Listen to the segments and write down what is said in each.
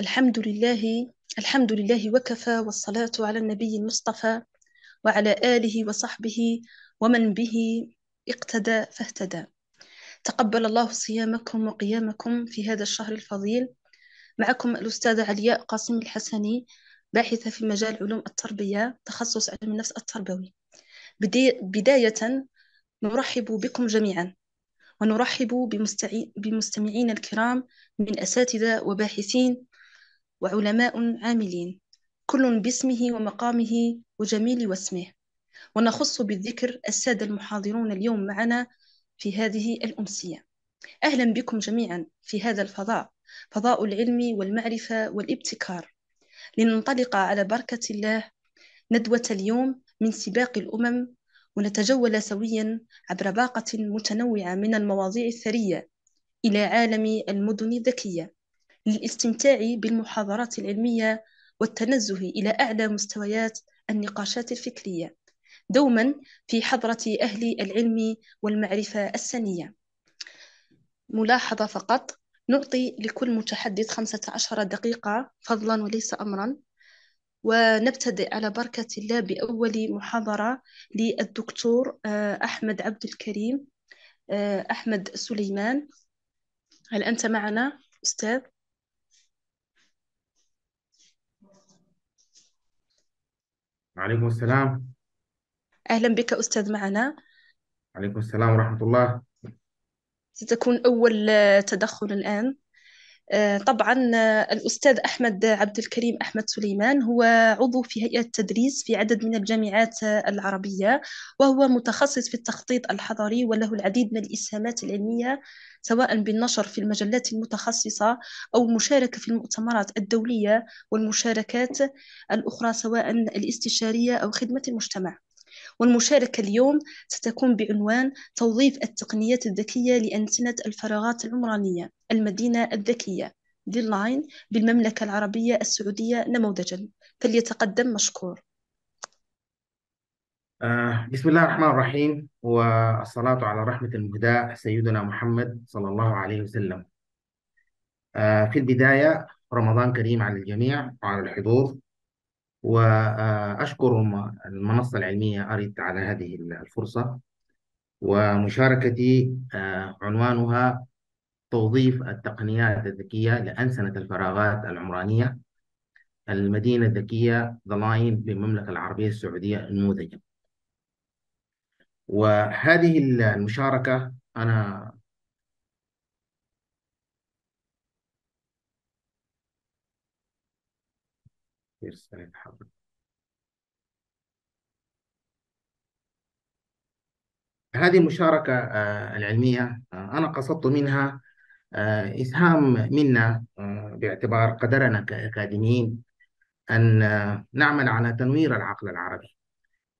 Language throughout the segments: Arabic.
الحمد لله الحمد لله وكفى والصلاة على النبي المصطفى وعلى آله وصحبه ومن به اقتدى فاهتدى تقبل الله صيامكم وقيامكم في هذا الشهر الفضيل معكم الأستاذة علياء قاسم الحسني باحثة في مجال علوم التربية تخصص علم النفس التربوي بداية نرحب بكم جميعا ونرحب بمستمعين الكرام من أساتذة وباحثين وعلماء عاملين كل باسمه ومقامه وجميل واسمه ونخص بالذكر السادة المحاضرون اليوم معنا في هذه الأمسية أهلا بكم جميعا في هذا الفضاء فضاء العلم والمعرفة والابتكار لننطلق على بركة الله ندوة اليوم من سباق الأمم ونتجول سويا عبر باقة متنوعة من المواضيع الثرية إلى عالم المدن الذكية للاستمتاع بالمحاضرات العلمية والتنزه إلى أعلى مستويات النقاشات الفكرية دوما في حضرة أهل العلم والمعرفة السنية ملاحظة فقط نعطي لكل متحدث 15 دقيقة فضلا وليس أمرا ونبتدئ على بركة الله بأول محاضرة للدكتور آه، أحمد عبد الكريم آه، أحمد سليمان هل أنت معنا أستاذ؟ وعليكم السلام أهلا بك أستاذ معنا عليكم السلام ورحمة الله ستكون أول تدخل الآن آه، طبعا آه، الأستاذ أحمد عبد الكريم أحمد سليمان هو عضو في هيئة التدريس في عدد من الجامعات آه، العربية وهو متخصص في التخطيط الحضري وله العديد من الإسهامات العلمية سواء بالنشر في المجلات المتخصصة أو مشاركة في المؤتمرات الدولية والمشاركات الأخرى سواء الاستشارية أو خدمة المجتمع والمشاركة اليوم ستكون بعنوان توظيف التقنيات الذكية لأنتنة الفراغات العمرانية المدينة الذكية ديلاين بالمملكة العربية السعودية نموذجا فليتقدم مشكور آه، بسم الله الرحمن الرحيم والصلاة على رحمة المهداء سيدنا محمد صلى الله عليه وسلم آه، في البداية رمضان كريم على الجميع وعلى الحضور وأشكر المنصة العلمية أريد على هذه الفرصة ومشاركتي آه، عنوانها توظيف التقنيات الذكية لأنسنة الفراغات العمرانية المدينة الذكية ضلاين بالمملكة العربية السعودية نموذجا وهذه المشاركة أنا يرسل الحبل هذه المشاركة آه، العلمية آه، أنا قصدت منها آه، إسهام منا باعتبار قدرنا كأكاديميين أن نعمل على تنوير العقل العربي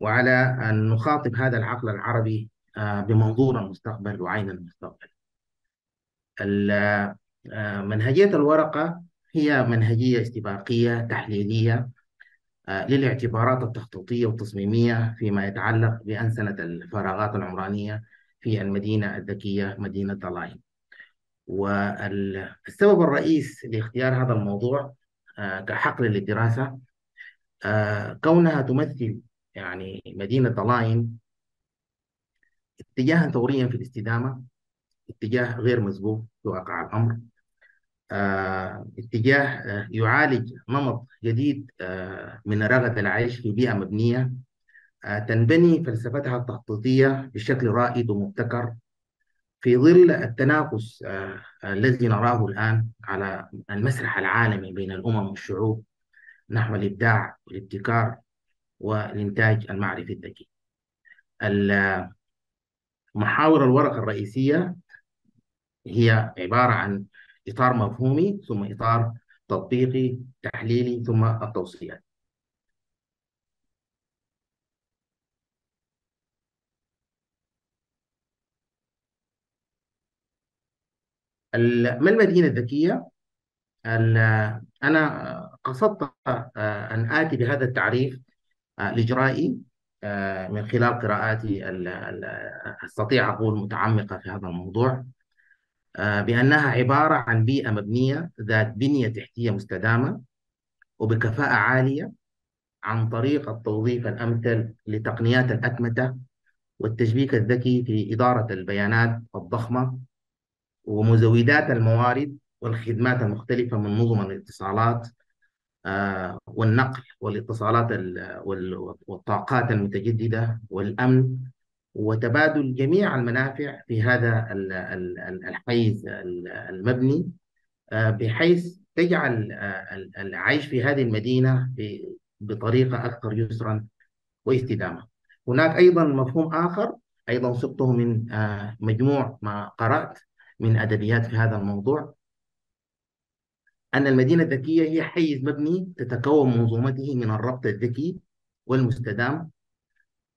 وعلى أن نخاطب هذا العقل العربي بمنظور المستقبل وعين المستقبل منهجية الورقة هي منهجية استباقية تحليلية آه، للاعتبارات التخطيطية والتصميمية فيما يتعلق بأنسنة الفراغات العمرانية في المدينة الذكية مدينة دلاين والسبب الرئيس لاختيار هذا الموضوع آه، كحقل للدراسة آه، كونها تمثل يعني مدينة دلاين اتجاها ثوريا في الاستدامة اتجاه غير مسبوق في واقع الأمر آه، اتجاه آه، يعالج نمط جديد آه، من رغد العيش في بيئة مبنية تنبني فلسفتها التخطيطية بشكل رائد ومبتكر في ظل التنافس الذي نراه الآن على المسرح العالمي بين الأمم والشعوب نحو الإبداع والابتكار والإنتاج المعرفي الذكي محاور الورقة الرئيسية هي عبارة عن إطار مفهومي ثم إطار تطبيقي تحليلي ثم التوصيات ما المدينة الذكية؟ أنا قصدت آه، أن آتي بهذا التعريف الإجرائي آه، آه، من خلال قراءاتي استطيع أقول متعمقة في هذا الموضوع آه، بأنها عبارة عن بيئة مبنية ذات بنية تحتية مستدامة وبكفاءة عالية عن طريق التوظيف الأمثل لتقنيات الأتمتة والتشبيك الذكي في إدارة البيانات الضخمة ومزودات الموارد والخدمات المختلفة من نظم الاتصالات آه، والنقل والاتصالات والطاقات المتجددة والأمن وتبادل جميع المنافع في هذا الحيز المبني آه، بحيث تجعل آه، العيش في هذه المدينة بطريقة أكثر يسرا واستدامة هناك أيضا مفهوم آخر أيضا صبته من آه، مجموع ما قرأت من أدبيات في هذا الموضوع أن المدينة الذكية هي حيز مبني تتكون منظومته من الربط الذكي والمستدام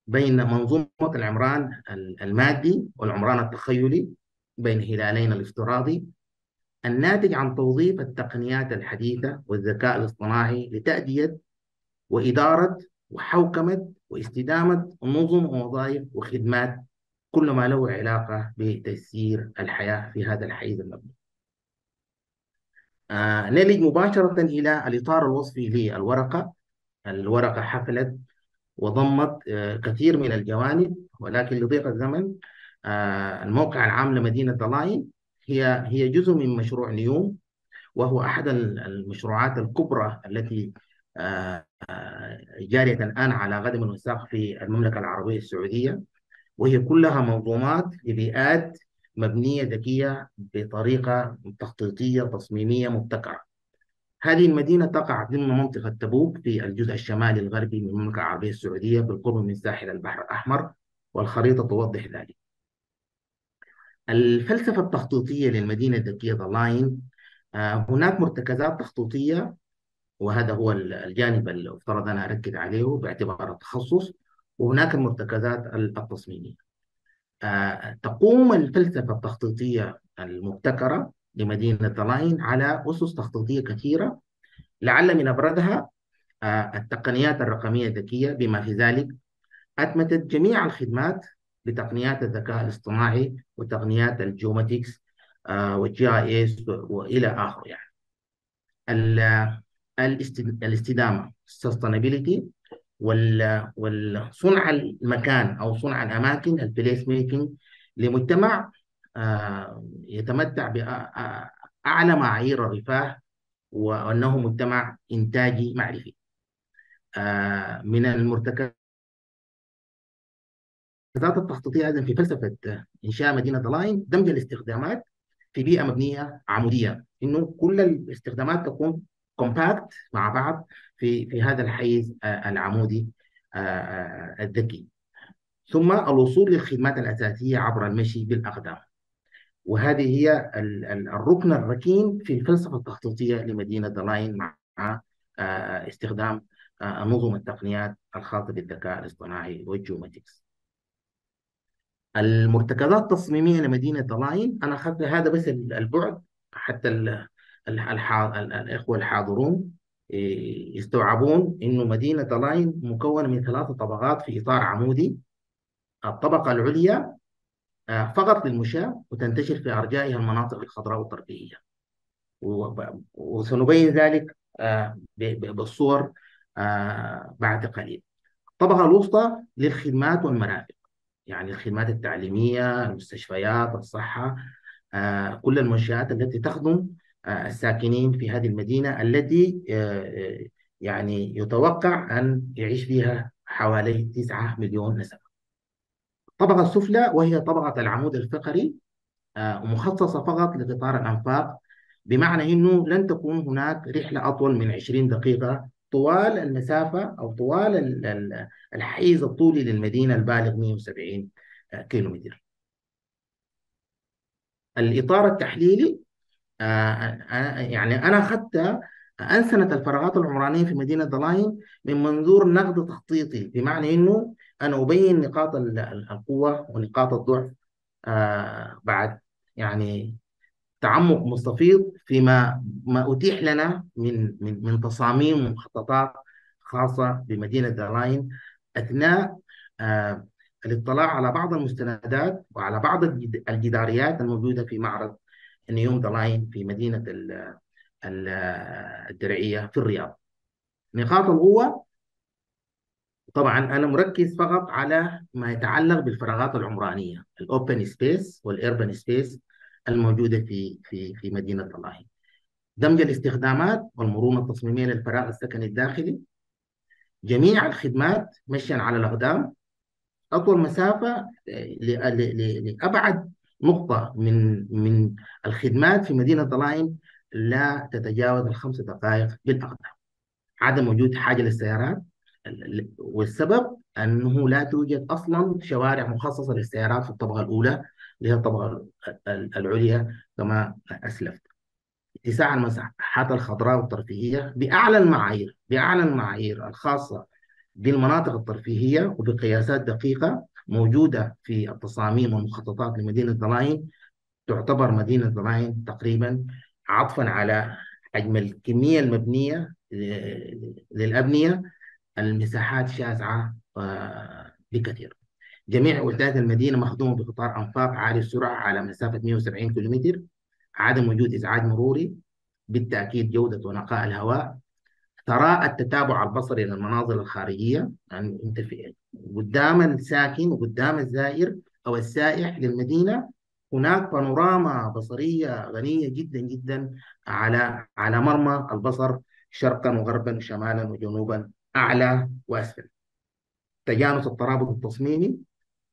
بين منظومة العمران المادي والعمران التخيلي بين هلالين الافتراضي الناتج عن توظيف التقنيات الحديثة والذكاء الاصطناعي لتأدية وإدارة وحوكمة واستدامة نظم ووظائف وخدمات كل ما له علاقة بتيسير الحياة في هذا الحيز المبني آه نلج مباشرة إلى الإطار الوصفي للورقة الورقة حفلت وضمت آه، كثير من الجوانب ولكن لضيق الزمن آه، الموقع العام لمدينة ضلاين هي هي جزء من مشروع نيوم وهو أحد المشروعات الكبرى التي آه، جارية الآن على قدم الوساق في المملكة العربية السعودية وهي كلها منظومات لبيئات مبنية ذكية بطريقة تخطيطية تصميمية مبتكرة هذه المدينة تقع ضمن منطقة تبوك في الجزء الشمالي الغربي من المملكة العربية السعودية بالقرب من ساحل البحر الأحمر والخريطة توضح ذلك الفلسفة التخطيطية للمدينة الذكية ذا لاين هناك مرتكزات تخطيطية وهذا هو الجانب اللي افترض أنا أركز عليه باعتبار التخصص وهناك المرتكزات التصميمية آه، تقوم الفلسفة التخطيطية المبتكرة لمدينة لاين على أسس تخطيطية كثيرة لعل من أبرزها آه، التقنيات الرقمية الذكية بما في ذلك أتمتت جميع الخدمات بتقنيات الذكاء الاصطناعي وتقنيات الجيوماتيكس والجي اي اس والى اخره يعني. الاستدامه sustainability وال صنع المكان او صنع الاماكن البليس ميكنج لمجتمع آه، يتمتع بأعلى آه، معايير الرفاه وأنه مجتمع إنتاجي معرفي آه، من المرتكبات التخطيطية أيضا في فلسفة إنشاء مدينة دلاين دمج الاستخدامات في بيئة مبنية عمودية إنه كل الاستخدامات تكون كومباكت مع بعض في في هذا الحيز العمودي الذكي ثم الوصول للخدمات الأساسية عبر المشي بالأقدام وهذه هي الركن الركين في الفلسفة التخطيطية لمدينة دلاين مع آه، استخدام آه، نظم التقنيات الخاصة بالذكاء الاصطناعي والجيوماتكس المرتكزات التصميمية لمدينة دلاين أنا أخذت هذا بس البعد حتى الإخوة الحاضرون إيه، يستوعبون انه مدينه لاين مكونه من ثلاثه طبقات في اطار عمودي الطبقه العليا فقط للمشاة وتنتشر في أرجائها المناطق الخضراء والطرفية وسنبين ذلك آه، بالصور آه، بعد قليل الطبقة الوسطى للخدمات والمرافق يعني الخدمات التعليمية المستشفيات الصحة آه، كل المنشآت التي تخدم الساكنين في هذه المدينة التي يعني يتوقع أن يعيش فيها حوالي 9 مليون نسمة الطبقة السفلى وهي طبقة العمود الفقري آه، ومخصصة فقط لقطار الأنفاق بمعنى أنه لن تكون هناك رحلة أطول من 20 دقيقة طوال المسافة أو طوال الحيز الطولي للمدينة البالغ 170 آه، كيلومتر الإطار التحليلي آه، يعني أنا أخذت أنسنة الفراغات العمرانية في مدينة دلاين من منظور نقد تخطيطي بمعنى أنه أنا أبين نقاط القوة ونقاط الضعف آه، بعد يعني تعمق مستفيض فيما ما أتيح لنا من من من تصاميم ومخططات خاصة بمدينة دالاين أثناء آه، الاطلاع على بعض المستندات وعلى بعض الجداريات الموجودة في معرض نيوم دالاين في مدينة الدرعية في الرياض نقاط القوة طبعا انا مركز فقط على ما يتعلق بالفراغات العمرانيه الاوبن سبيس والاربن سبيس الموجوده في في في مدينه طلاهي دمج الاستخدامات والمرونه التصميميه للفراغ السكني الداخلي جميع الخدمات مشيا على الاقدام اطول مسافه لابعد نقطه من من الخدمات في مدينه طلاهي لا تتجاوز الخمس دقائق بالاقدام عدم وجود حاجه للسيارات والسبب انه لا توجد اصلا شوارع مخصصه للسيارات في الطبقه الاولى اللي هي الطبقه العليا كما اسلفت. اتساع المساحات الخضراء والترفيهيه باعلى المعايير باعلى المعايير الخاصه بالمناطق الترفيهيه وبقياسات دقيقه موجوده في التصاميم والمخططات لمدينه دراين تعتبر مدينه دراين تقريبا عطفا على حجم الكميه المبنيه للابنيه المساحات شاسعة بكثير آه، جميع ولدات المدينة مخدومة بقطار أنفاق عالي السرعة على مسافة 170 كيلومتر عدم وجود إزعاج مروري بالتأكيد جودة ونقاء الهواء ترى التتابع البصري للمناظر الخارجية يعني أنت في قدام الساكن وقدام الزائر أو السائح للمدينة هناك بانوراما بصرية غنية جدا جدا على على مرمى البصر شرقا وغربا وشمالا وجنوبا أعلى وأسفل تجانس الترابط التصميمي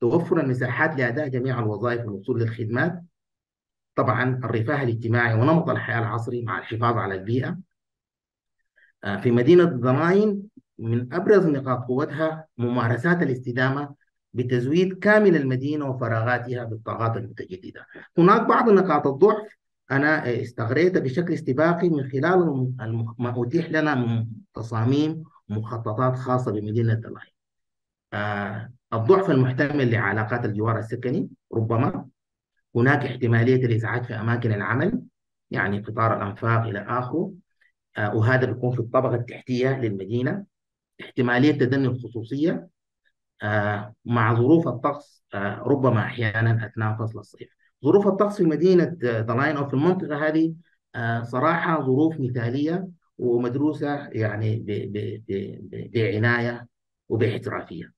توفر المساحات لأداء جميع الوظائف والوصول للخدمات طبعا الرفاه الاجتماعي ونمط الحياة العصري مع الحفاظ على البيئة آه، في مدينة الضماين من أبرز نقاط قوتها ممارسات الاستدامة بتزويد كامل المدينة وفراغاتها بالطاقات المتجددة هناك بعض نقاط الضعف أنا استغريت بشكل استباقي من خلال ما أتيح لنا من تصاميم مخططات خاصة بمدينة العين آه الضعف المحتمل لعلاقات الجوار السكني ربما هناك احتمالية الإزعاج في أماكن العمل يعني قطار الأنفاق إلى آخره آه وهذا بيكون في الطبقة التحتية للمدينة احتمالية تدني الخصوصية آه مع ظروف الطقس آه ربما أحيانا أثناء فصل الصيف ظروف الطقس في مدينة آه، دلاين أو في المنطقة هذه آه، صراحة ظروف مثالية ومدروسه يعني بعنايه وباحترافيه.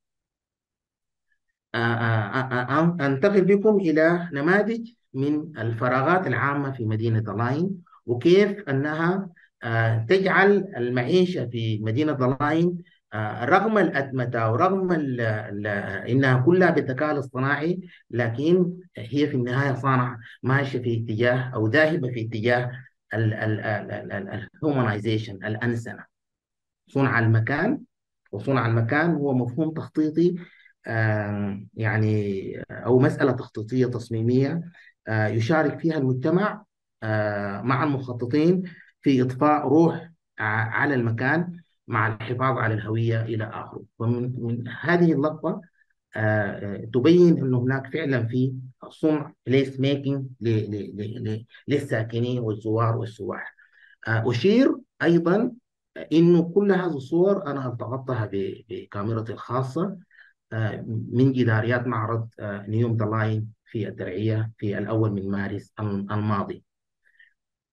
آه، آه، آه، انتقل بكم الى نماذج من الفراغات العامه في مدينه ضلاين وكيف انها تجعل المعيشه في مدينه ضلاين رغم الأتمتة ورغم إنها كلها بالذكاء الاصطناعي لكن هي في النهاية صانعة ماشية في اتجاه أو ذاهبة في اتجاه الهيومنايزيشن الانسنه صنع المكان وصنع المكان هو مفهوم تخطيطي يعني او مساله تخطيطيه تصميميه آه، يشارك فيها المجتمع آه، مع المخططين في اطفاء روح على المكان مع الحفاظ على الهويه الى اخره ومن هذه اللقطه آه، تبين انه هناك فعلا في صنع بليس ميكينج للساكنين والزوار والسواح آه، أشير أيضا إنه كل هذه الصور أنا التقطتها بكاميرتي الخاصة آه، من جداريات معرض آه، نيوم ذا لاين في الدرعية في الأول من مارس الماضي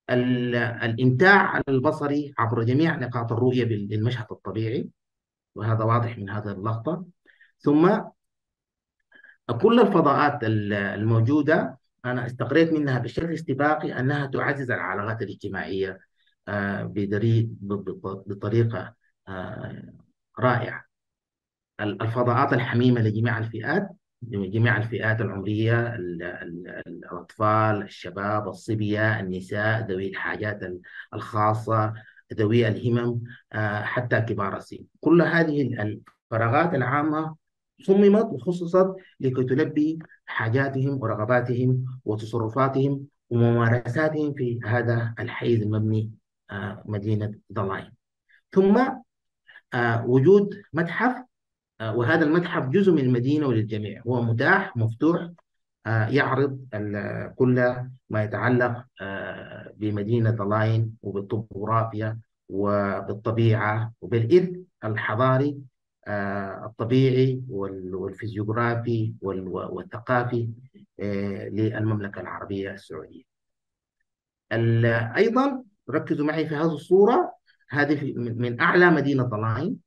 الإمتاع البصري عبر جميع نقاط الرؤية للمشهد الطبيعي وهذا واضح من هذه اللقطة ثم كل الفضاءات الموجودة أنا استقريت منها بشكل استباقي أنها تعزز العلاقات الاجتماعية آه، بطريقة آه، رائعة الفضاءات الحميمة لجميع الفئات لجميع الفئات العمرية الأطفال الشباب الصبية النساء ذوي الحاجات الخاصة ذوي الهمم آه، حتى كبار السن كل هذه الفراغات العامة صممت وخصصت لكي تلبي حاجاتهم ورغباتهم وتصرفاتهم وممارساتهم في هذا الحيز المبني آه، مدينة ضلاين ثم آه، وجود متحف آه، وهذا المتحف جزء من المدينة وللجميع هو متاح مفتوح يعرض كل ما يتعلق بمدينة ضلاين وبالطبوغرافيا وبالطبيعة وبالإرث الحضاري آه، الطبيعي والفيزيوغرافي والثقافي آه، للمملكة العربية السعودية أيضا ركزوا معي في هذه الصورة هذه من أعلى مدينة ضلاين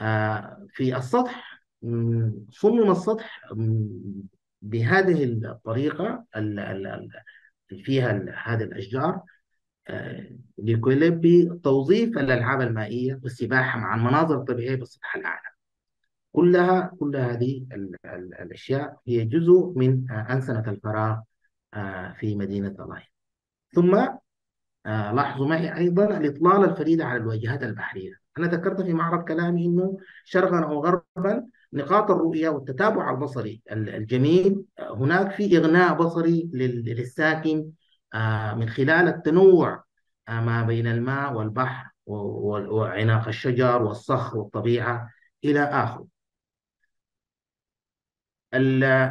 آه، في السطح صمم السطح بهذه الطريقة فيها هذه الأشجار ليكوليب آه، توظيف الألعاب المائية والسباحة مع المناظر الطبيعية بالسطح الأعلى كلها كل هذه الأشياء هي جزء من أنسنة آه، الفراغ آه، في مدينة الله ثم لاحظوا معي أيضا الإطلالة الفريدة على الواجهات البحرية أنا ذكرت في معرض كلامي أنه شرقا أو غربا نقاط الرؤية والتتابع البصري الجميل هناك في إغناء بصري للساكن آه، من خلال التنوع آه، ما بين الماء والبحر وعناق الشجر والصخر والطبيعة إلى آخره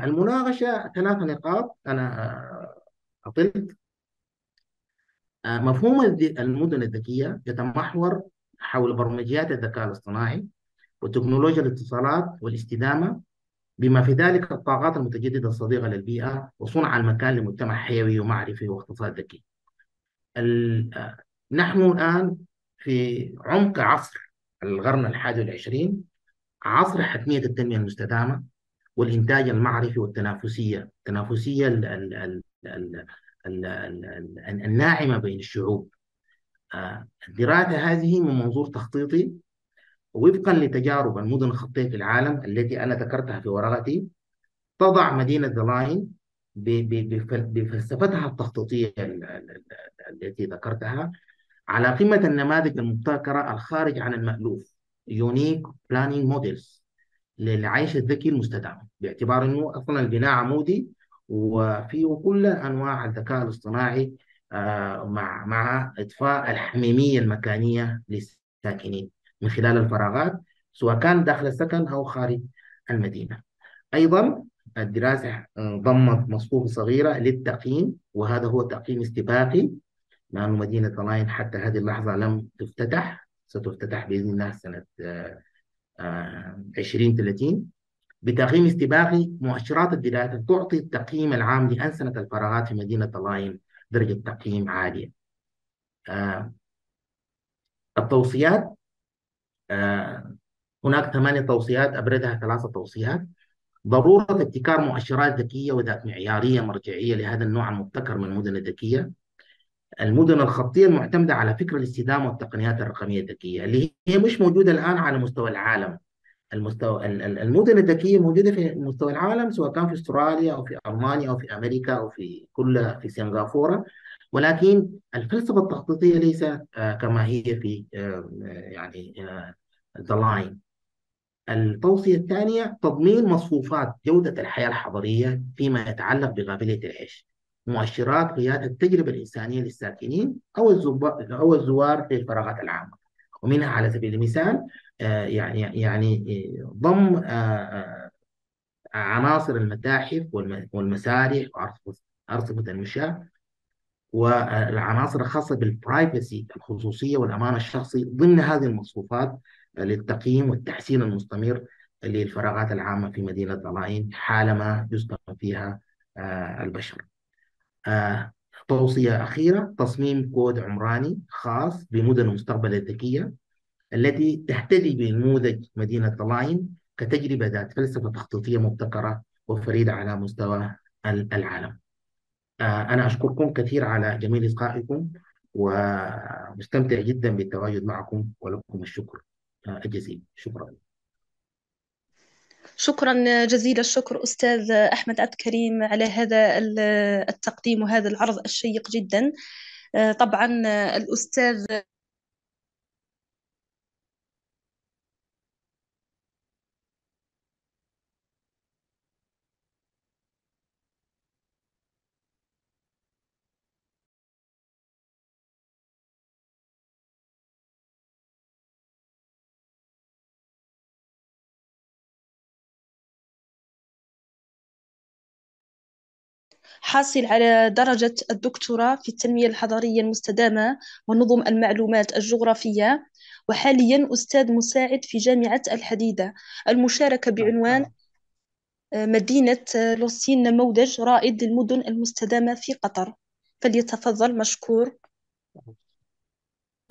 المناقشة ثلاث نقاط أنا آه، أطلت مفهوم المدن الذكية يتمحور حول برمجيات الذكاء الاصطناعي وتكنولوجيا الاتصالات والاستدامة بما في ذلك الطاقات المتجددة الصديقة للبيئة وصنع المكان لمجتمع حيوي ومعرفي واقتصاد ذكي آه، نحن الآن في عمق عصر القرن الحادي والعشرين عصر حتمية التنمية المستدامة والإنتاج المعرفي والتنافسية التنافسية الناعمة بين الشعوب آه، الدراسة هذه من منظور تخطيطي وفقا لتجارب المدن الخطية في العالم التي أنا ذكرتها في ورقتي تضع مدينة لاين بفلسفتها التخطيطية التي ذكرتها على قمة النماذج المبتكرة الخارج عن المألوف يونيك بلانينج موديلز للعيش الذكي المستدام باعتبار أنه أصلا البناء عمودي وفيه كل أنواع الذكاء الاصطناعي آه، مع مع إطفاء الحميمية المكانية للساكنين من خلال الفراغات سواء كان داخل السكن أو خارج المدينة أيضا الدراسة آه، ضمت مصفوفة صغيرة للتقييم وهذا هو تقييم استباقي لانه مدينة طناين حتى هذه اللحظة لم تفتتح ستفتتح بإذن الله سنة 2030 آه، آه، بتقييم استباقي مؤشرات الدراسه تعطي التقييم العام لأنسنة الفراغات في مدينة طلاين درجة تقييم عالية. التوصيات آه، هناك ثمانية توصيات أبرزها ثلاثة توصيات ضرورة ابتكار مؤشرات ذكية وذات معيارية مرجعية لهذا النوع المبتكر من المدن الذكية المدن الخطية المعتمدة على فكرة الاستدامة والتقنيات الرقمية الذكية اللي هي مش موجودة الآن على مستوى العالم المستوى المدن الذكية موجودة في مستوى العالم سواء كان في استراليا أو في ألمانيا أو في أمريكا أو في كل في سنغافورة ولكن الفلسفة التخطيطية ليست آه، كما هي في آه، يعني the line التوصية الثانية تضمين مصفوفات جودة الحياة الحضرية فيما يتعلق بقابلية العيش مؤشرات قيادة التجربة الإنسانية للساكنين أو أو الزوار في الفراغات العامة ومنها على سبيل المثال آه، يعني يعني آه، ضم آه، عناصر المتاحف والمسارح وأرصفة المشاة والعناصر الخاصة بالبرايفسي الخصوصية والأمان الشخصي ضمن هذه المصفوفات للتقييم والتحسين المستمر للفراغات العامة في مدينة ضلائن حالما يسكن فيها آه، البشر آه، توصية أخيرة تصميم كود عمراني خاص بمدن المستقبل الذكية التي تهتدي بنموذج مدينة ضلائن كتجربة ذات فلسفة تخطيطية مبتكرة وفريدة على مستوى العالم آه، أنا أشكركم كثير على جميل إصغائكم ومستمتع جدا بالتواجد معكم ولكم الشكر الجزيل شكرا شكرا جزيل الشكر أستاذ أحمد عبد الكريم على هذا التقديم وهذا العرض الشيق جدا آه، طبعا الأستاذ حاصل على درجة الدكتوراه في التنمية الحضرية المستدامة ونظم المعلومات الجغرافية وحاليا أستاذ مساعد في جامعة الحديدة المشاركة بعنوان آه، مدينة آه، لوسين نموذج رائد للمدن المستدامة في قطر فليتفضل مشكور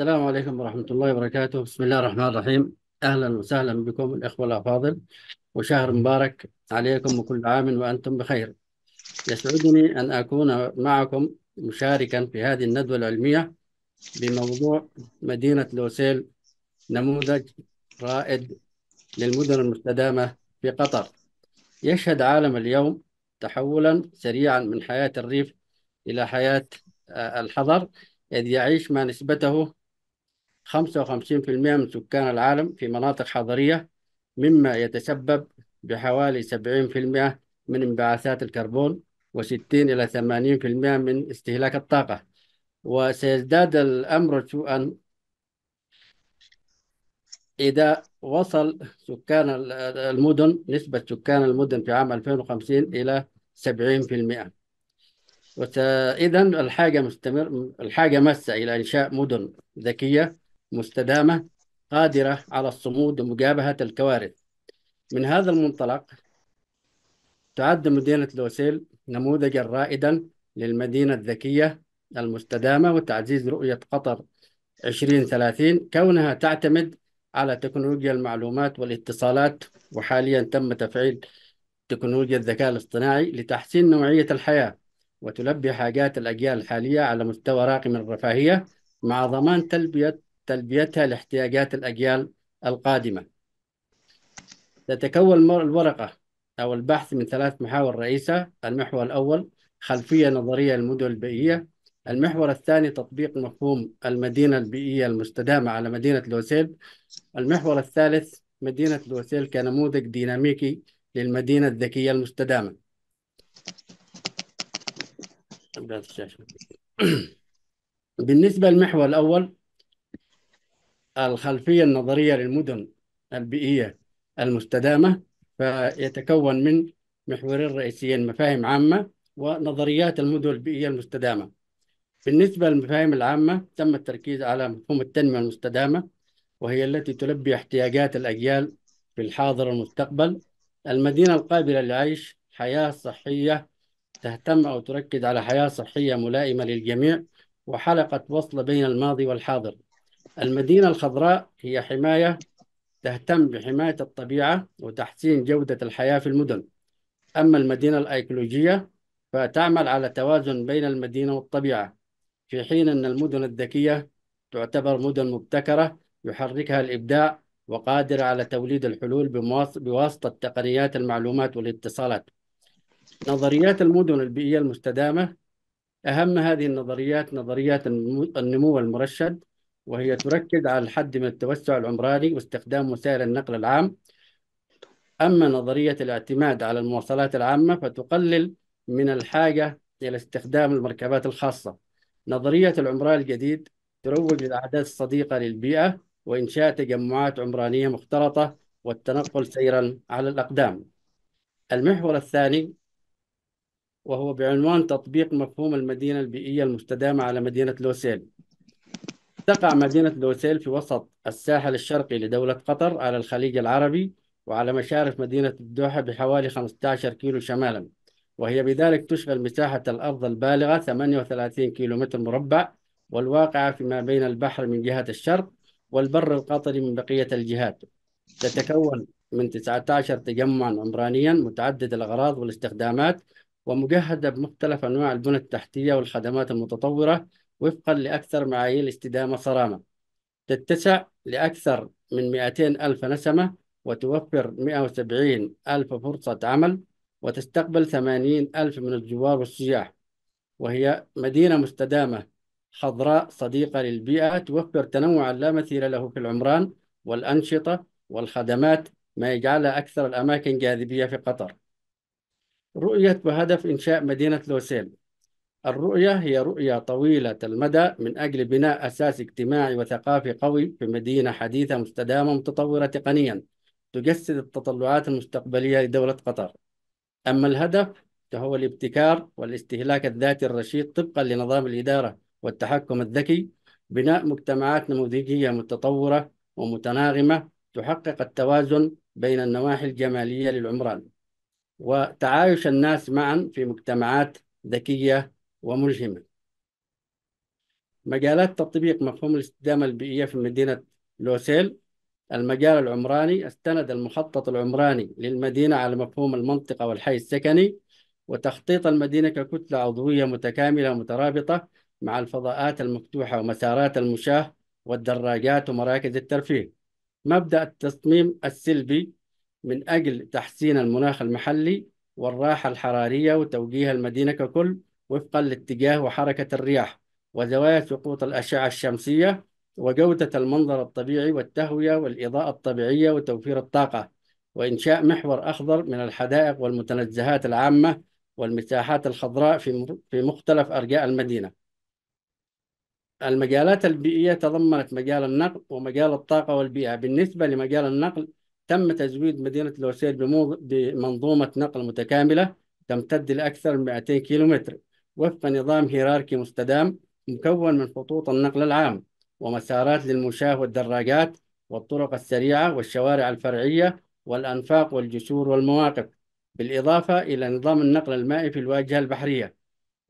السلام عليكم ورحمة الله وبركاته بسم الله الرحمن الرحيم أهلا وسهلا بكم الإخوة الأفاضل وشهر مبارك عليكم وكل عام وأنتم بخير يسعدني أن أكون معكم مشاركا في هذه الندوة العلمية بموضوع مدينة لوسيل نموذج رائد للمدن المستدامة في قطر يشهد عالم اليوم تحولا سريعا من حياة الريف إلى حياة آه، الحضر إذ يعيش ما نسبته 55% من سكان العالم في مناطق حضرية مما يتسبب بحوالي 70% من انبعاثات الكربون وستين إلى ثمانين في المئة من استهلاك الطاقة وسيزداد الأمر سوءا إذا وصل سكان المدن نسبة سكان المدن في عام 2050 إلى 70% وإذا الحاجة مستمر الحاجة ماسة إلى إنشاء مدن ذكية مستدامة قادرة على الصمود ومجابهة الكوارث من هذا المنطلق تعد مدينة لوسيل نموذجا رائدا للمدينة الذكية المستدامة وتعزيز رؤية قطر 2030 كونها تعتمد على تكنولوجيا المعلومات والاتصالات وحاليا تم تفعيل تكنولوجيا الذكاء الاصطناعي لتحسين نوعية الحياة وتلبي حاجات الأجيال الحالية على مستوى راقي من الرفاهية مع ضمان تلبية تلبيتها لاحتياجات الأجيال القادمة تتكون الورقة أو البحث من ثلاث محاور رئيسة المحور الأول خلفية نظرية للمدن البيئية المحور الثاني تطبيق مفهوم المدينة البيئية المستدامة على مدينة لوسيل المحور الثالث مدينة لوسيل كنموذج ديناميكي للمدينة الذكية المستدامة بالنسبة للمحور الأول الخلفية النظرية للمدن البيئية المستدامة فيتكون من محورين رئيسيين مفاهيم عامة ونظريات المدن البيئية المستدامة بالنسبة للمفاهيم العامة تم التركيز على مفهوم التنمية المستدامة وهي التي تلبي احتياجات الأجيال في الحاضر والمستقبل المدينة القابلة للعيش حياة صحية تهتم أو تركز على حياة صحية ملائمة للجميع وحلقة وصل بين الماضي والحاضر المدينة الخضراء هي حماية تهتم بحماية الطبيعة وتحسين جودة الحياة في المدن أما المدينة الأيكولوجية فتعمل على توازن بين المدينة والطبيعة في حين أن المدن الذكية تعتبر مدن مبتكرة يحركها الإبداع وقادرة على توليد الحلول بواسطة تقنيات المعلومات والاتصالات نظريات المدن البيئية المستدامة أهم هذه النظريات نظريات النمو المرشد وهي تركز على الحد من التوسع العمراني واستخدام وسائل النقل العام أما نظرية الاعتماد على المواصلات العامة فتقلل من الحاجة إلى استخدام المركبات الخاصة نظرية العمران الجديد تروج للأعداد الصديقة للبيئة وإنشاء تجمعات عمرانية مختلطة والتنقل سيرا على الأقدام المحور الثاني وهو بعنوان تطبيق مفهوم المدينة البيئية المستدامة على مدينة لوسيل تقع مدينة دوسيل في وسط الساحل الشرقي لدولة قطر على الخليج العربي وعلى مشارف مدينة الدوحة بحوالي 15 كيلو شمالا وهي بذلك تشغل مساحة الأرض البالغة 38 كيلو متر مربع والواقعة فيما بين البحر من جهة الشرق والبر القطري من بقية الجهات تتكون من 19 تجمعا عمرانيا متعدد الأغراض والاستخدامات ومجهدة بمختلف أنواع البنى التحتية والخدمات المتطورة وفقا لأكثر معايير الاستدامة صرامة تتسع لأكثر من 200 ألف نسمة وتوفر 170 ألف فرصة عمل وتستقبل 80 ألف من الزوار والسياح وهي مدينة مستدامة خضراء صديقة للبيئة توفر تنوعا لا مثيل له في العمران والأنشطة والخدمات ما يجعلها أكثر الأماكن جاذبية في قطر رؤية وهدف إنشاء مدينة لوسيل الرؤية هي رؤية طويلة المدى من أجل بناء أساس اجتماعي وثقافي قوي في مدينة حديثة مستدامة متطورة تقنيا تجسد التطلعات المستقبلية لدولة قطر أما الهدف فهو الابتكار والاستهلاك الذاتي الرشيد طبقا لنظام الإدارة والتحكم الذكي بناء مجتمعات نموذجية متطورة ومتناغمة تحقق التوازن بين النواحي الجمالية للعمران وتعايش الناس معا في مجتمعات ذكية وملهمة مجالات تطبيق مفهوم الاستدامة البيئية في مدينة لوسيل المجال العمراني استند المخطط العمراني للمدينة على مفهوم المنطقة والحي السكني وتخطيط المدينة ككتلة عضوية متكاملة مترابطة مع الفضاءات المفتوحة ومسارات المشاة والدراجات ومراكز الترفيه مبدأ التصميم السلبي من أجل تحسين المناخ المحلي والراحة الحرارية وتوجيه المدينة ككل وفقا لاتجاه وحركة الرياح وزوايا سقوط الأشعة الشمسية وجودة المنظر الطبيعي والتهوية والإضاءة الطبيعية وتوفير الطاقة وإنشاء محور أخضر من الحدائق والمتنزهات العامة والمساحات الخضراء في مختلف أرجاء المدينة المجالات البيئية تضمنت مجال النقل ومجال الطاقة والبيئة بالنسبة لمجال النقل تم تزويد مدينة لوسيل بمنظومة نقل متكاملة تمتد لأكثر من 200 كيلومتر وفق نظام هيراركي مستدام مكون من خطوط النقل العام ومسارات للمشاة والدراجات والطرق السريعة والشوارع الفرعية والأنفاق والجسور والمواقف بالإضافة إلى نظام النقل المائي في الواجهة البحرية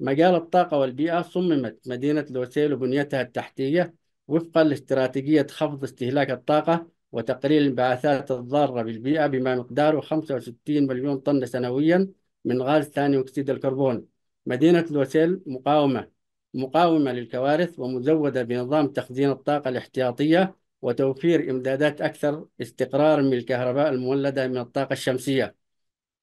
مجال الطاقة والبيئة صممت مدينة لوسيل وبنيتها التحتية وفقا لاستراتيجية خفض استهلاك الطاقة وتقليل الانبعاثات الضارة بالبيئة بما مقداره 65 مليون طن سنويا من غاز ثاني أكسيد الكربون مدينة لوسيل مقاومة مقاومة للكوارث ومزودة بنظام تخزين الطاقة الاحتياطية وتوفير إمدادات أكثر استقرار من الكهرباء المولدة من الطاقة الشمسية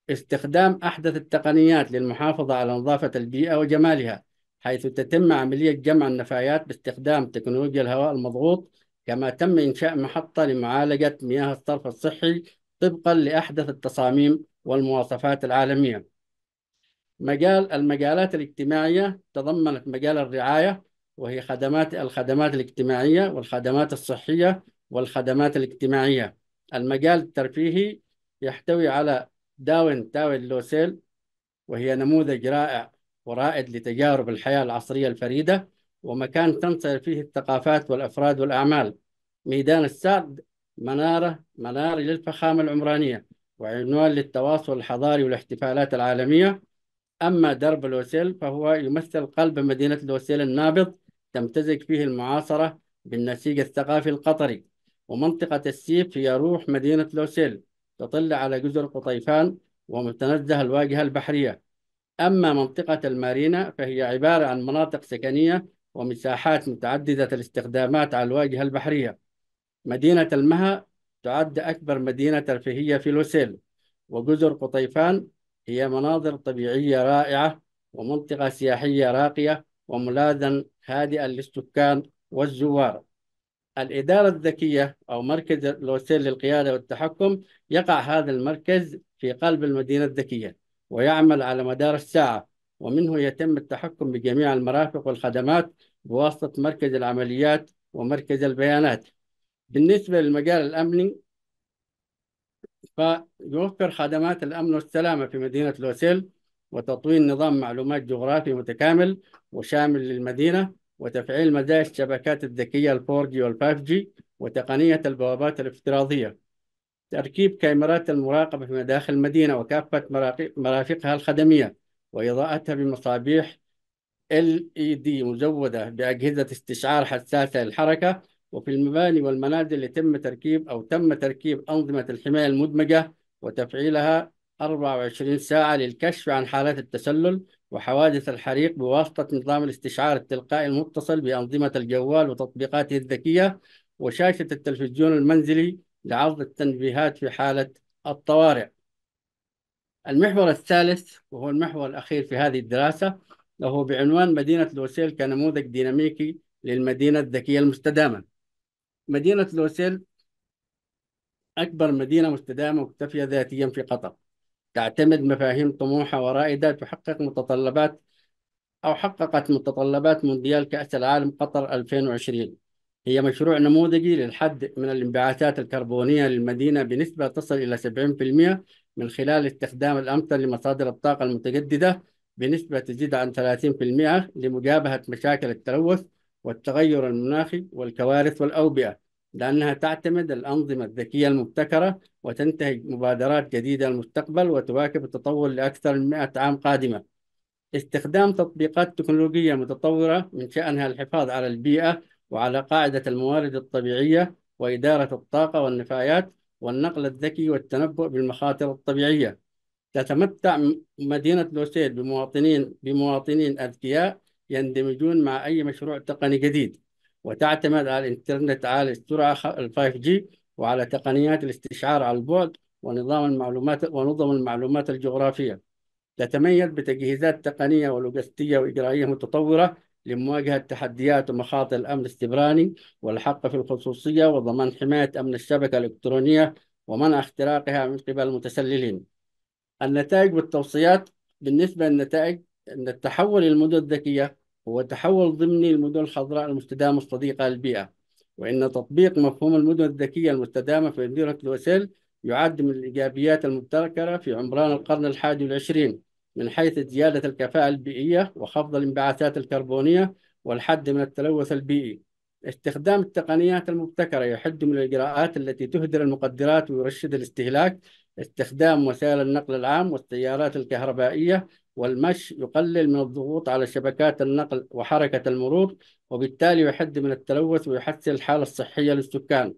استخدام أحدث التقنيات للمحافظة على نظافة البيئة وجمالها حيث تتم عملية جمع النفايات باستخدام تكنولوجيا الهواء المضغوط كما تم إنشاء محطة لمعالجة مياه الصرف الصحي طبقا لأحدث التصاميم والمواصفات العالمية مجال المجالات الاجتماعية تضمنت مجال الرعاية وهي خدمات الخدمات الاجتماعية والخدمات الصحية والخدمات الاجتماعية المجال الترفيهي يحتوي على داون تاون لوسيل وهي نموذج رائع ورائد لتجارب الحياة العصرية الفريدة ومكان تنصر فيه الثقافات والأفراد والأعمال ميدان السعد منارة منار للفخامة العمرانية وعنوان للتواصل الحضاري والاحتفالات العالمية أما درب الوسيل فهو يمثل قلب مدينة الوسيل النابض تمتزج فيه المعاصرة بالنسيج الثقافي القطري ومنطقة السيف هي روح مدينة الوسيل تطل على جزر قطيفان ومتنزه الواجهة البحرية أما منطقة المارينا فهي عبارة عن مناطق سكنية ومساحات متعددة الاستخدامات على الواجهة البحرية مدينة المها تعد أكبر مدينة ترفيهية في الوسيل وجزر قطيفان هي مناظر طبيعية رائعة ومنطقة سياحية راقية وملاذا هادئا للسكان والزوار الإدارة الذكية أو مركز لوسيل للقيادة والتحكم يقع هذا المركز في قلب المدينة الذكية ويعمل على مدار الساعة ومنه يتم التحكم بجميع المرافق والخدمات بواسطة مركز العمليات ومركز البيانات بالنسبة للمجال الأمني فيوفر خدمات الأمن والسلامة في مدينة لوسيل وتطوير نظام معلومات جغرافي متكامل وشامل للمدينة وتفعيل مزايا الشبكات الذكية 5G وتقنية البوابات الافتراضية تركيب كاميرات المراقبة في مداخل المدينة وكافة مرافقها الخدمية وإضاءتها بمصابيح LED مزودة بأجهزة استشعار حساسة للحركة وفي المباني والمنازل يتم تركيب أو تم تركيب أنظمة الحماية المدمجة وتفعيلها 24 ساعة للكشف عن حالات التسلل وحوادث الحريق بواسطة نظام الاستشعار التلقائي المتصل بأنظمة الجوال وتطبيقاته الذكية وشاشة التلفزيون المنزلي لعرض التنبيهات في حالة الطوارئ. المحور الثالث وهو المحور الأخير في هذه الدراسة وهو بعنوان مدينة لوسيل كنموذج ديناميكي للمدينة الذكية المستدامة. مدينة لوسيل أكبر مدينة مستدامة مكتفية ذاتيا في قطر تعتمد مفاهيم طموحة ورائدة تحقق متطلبات أو حققت متطلبات مونديال كأس العالم قطر 2020 هي مشروع نموذجي للحد من الانبعاثات الكربونية للمدينة بنسبة تصل إلى 70% من خلال استخدام الأمثل لمصادر الطاقة المتجددة بنسبة تزيد عن 30% لمجابهة مشاكل التلوث والتغير المناخي والكوارث والأوبئة لأنها تعتمد الأنظمة الذكية المبتكرة وتنتهج مبادرات جديدة للمستقبل وتواكب التطور لأكثر من 100 عام قادمة استخدام تطبيقات تكنولوجية متطورة من شأنها الحفاظ على البيئة وعلى قاعدة الموارد الطبيعية وإدارة الطاقة والنفايات والنقل الذكي والتنبؤ بالمخاطر الطبيعية تتمتع مدينة لوسيل بمواطنين بمواطنين أذكياء يندمجون مع أي مشروع تقني جديد وتعتمد على الإنترنت عالي السرعة 5G وعلى تقنيات الاستشعار على البعد ونظام المعلومات ونظم المعلومات الجغرافية تتميز بتجهيزات تقنية ولوجستية وإجرائية متطورة لمواجهة تحديات ومخاطر الأمن السبراني والحق في الخصوصية وضمان حماية أمن الشبكة الإلكترونية ومنع اختراقها من قبل المتسللين النتائج والتوصيات بالنسبة للنتائج أن التحول للمدن الذكية هو تحول ضمني للمدن الخضراء المستدامة الصديقة للبيئة وإن تطبيق مفهوم المدن الذكية المستدامة في مدينة الوسيل يعد من الإيجابيات المبتكرة في عمران القرن الحادي والعشرين من حيث زيادة الكفاءة البيئية وخفض الانبعاثات الكربونية والحد من التلوث البيئي استخدام التقنيات المبتكرة يحد من الإجراءات التي تهدر المقدرات ويرشد الاستهلاك استخدام وسائل النقل العام والسيارات الكهربائية والمشي يقلل من الضغوط على شبكات النقل وحركة المرور وبالتالي يحد من التلوث ويحسن الحالة الصحية للسكان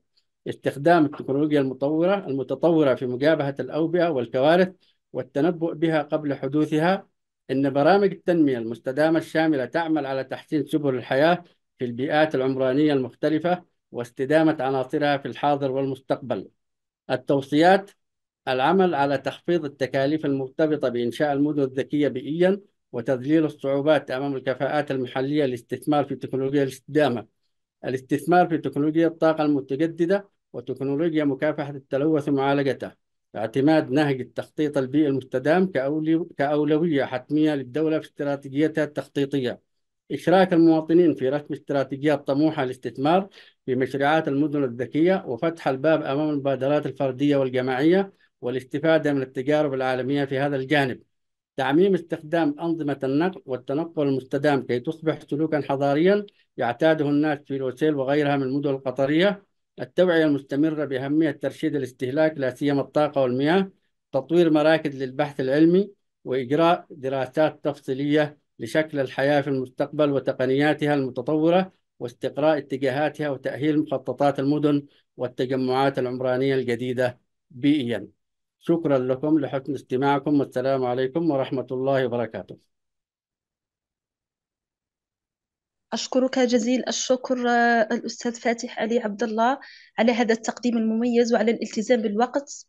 استخدام التكنولوجيا المطورة المتطورة في مجابهة الأوبئة والكوارث والتنبؤ بها قبل حدوثها إن برامج التنمية المستدامة الشاملة تعمل على تحسين سبل الحياة في البيئات العمرانية المختلفة واستدامة عناصرها في الحاضر والمستقبل التوصيات العمل على تخفيض التكاليف المرتبطة بإنشاء المدن الذكية بيئيا وتذليل الصعوبات أمام الكفاءات المحلية للاستثمار في تكنولوجيا الاستدامة الاستثمار في تكنولوجيا الطاقة المتجددة وتكنولوجيا مكافحة التلوث ومعالجته اعتماد نهج التخطيط البيئي المستدام كأولوية حتمية للدولة في استراتيجيتها التخطيطية إشراك المواطنين في رسم استراتيجيات طموحة للاستثمار في مشروعات المدن الذكية وفتح الباب أمام المبادرات الفردية والجماعية والاستفادة من التجارب العالمية في هذا الجانب تعميم استخدام أنظمة النقل والتنقل المستدام كي تصبح سلوكا حضاريا يعتاده الناس في الوسيل وغيرها من المدن القطرية التوعية المستمرة بأهمية ترشيد الاستهلاك لا سيما الطاقة والمياه تطوير مراكز للبحث العلمي وإجراء دراسات تفصيلية لشكل الحياة في المستقبل وتقنياتها المتطورة واستقراء اتجاهاتها وتأهيل مخططات المدن والتجمعات العمرانية الجديدة بيئياً شكرا لكم لحسن استماعكم والسلام عليكم ورحمة الله وبركاته أشكرك جزيل الشكر آه، الأستاذ فاتح علي عبد الله على هذا التقديم المميز وعلى الالتزام بالوقت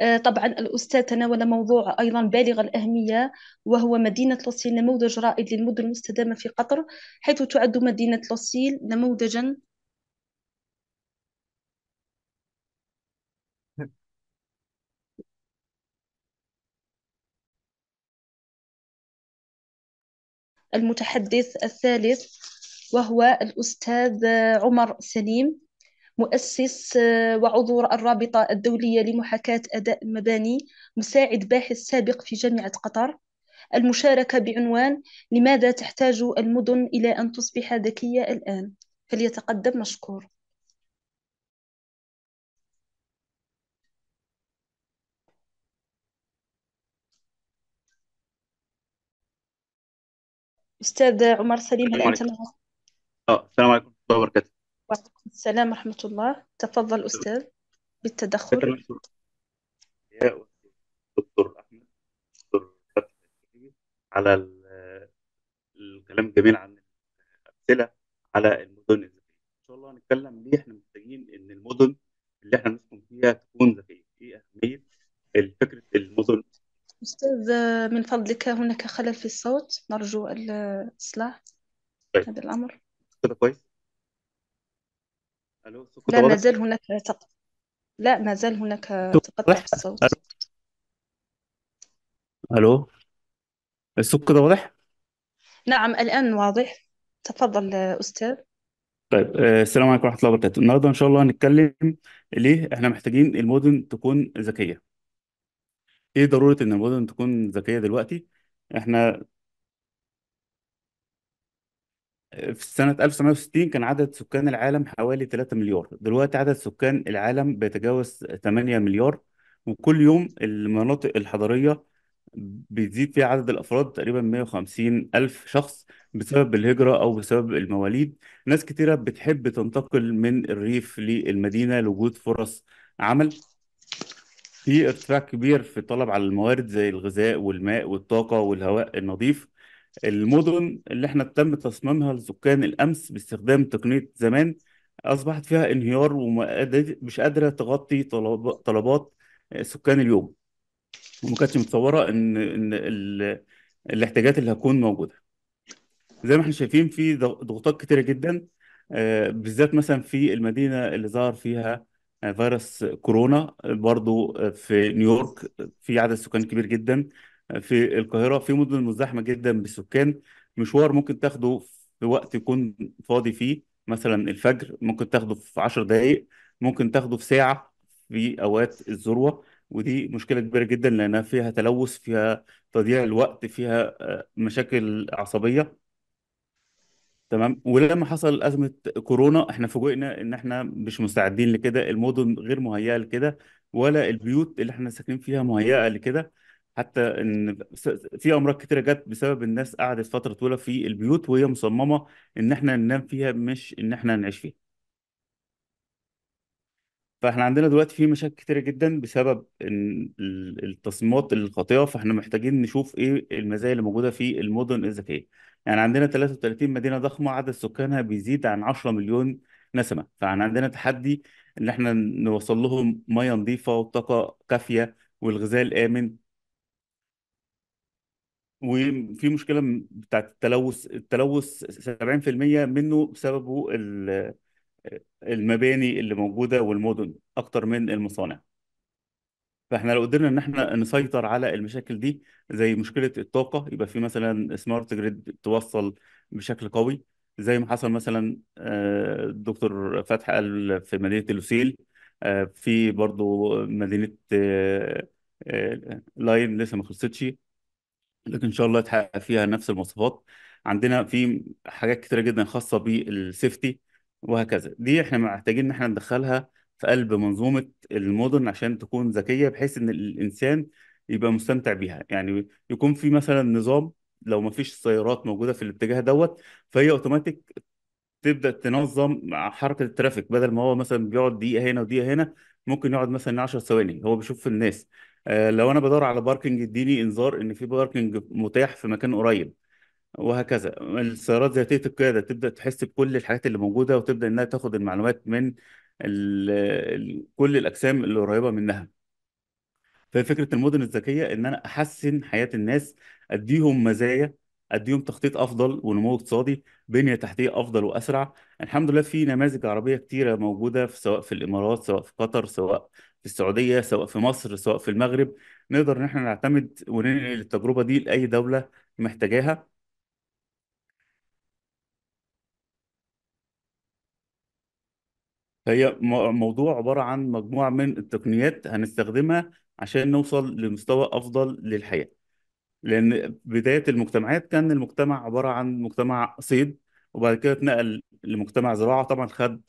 آه، طبعا الأستاذ تناول موضوع أيضا بالغ الأهمية وهو مدينة لوسيل نموذج رائد للمدن المستدامة في قطر حيث تعد مدينة لوسيل نموذجا المتحدث الثالث وهو الأستاذ عمر سليم مؤسس آه، وعضو الرابطة الدولية لمحاكاة أداء المباني مساعد باحث سابق في جامعة قطر المشاركة بعنوان لماذا تحتاج المدن إلى أن تصبح ذكية الآن فليتقدم مشكور أستاذ عمر سليم هل أنت معنا؟ اه السلام عليكم ورحمة الله وبركاته وعليكم السلام ورحمة الله تفضل أستاذ بالتدخل يا دكتور أحمد دكتور على الكلام الجميل عن الأمثلة على المدن الذكية إن شاء الله هنتكلم ليه إحنا محتاجين إن المدن اللي إحنا نسكن فيها تكون ذكية إيه أهمية فكرة المدن أستاذ من فضلك هناك خلل في الصوت نرجو الإصلاح طيب. هذا الأمر كده كويس الو لا ما زال هناك تق... لا ما زال هناك تقطع في الصوت الو السوق كده واضح نعم الآن واضح تفضل أستاذ طيب آه، السلام عليكم ورحمه الله وبركاته النهارده ان شاء الله هنتكلم ليه احنا محتاجين المدن تكون ذكيه ايه ضرورة ان المدن تكون ذكية دلوقتي احنا في سنة 1960 كان عدد سكان العالم حوالي 3 مليار دلوقتي عدد سكان العالم بيتجاوز 8 مليار وكل يوم المناطق الحضرية بيزيد فيها عدد الأفراد تقريبا 150 ألف شخص بسبب الهجرة أو بسبب المواليد ناس كتيرة بتحب تنتقل من الريف للمدينة لوجود فرص عمل في ارتفاع كبير في الطلب على الموارد زي الغذاء والماء والطاقة والهواء النظيف المدن اللي احنا تم تصميمها لسكان الأمس باستخدام تقنية زمان أصبحت فيها انهيار ومش قادرة تغطي طلبات سكان اليوم وما كانتش متصورة إن إن الاحتياجات اللي هتكون موجودة زي ما احنا شايفين في ضغوطات كتيرة جدا آه، بالذات مثلا في المدينة اللي ظهر فيها آه، فيروس كورونا برضو آه، في نيويورك في عدد سكان كبير جدا آه، في القاهرة في مدن مزدحمة جدا بالسكان مشوار ممكن تاخده في وقت يكون فاضي فيه مثلا الفجر ممكن تاخده في 10 دقايق ممكن تاخده في ساعة في أوقات الذروة ودي مشكلة كبيرة جدا لأنها فيها تلوث فيها تضييع الوقت فيها مشاكل عصبية تمام ولما حصل ازمه كورونا احنا فوجئنا ان احنا مش مستعدين لكده المدن غير مهيئه لكده ولا البيوت اللي احنا ساكنين فيها مهيئه لكده حتى ان في امراض كتيره جت بسبب الناس قعدت فتره طويله في البيوت وهي مصممه ان احنا ننام فيها مش ان احنا نعيش فيها فاحنا عندنا دلوقتي في مشاكل كتيرة جدا بسبب إن التصميمات الخاطئة فاحنا محتاجين نشوف ايه المزايا اللي موجودة في المدن الذكية يعني عندنا 33 مدينة ضخمة عدد سكانها بيزيد عن 10 مليون نسمة فاحنا عندنا تحدي ان احنا نوصل لهم ميه نظيفة وطاقة كافية والغذاء الآمن وفي مشكلة بتاعت التلوث التلوث 70% منه بسببه ال- المباني اللي موجوده والمدن اكتر من المصانع فاحنا لو قدرنا ان احنا نسيطر على المشاكل دي زي مشكله الطاقه يبقى في مثلا سمارت جريد توصل بشكل قوي زي ما حصل مثلا الدكتور آه، فتحي قال في مدينه لوسيل آه، في برضو مدينه آه، لاين لسه ما خلصتش لكن ان شاء الله تحقق فيها نفس المواصفات عندنا في حاجات كتيره جدا خاصه بالسيفتي وهكذا دي احنا محتاجين ان احنا ندخلها في قلب منظومة المدن عشان تكون ذكية بحيث ان الانسان يبقى مستمتع بيها يعني يكون في مثلا نظام لو ما فيش سيارات موجودة في الاتجاه دوت فهي اوتوماتيك تبدأ تنظم حركة الترافيك بدل ما هو مثلا بيقعد دقيقة هنا ودقيقة هنا ممكن يقعد مثلا 10 ثواني هو بيشوف الناس آه، لو انا بدور على باركنج يديني انذار ان في باركنج متاح في مكان قريب وهكذا السيارات ذاتية القيادة تبدأ تحس بكل الحاجات اللي موجودة وتبدأ إنها تاخد المعلومات من الـ الـ كل الأجسام اللي قريبة منها فهي فكرة المدن الذكية إن أنا أحسن حياة الناس أديهم مزايا أديهم تخطيط أفضل ونمو اقتصادي بنية تحتية أفضل وأسرع الحمد لله في نماذج عربية كتيرة موجودة في سواء في الإمارات سواء في قطر سواء في السعودية سواء في مصر سواء في المغرب نقدر إن احنا نعتمد وننقل التجربة دي لأي دولة محتاجاها هي موضوع عبارة عن مجموعة من التقنيات هنستخدمها عشان نوصل لمستوى أفضل للحياة لأن بداية المجتمعات كان المجتمع عبارة عن مجتمع صيد وبعد كده اتنقل لمجتمع زراعة طبعا خد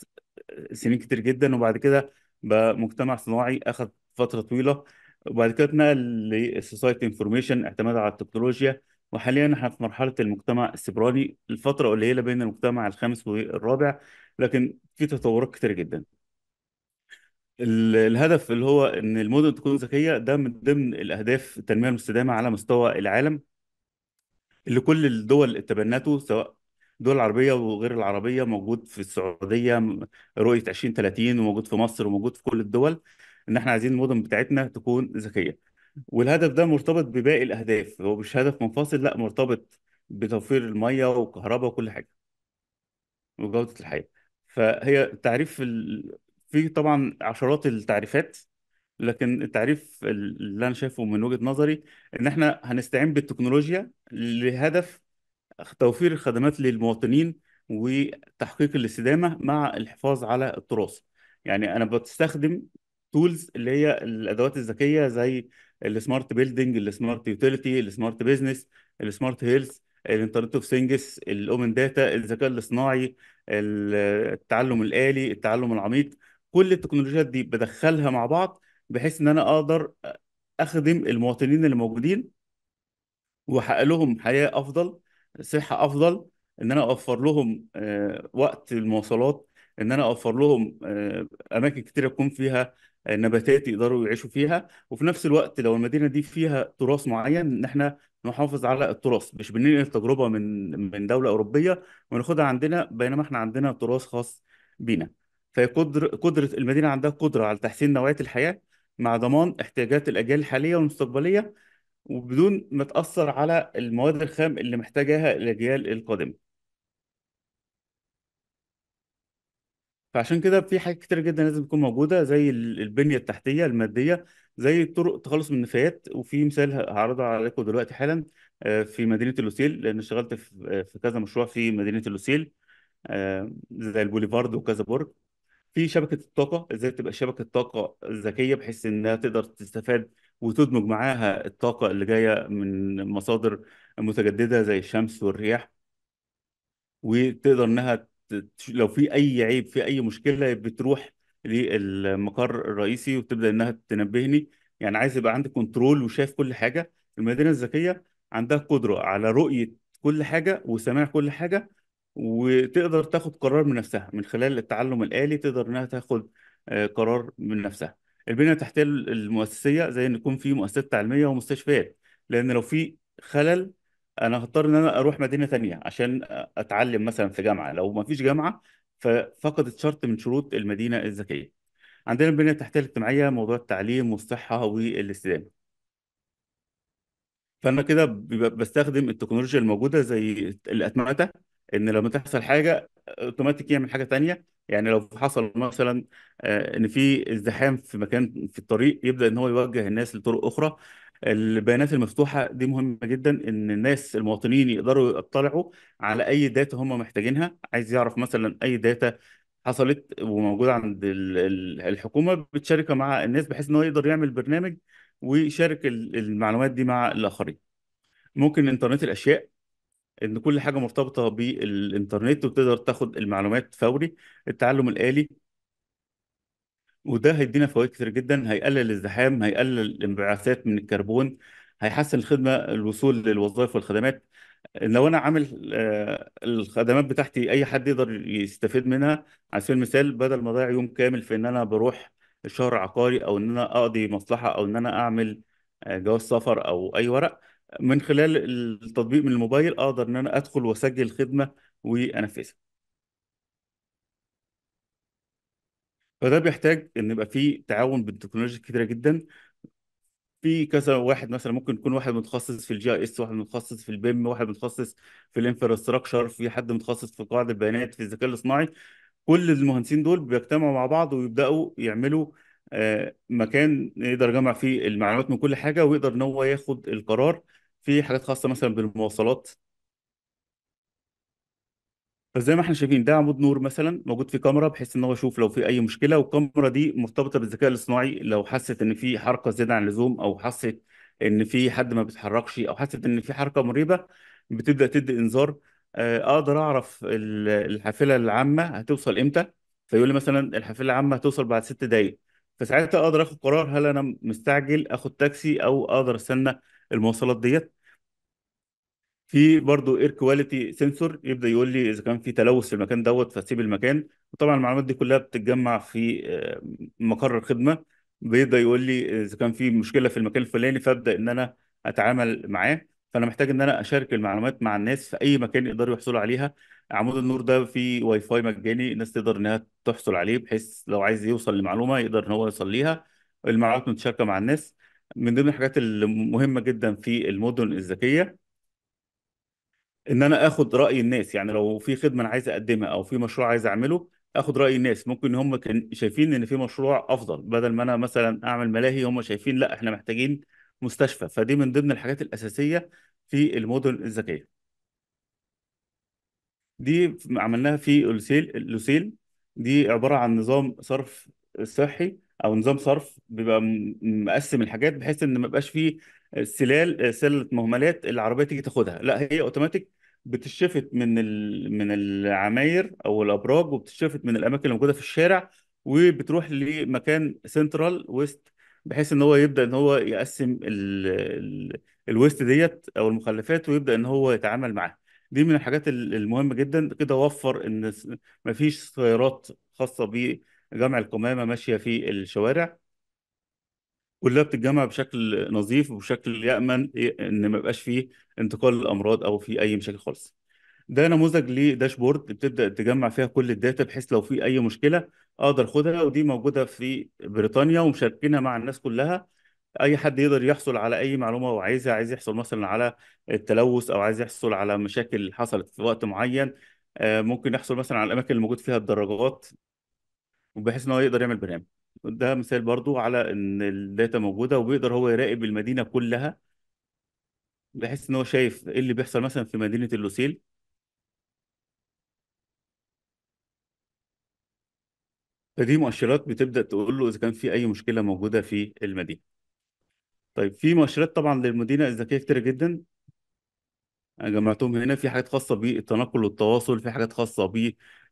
سنين كتير جدا وبعد كده بقى مجتمع صناعي أخد فترة طويلة وبعد كده اتنقل للسوسايتي انفورميشن اعتماد على التكنولوجيا وحاليا احنا في مرحلة المجتمع السبراني الفترة قليلة بين المجتمع الخامس والرابع لكن في تطورات كتير جدا الهدف اللي هو ان المدن تكون ذكيه ده من ضمن الاهداف التنميه المستدامه على مستوى العالم اللي كل الدول اتبنته سواء الدول العربيه وغير العربيه موجود في السعوديه رؤيه 2030 وموجود في مصر وموجود في كل الدول ان احنا عايزين المدن بتاعتنا تكون ذكيه والهدف ده مرتبط بباقي الاهداف هو مش هدف منفصل لا مرتبط بتوفير الميه والكهرباء وكل حاجه وجوده الحياه فهي تعريف ال... في طبعا عشرات التعريفات لكن التعريف اللي انا شايفه من وجهة نظري ان احنا هنستعين بالتكنولوجيا لهدف توفير الخدمات للمواطنين وتحقيق الاستدامة مع الحفاظ على التراث يعني انا بستخدم تولز اللي هي الادوات الذكيه زي السمارت بيلدينج السمارت يوتيليتي السمارت بزنس السمارت هيلث الانترنت اوف ثينجز الاومن داتا الذكاء الاصطناعي التعلم الآلي التعلم العميق كل التكنولوجيات دي بدخلها مع بعض بحيث ان انا اقدر اخدم المواطنين اللي موجودين واحقق لهم حياة افضل صحة افضل ان انا اوفر لهم آه، وقت المواصلات ان انا اوفر لهم آه، اماكن كتيره تكون فيها آه، نباتات يقدروا يعيشوا فيها وفي نفس الوقت لو المدينه دي فيها تراث معين ان احنا نحافظ على التراث مش بننقل التجربه من من دوله اوروبيه وناخدها عندنا بينما احنا عندنا تراث خاص بينا فهي قدر قدره المدينه عندها قدره على تحسين نوعيه الحياه مع ضمان احتياجات الاجيال الحاليه والمستقبليه وبدون ما تاثر على المواد الخام اللي محتاجاها الاجيال القادمه فعشان كده في حاجات كتير جدا لازم تكون موجوده زي البنيه التحتيه الماديه زي طرق تخلص من النفايات وفي مثال هعرضه عليكم دلوقتي حالا آه، في مدينه اللوسيل لان اشتغلت في آه، كذا مشروع في مدينه اللوسيل آه، زي البوليفارد وكذا برج في شبكه الطاقه ازاي تبقى شبكه طاقه ذكيه بحيث انها تقدر تستفاد وتدمج معاها الطاقه اللي جايه من مصادر متجدده زي الشمس والرياح وتقدر انها لو في اي عيب في اي مشكله بتروح للمقر الرئيسي وتبدا انها تنبهني يعني عايز يبقى عندي كنترول وشايف كل حاجه المدينه الذكيه عندها قدره على رؤيه كل حاجه وسماع كل حاجه وتقدر تاخد قرار من نفسها من خلال التعلم الآلي تقدر إنها تاخد آه، قرار من نفسها البنية التحتية المؤسسية زي إن يكون في مؤسسات تعليمية ومستشفيات لأن لو في خلل أنا هضطر إن أنا أروح مدينة ثانيه عشان أتعلم مثلا في جامعة لو ما فيش جامعة ففقدت شرط من شروط المدينة الذكية عندنا البنية التحتية الاجتماعية موضوع التعليم والصحة والاستدامة فأنا كده بستخدم التكنولوجيا الموجودة زي الأتمتة إن لما تحصل حاجة أوتوماتيك يعمل حاجة تانية يعني لو حصل مثلا آه، ان في ازدحام في مكان في الطريق يبدا ان هو يوجه الناس لطرق اخرى البيانات المفتوحه دي مهمه جدا ان الناس المواطنين يقدروا يطلعوا على اي داتا هم محتاجينها عايز يعرف مثلا اي داتا حصلت وموجوده عند الحكومه بتشاركها مع الناس بحيث ان هو يقدر يعمل برنامج ويشارك المعلومات دي مع الاخرين ممكن انترنت الاشياء ان كل حاجه مرتبطه بالانترنت وتقدر تاخد المعلومات فوري التعلم الالي وده هيدينا فوائد كتير جدا هيقلل الزحام هيقلل الانبعاثات من الكربون هيحسن الخدمه الوصول للوظائف والخدمات لو انا عامل آه، الخدمات بتاعتي اي حد يقدر يستفيد منها على سبيل المثال بدل ما اضيع يوم كامل في ان انا بروح شهر عقاري او ان انا اقضي مصلحه او ان انا اعمل آه، جواز سفر او اي ورق من خلال التطبيق من الموبايل اقدر ان انا ادخل واسجل خدمه وانفذها فده بيحتاج ان يبقى فيه تعاون بين تكنولوجيا كتيره جدا في كذا واحد مثلا ممكن يكون واحد متخصص في الجي اي اس واحد متخصص في البيم واحد متخصص في الانفراستراكشر في حد متخصص في قواعد البيانات في الذكاء الاصطناعي كل المهندسين دول بيجتمعوا مع بعض ويبداوا يعملوا آه، مكان يقدر يجمع فيه المعلومات من كل حاجه ويقدر ان هو ياخد القرار في حاجات خاصه مثلا بالمواصلات فزي ما احنا شايفين ده عمود نور مثلا موجود في كاميرا بحيث ان هو يشوف لو في اي مشكله والكاميرا دي مرتبطه بالذكاء الاصطناعي لو حست ان في حركه زياده عن اللزوم او حست ان في حد ما بيتحركش او حست ان في حركه مريبه بتبدا تدي انذار آه اقدر اعرف الحافله العامه هتوصل امتى فيقول لي مثلا الحافله العامه هتوصل بعد ست دقائق فساعتها اقدر اخد قرار هل انا مستعجل اخد تاكسي او اقدر استنى المواصلات ديت في برضه اير كواليتي سنسور يبدا يقول لي اذا كان في تلوث في المكان دوت فسيب المكان وطبعا المعلومات دي كلها بتتجمع في آه، مقر الخدمه بيبدا يقول لي اذا كان في مشكله في المكان الفلاني فابدا ان انا اتعامل معاه فانا محتاج ان انا اشارك المعلومات مع الناس في اي مكان يقدروا يحصلوا عليها عمود النور ده فيه واي فاي مجاني الناس تقدر انها تحصل عليه بحيث لو عايز يوصل لمعلومه يقدر ان هو يوصل ليها المعلومات متشاركه مع الناس من ضمن الحاجات المهمه جدا في المدن الذكيه ان انا اخد راي الناس يعني لو في خدمه انا عايز اقدمها او في مشروع عايز اعمله اخد راي الناس ممكن هم كان شايفين ان في مشروع افضل بدل ما انا مثلا اعمل ملاهي هم شايفين لا احنا محتاجين مستشفى فدي من ضمن الحاجات الاساسيه في المدن الذكيه دي عملناها في لوسيل لوسيل دي عباره عن نظام صرف صحي او نظام صرف بيبقى مقسم الحاجات بحيث ان ما يبقاش فيه سلال سله مهملات العربيه تيجي تاخدها لا هي اوتوماتيك بتشفت من ال... من العماير او الابراج وبتشفت من الاماكن اللي موجوده في الشارع وبتروح لمكان سنترال ويست بحيث ان هو يبدا ان هو يقسم ال... ال... الويست ديت او المخلفات ويبدا ان هو يتعامل معاها دي من الحاجات المهمه جدا كده وفر ان مفيش سيارات خاصه بجمع القمامه ماشيه في الشوارع كلها بتتجمع بشكل نظيف وبشكل يامن إيه، ان ما يبقاش فيه انتقال الامراض او في اي مشاكل خالص ده نموذج لداشبورد بتبدا تجمع فيها كل الداتا بحيث لو في اي مشكله اقدر اخدها ودي موجوده في بريطانيا ومشاركينها مع الناس كلها اي حد يقدر يحصل على اي معلومه هو عايزها عايز يحصل مثلا على التلوث او عايز يحصل على مشاكل حصلت في وقت معين آه، ممكن يحصل مثلا على الاماكن اللي موجود فيها الدراجات وبحيث ان هو يقدر يعمل برنامج ده مثال برضو على ان الداتا موجوده وبيقدر هو يراقب المدينه كلها بحيث ان هو شايف ايه اللي بيحصل مثلا في مدينه اللوسيل فدي مؤشرات بتبدا تقول له اذا كان في اي مشكله موجوده في المدينه طيب في مؤشرات طبعا للمدينه الذكيه كتير جدا انا جمعتهم هنا في حاجات خاصه بالتنقل والتواصل في حاجات خاصه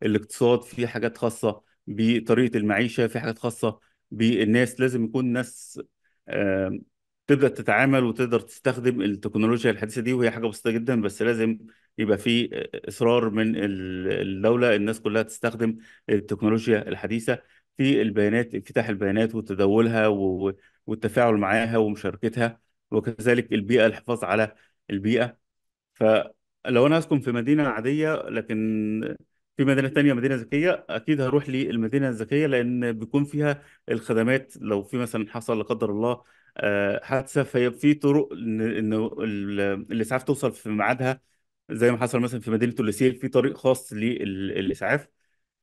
بالاقتصاد في حاجات خاصه بطريقه المعيشه في حاجات خاصه بالناس لازم يكون ناس تبدا تتعامل وتقدر تستخدم التكنولوجيا الحديثه دي وهي حاجه بسيطه جدا بس لازم يبقى في اصرار من الدوله الناس كلها تستخدم التكنولوجيا الحديثه في البيانات افتتاح البيانات وتداولها والتفاعل معاها ومشاركتها وكذلك البيئه الحفاظ على البيئه فلو انا اسكن في مدينه عاديه لكن في مدينة تانية مدينة ذكية أكيد هروح للمدينة الذكية لأن بيكون فيها الخدمات لو في مثلا حصل لا قدر الله آه، حادثة فهي في طرق إن إن الإسعاف توصل في ميعادها زي ما حصل مثلا في مدينة الوسيل في طريق خاص للإسعاف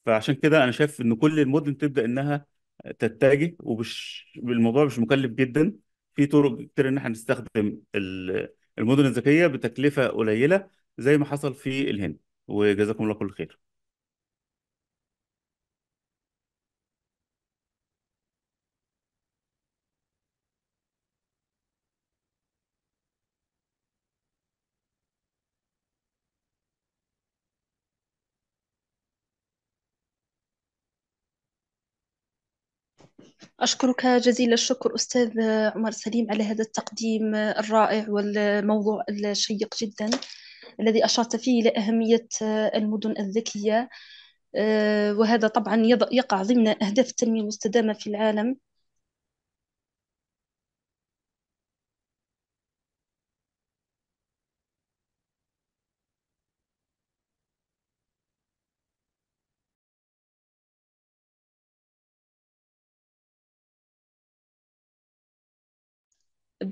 فعشان كده أنا شايف إن كل المدن تبدأ إنها تتجه ومش الموضوع مش مكلف جدا في طرق كتير إن إحنا نستخدم المدن الذكية بتكلفة قليلة زي ما حصل في الهند وجزاكم الله كل خير أشكرك جزيل الشكر أستاذ عمر سليم على هذا التقديم الرائع والموضوع الشيق جدا الذي أشرت فيه إلى أهمية المدن الذكية آه، وهذا طبعا يقع ضمن أهداف التنمية المستدامة في العالم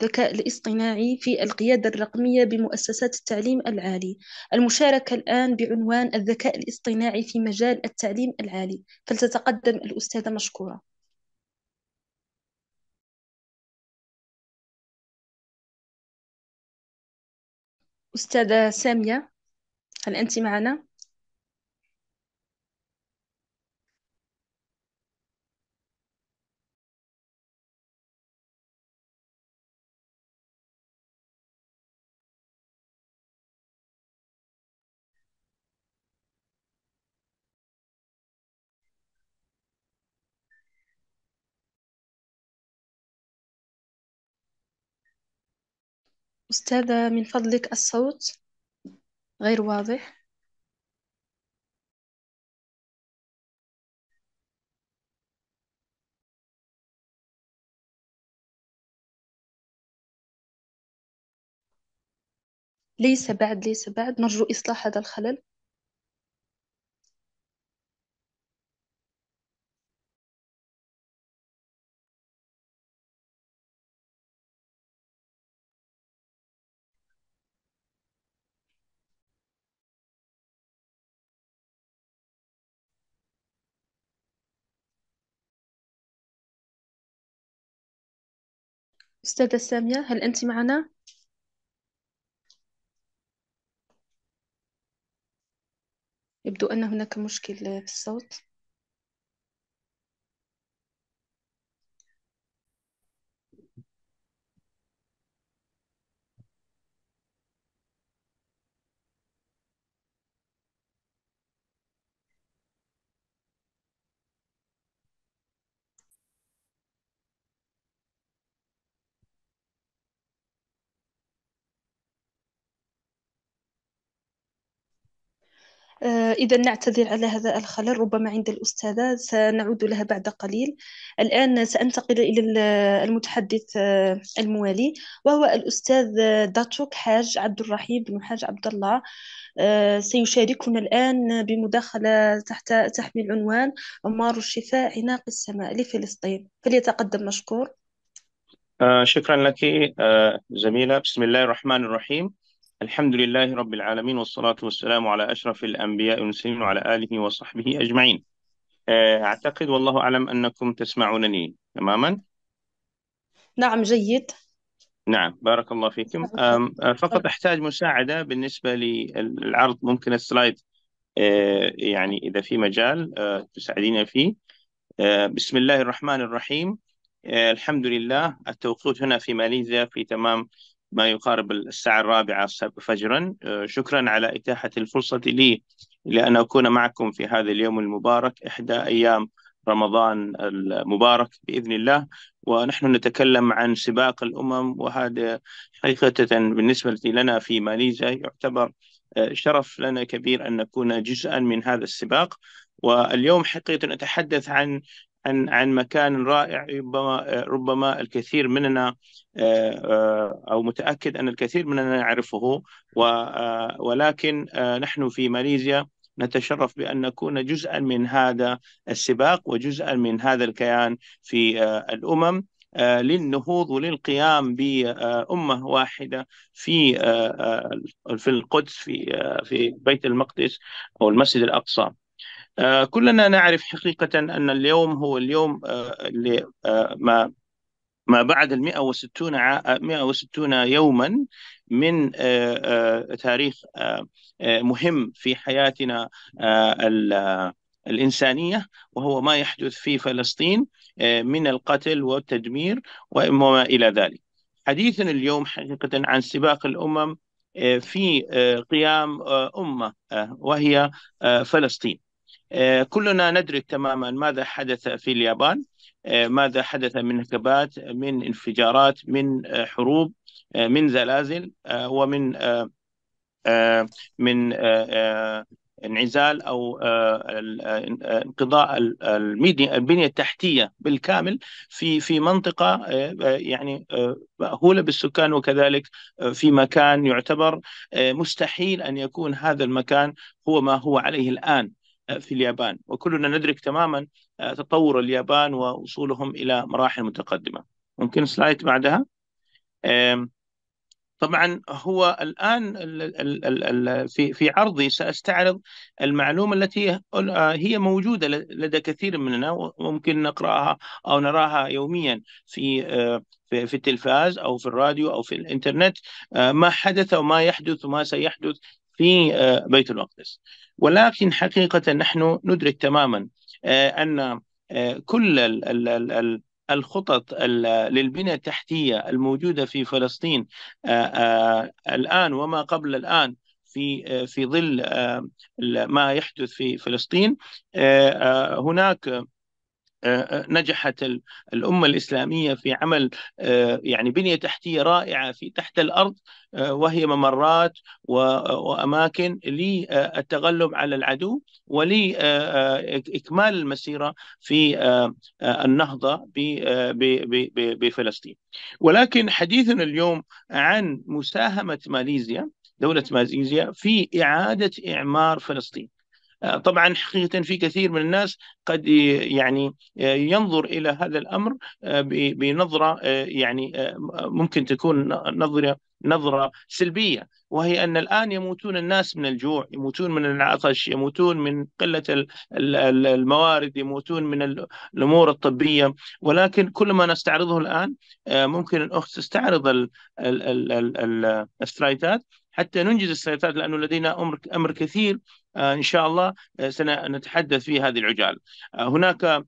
الذكاء الاصطناعي في القيادة الرقمية بمؤسسات التعليم العالي المشاركة الآن بعنوان الذكاء الاصطناعي في مجال التعليم العالي فلتتقدم الأستاذة مشكورة أستاذة سامية هل أنت معنا؟ أستاذة من فضلك الصوت غير واضح ليس بعد ليس بعد نرجو إصلاح هذا الخلل أستاذة سامية هل أنت معنا؟ يبدو أن هناك مشكل في الصوت آه، إذا نعتذر على هذا الخلل ربما عند الأستاذة سنعود لها بعد قليل الآن سأنتقل إلى المتحدث آه، الموالي وهو الأستاذ آه، داتوك حاج عبد الرحيم بن حاج عبد الله سيشاركنا الآن بمداخلة تحت تحمل عنوان عمار الشفاء عناق السماء لفلسطين فليتقدم مشكور شكرا لك زميلة بسم الله الرحمن الرحيم الحمد لله رب العالمين والصلاة والسلام على أشرف الأنبياء والمرسلين وعلى آله وصحبه أجمعين آه، أعتقد والله أعلم أنكم تسمعونني تماما نعم جيد نعم بارك الله فيكم فقط أحتاج مساعدة بالنسبة للعرض ممكن السلايد آه، يعني إذا في مجال آه، تساعدينا فيه بسم الله الرحمن الرحيم الحمد لله التوقيت هنا في ماليزيا في تمام ما يقارب الساعة الرابعة فجرا آه، شكرا على إتاحة الفرصة لي لأن أكون معكم في هذا اليوم المبارك إحدى أيام رمضان المبارك باذن الله ونحن نتكلم عن سباق الامم وهذا حقيقه بالنسبه لنا في ماليزيا يعتبر آه، شرف لنا كبير ان نكون جزءا من هذا السباق واليوم حقيقه أتحدث عن عن عن مكان رائع ربما ربما الكثير مننا آه، آه، او متاكد ان الكثير مننا يعرفه آه، ولكن نحن في ماليزيا نتشرف بان نكون جزءا من هذا السباق وجزءا من هذا الكيان في الامم للنهوض وللقيام بأمة واحدة في في القدس في في بيت المقدس أو المسجد الأقصى آه، كلنا نعرف حقيقة أن اليوم هو اليوم آه، اللي آه، ما ما بعد ال 160 160 يوما من تاريخ مهم في حياتنا الإنسانية وهو ما يحدث في فلسطين من القتل والتدمير وما إلى ذلك حديثنا اليوم حقيقة عن سباق الأمم في قيام أمة وهي فلسطين آه، كلنا ندرك تماما ماذا حدث في اليابان آه، ماذا حدث من نكبات من انفجارات من آه، حروب من زلازل ومن من انعزال او انقضاء البنيه التحتيه بالكامل في في منطقه يعني مأهوله بالسكان وكذلك في مكان يعتبر مستحيل ان يكون هذا المكان هو ما هو عليه الان في اليابان وكلنا ندرك تماما آه، تطور اليابان ووصولهم إلى مراحل متقدمة ممكن سلايد بعدها طبعا هو الآن في في عرضي سأستعرض المعلومة التي هي آه، موجودة لدى كثير مننا وممكن نقرأها أو نراها يوميا آه، في في التلفاز أو في الراديو أو في الإنترنت ما حدث وما يحدث وما سيحدث في آه، بيت المقدس ولكن حقيقة نحن ندرك تماما آه، أن آه، كل الخطط للبنى التحتية الموجودة في فلسطين الآن وما قبل الآن في في ظل ما يحدث في فلسطين هناك آه، آه، نجحت الأمة الإسلامية في عمل آه، يعني بنية تحتية رائعة في تحت الأرض وهي ممرات وأماكن للتغلب على العدو ولإكمال المسيرة في النهضة بفلسطين ولكن حديثنا اليوم عن مساهمة ماليزيا دولة ماليزيا في إعادة إعمار فلسطين آه، طبعا حقيقة في كثير من الناس قد يعني آه، ينظر إلى هذا الأمر آه، بنظرة يعني ممكن تكون نظرة نظرة سلبية وهي أن الآن يموتون الناس من الجوع يموتون من العطش يموتون من قلة الموارد يموتون من الأمور الطبية ولكن كل ما نستعرضه الآن ممكن الأخت تستعرض السلايدات حتى ننجز السيطرة لأنه لدينا أمر أمر كثير آه، إن شاء الله آه، سنتحدث في هذه العجال آه، هناك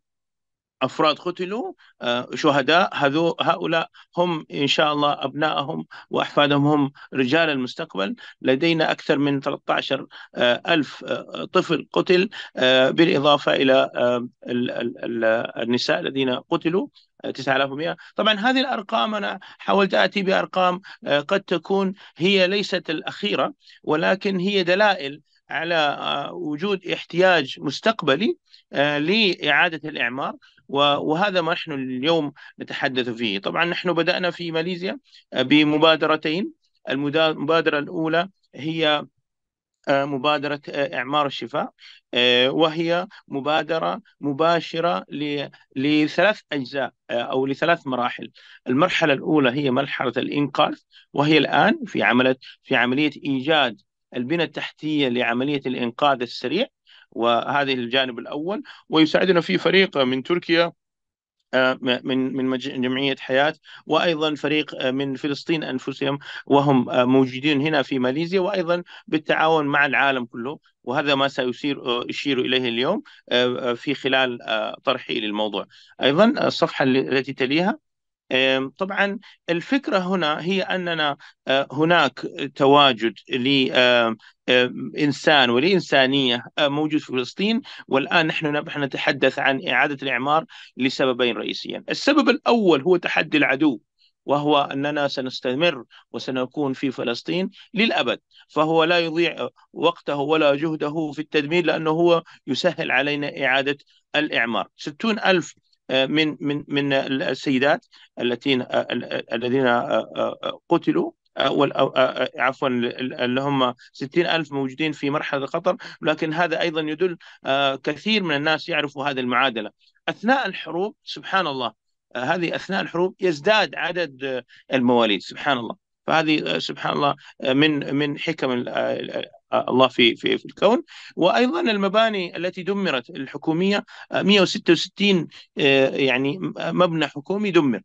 افراد قتلوا شهداء هذو هؤلاء هم ان شاء الله ابنائهم واحفادهم هم رجال المستقبل لدينا اكثر من 13 الف طفل قتل بالاضافه الى النساء الذين قتلوا 9100 طبعا هذه الارقام انا حاولت اتي بارقام آه، قد تكون هي ليست الاخيره ولكن هي دلائل على آه، وجود احتياج مستقبلي آه، لاعاده الاعمار وهذا ما نحن اليوم نتحدث فيه طبعا نحن بدانا في ماليزيا بمبادرتين المبادره الاولى هي آه، مبادرة آه، إعمار الشفاء آه، وهي مبادرة مباشرة لثلاث أجزاء أو لثلاث مراحل المرحلة الأولى هي مرحلة الإنقاذ وهي الآن في عملية في عملية إيجاد البنى التحتية لعملية الإنقاذ السريع وهذا الجانب الأول ويساعدنا في فريق من تركيا آه، من من جمعيه حياه وايضا فريق آه، من فلسطين انفسهم وهم آه، موجودين هنا في ماليزيا وايضا بالتعاون مع العالم كله وهذا ما سيشير يشير اليه اليوم في خلال طرحي للموضوع. ايضا الصفحه التي تليها طبعا الفكره هنا هي اننا آه، هناك تواجد انسان ولانسانيه آه، موجود في فلسطين والان نحن نتحدث عن اعاده الاعمار لسببين رئيسيين، السبب الاول هو تحدي العدو وهو اننا سنستمر وسنكون في فلسطين للابد، فهو لا يضيع وقته ولا جهده في التدمير لانه هو يسهل علينا اعاده الاعمار، ستون الف من من من السيدات التي الذين قتلوا عفوا اللي هم 60 ألف موجودين في مرحلة الخطر لكن هذا أيضا يدل كثير من الناس يعرفوا هذه المعادلة أثناء الحروب سبحان الله هذه أثناء الحروب يزداد عدد المواليد سبحان الله فهذه سبحان الله من من حكم الله في في في الكون وايضا المباني التي دمرت الحكوميه 166 آه، آه، يعني مبنى حكومي دمر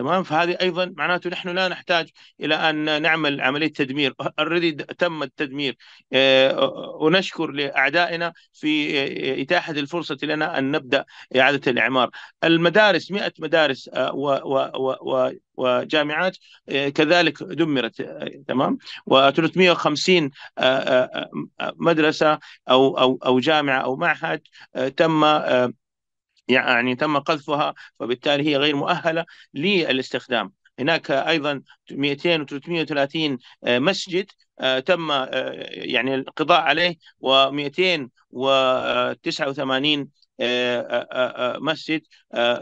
تمام فهذه ايضا معناته نحن لا نحتاج الى ان نعمل عمليه تدمير اوريدي تم التدمير آه، ونشكر لاعدائنا في اتاحه الفرصه لنا ان نبدا اعاده الاعمار المدارس 100 مدارس آه، و, و, و وجامعات آه، كذلك دمرت تمام و350 مدرسه او او او جامعه او معهد تم يعني تم قذفها فبالتالي هي غير مؤهله للاستخدام هناك ايضا 200 و330 آه، مسجد آه، تم آه، يعني القضاء عليه و289 آه، آه، آه، مسجد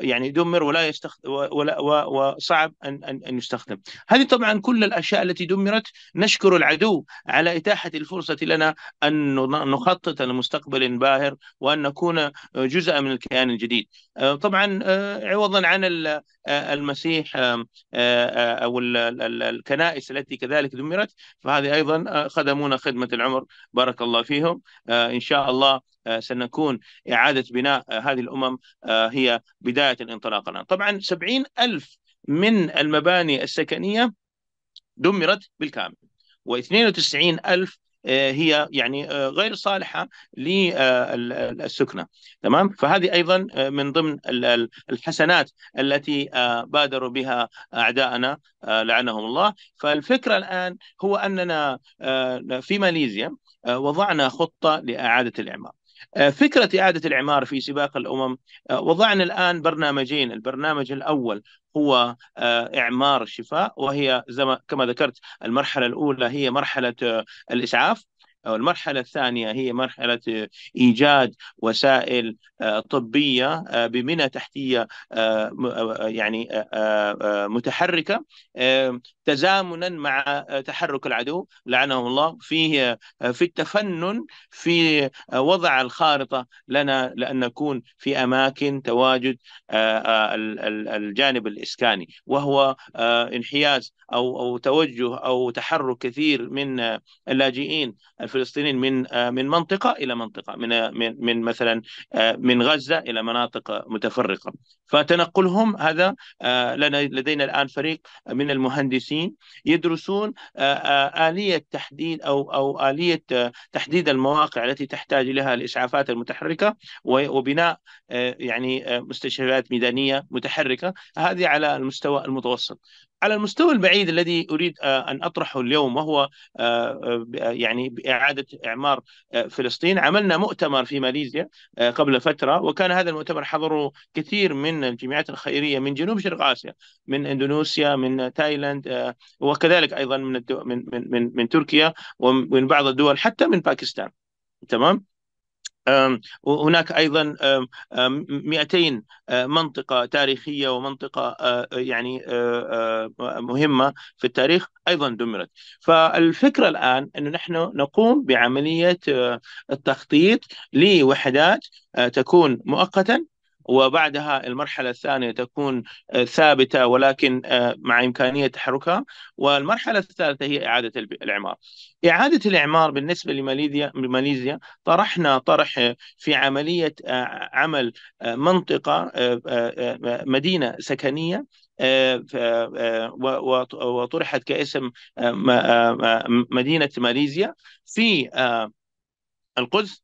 يعني دمر ولا يستخدم ولا وصعب ان ان يستخدم. هذه طبعا كل الاشياء التي دمرت نشكر العدو على اتاحه الفرصه لنا ان نخطط لمستقبل باهر وان نكون جزءا من الكيان الجديد. طبعا عوضا عن المسيح او الكنائس التي كذلك دمرت فهذه ايضا خدمونا خدمه العمر بارك الله فيهم ان شاء الله آه، سنكون إعادة بناء آه، هذه الأمم آه، هي بداية الانطلاق الآن طبعا سبعين ألف من المباني السكنية دمرت بالكامل و92 ألف هي يعني غير صالحة للسكنة تمام فهذه أيضا من ضمن الحسنات التي بادروا بها أعداءنا لعنهم الله فالفكرة الآن هو أننا في ماليزيا وضعنا خطة لإعادة الإعمار آه، فكرة إعادة الإعمار في سباق الأمم آه، وضعنا الآن برنامجين البرنامج الأول هو آه، إعمار الشفاء وهي كما ذكرت المرحلة الأولى هي مرحلة الإسعاف أو المرحلة الثانية هي مرحلة آه، إيجاد وسائل آه، طبية آه، ببنى تحتية يعني متحركة تزامنا مع تحرك العدو لعنه الله في في التفنن في وضع الخارطة لنا لأن نكون في أماكن تواجد الجانب الإسكاني وهو انحياز أو أو توجه أو تحرك كثير من اللاجئين فلسطيني من آه، من منطقه الى منطقه من آه، من مثلا آه، من غزه الى مناطق متفرقه فتنقلهم هذا آه، لنا لدينا الان فريق من المهندسين يدرسون آه، آه، اليه تحديد او او اليه تحديد المواقع التي تحتاج لها الاسعافات المتحركه وبناء يعني مستشفيات ميدانيه متحركه هذه على المستوى المتوسط على المستوى البعيد الذي اريد ان اطرحه اليوم وهو يعني باعاده اعمار فلسطين عملنا مؤتمر في ماليزيا قبل فتره وكان هذا المؤتمر حضره كثير من من الجمعيات الخيريه من جنوب شرق اسيا من اندونيسيا من تايلاند آه، وكذلك ايضا من الدو... من من من, من تركيا ومن بعض الدول حتى من باكستان تمام هناك ايضا 200 آه، منطقه تاريخيه ومنطقه آه، يعني مهمه في التاريخ ايضا دمرت فالفكره الان انه نحن نقوم بعمليه التخطيط لوحدات تكون مؤقتا وبعدها المرحلة الثانية تكون آه، ثابتة ولكن آه، مع إمكانية تحركها والمرحلة الثالثة هي إعادة الإعمار إعادة الإعمار بالنسبة لماليزيا ماليزيا طرحنا طرح في عملية آه، عمل منطقة مدينة سكنية وطرحت كاسم مدينة ماليزيا في القدس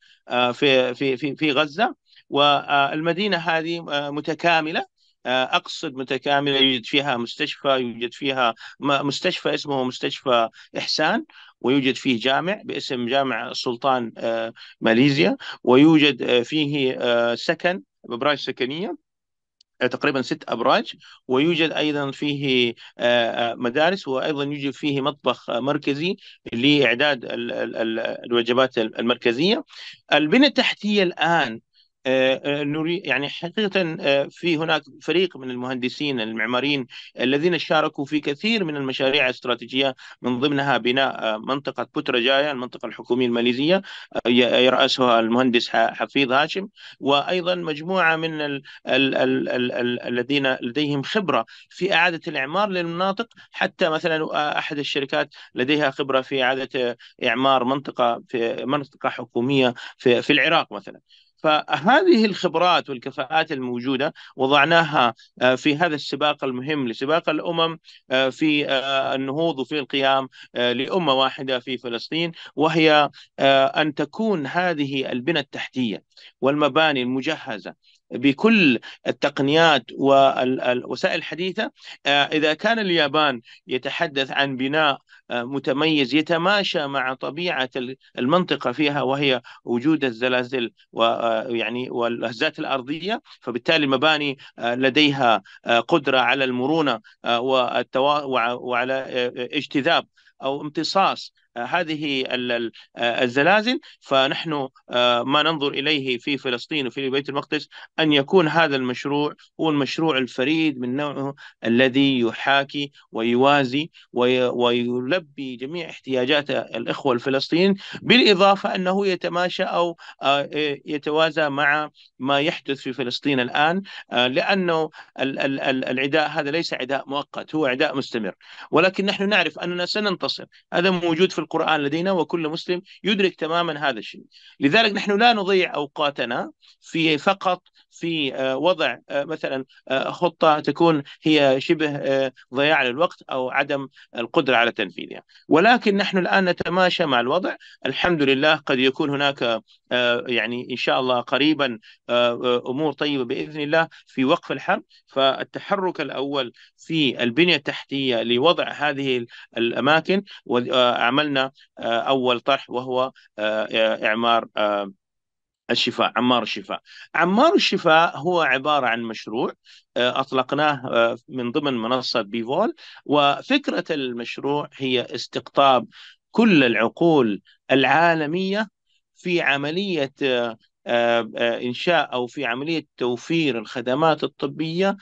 في في في غزة والمدينه هذه آه، متكامله آه، اقصد متكامله يوجد فيها مستشفى يوجد فيها مستشفى اسمه مستشفى احسان ويوجد فيه جامع باسم جامع السلطان آه، ماليزيا ويوجد فيه سكن ابراج سكنيه تقريبا ست ابراج ويوجد ايضا فيه مدارس وايضا يوجد فيه مطبخ مركزي لاعداد الوجبات المركزيه. البنيه التحتيه الان آه، آه، نريد يعني حقيقة آه، في هناك فريق من المهندسين المعماريين الذين شاركوا في كثير من المشاريع الاستراتيجية من ضمنها بناء منطقة بوترجايا المنطقة الحكومية الماليزية يرأسها المهندس حفيظ هاشم وأيضا مجموعة من الـ الـ الـ الـ الـ الذين لديهم خبرة في إعادة الإعمار للمناطق حتى مثلا أحد الشركات لديها خبرة في إعادة إعمار منطقة في منطقة حكومية في, في العراق مثلا فهذه الخبرات والكفاءات الموجودة وضعناها آه، في هذا السباق المهم لسباق الأمم آه، في آه، النهوض وفي القيام لأمة واحدة في فلسطين وهي أن تكون هذه البنى التحتية والمباني المجهزة بكل التقنيات والوسائل الحديثة إذا كان اليابان يتحدث عن بناء آه، متميز يتماشى مع طبيعة المنطقة فيها وهي وجود الزلازل ويعني آه، والهزات الأرضية فبالتالي المباني آه، لديها قدرة على المرونة وعلى اجتذاب أو امتصاص هذه الزلازل فنحن آه، ما ننظر اليه في فلسطين وفي بيت المقدس ان يكون هذا المشروع هو المشروع الفريد من نوعه الذي يحاكي ويوازي ويلبي جميع احتياجات الاخوه الفلسطينيين بالاضافه انه يتماشى او آه، يتوازى مع ما يحدث في فلسطين الان آه، لانه العداء هذا ليس عداء مؤقت هو عداء مستمر ولكن نحن نعرف اننا سننتصر هذا موجود في القرآن لدينا وكل مسلم يدرك تماما هذا الشيء لذلك نحن لا نضيع أوقاتنا في فقط في آه، وضع آه، مثلا آه، خطه تكون هي شبه ضياع للوقت او عدم القدره على تنفيذها، يعني. ولكن نحن الان نتماشى مع الوضع، الحمد لله قد يكون هناك يعني ان شاء الله قريبا امور طيبه باذن الله في وقف الحرب، فالتحرك الاول في البنيه التحتيه لوضع هذه الاماكن وعملنا اول طرح وهو اعمار الشفاء عمار الشفاء عمار الشفاء هو عبارة عن مشروع آه، أطلقناه آه، من ضمن منصة بيفول وفكرة المشروع هي استقطاب كل العقول العالمية في عملية آه، انشاء او في عمليه توفير الخدمات الطبيه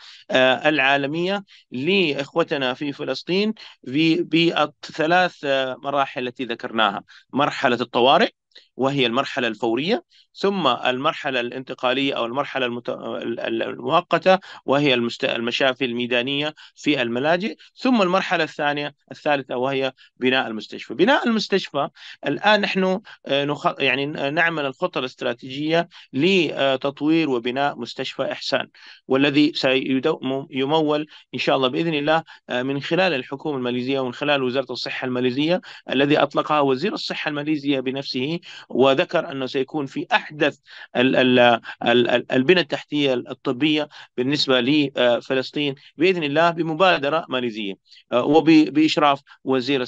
العالميه لاخوتنا في فلسطين بالثلاث مراحل التي ذكرناها مرحله الطوارئ وهي المرحلة الفورية ثم المرحلة الانتقالية أو المرحلة المت... المؤقتة وهي المشت... المشافي الميدانية في الملاجئ ثم المرحلة الثانية الثالثة وهي بناء المستشفى بناء المستشفى الآن نحن آه، نخ... يعني آه، نعمل الخطة الاستراتيجية لتطوير وبناء مستشفى إحسان والذي سيمول إن شاء الله بإذن الله آه، من خلال الحكومة الماليزية ومن خلال وزارة الصحة الماليزية الذي أطلقها وزير الصحة الماليزية بنفسه وذكر أنه سيكون في أحدث البنى التحتية الطبية بالنسبة لفلسطين آه، بإذن الله بمبادرة ماليزية آه، وبإشراف وزير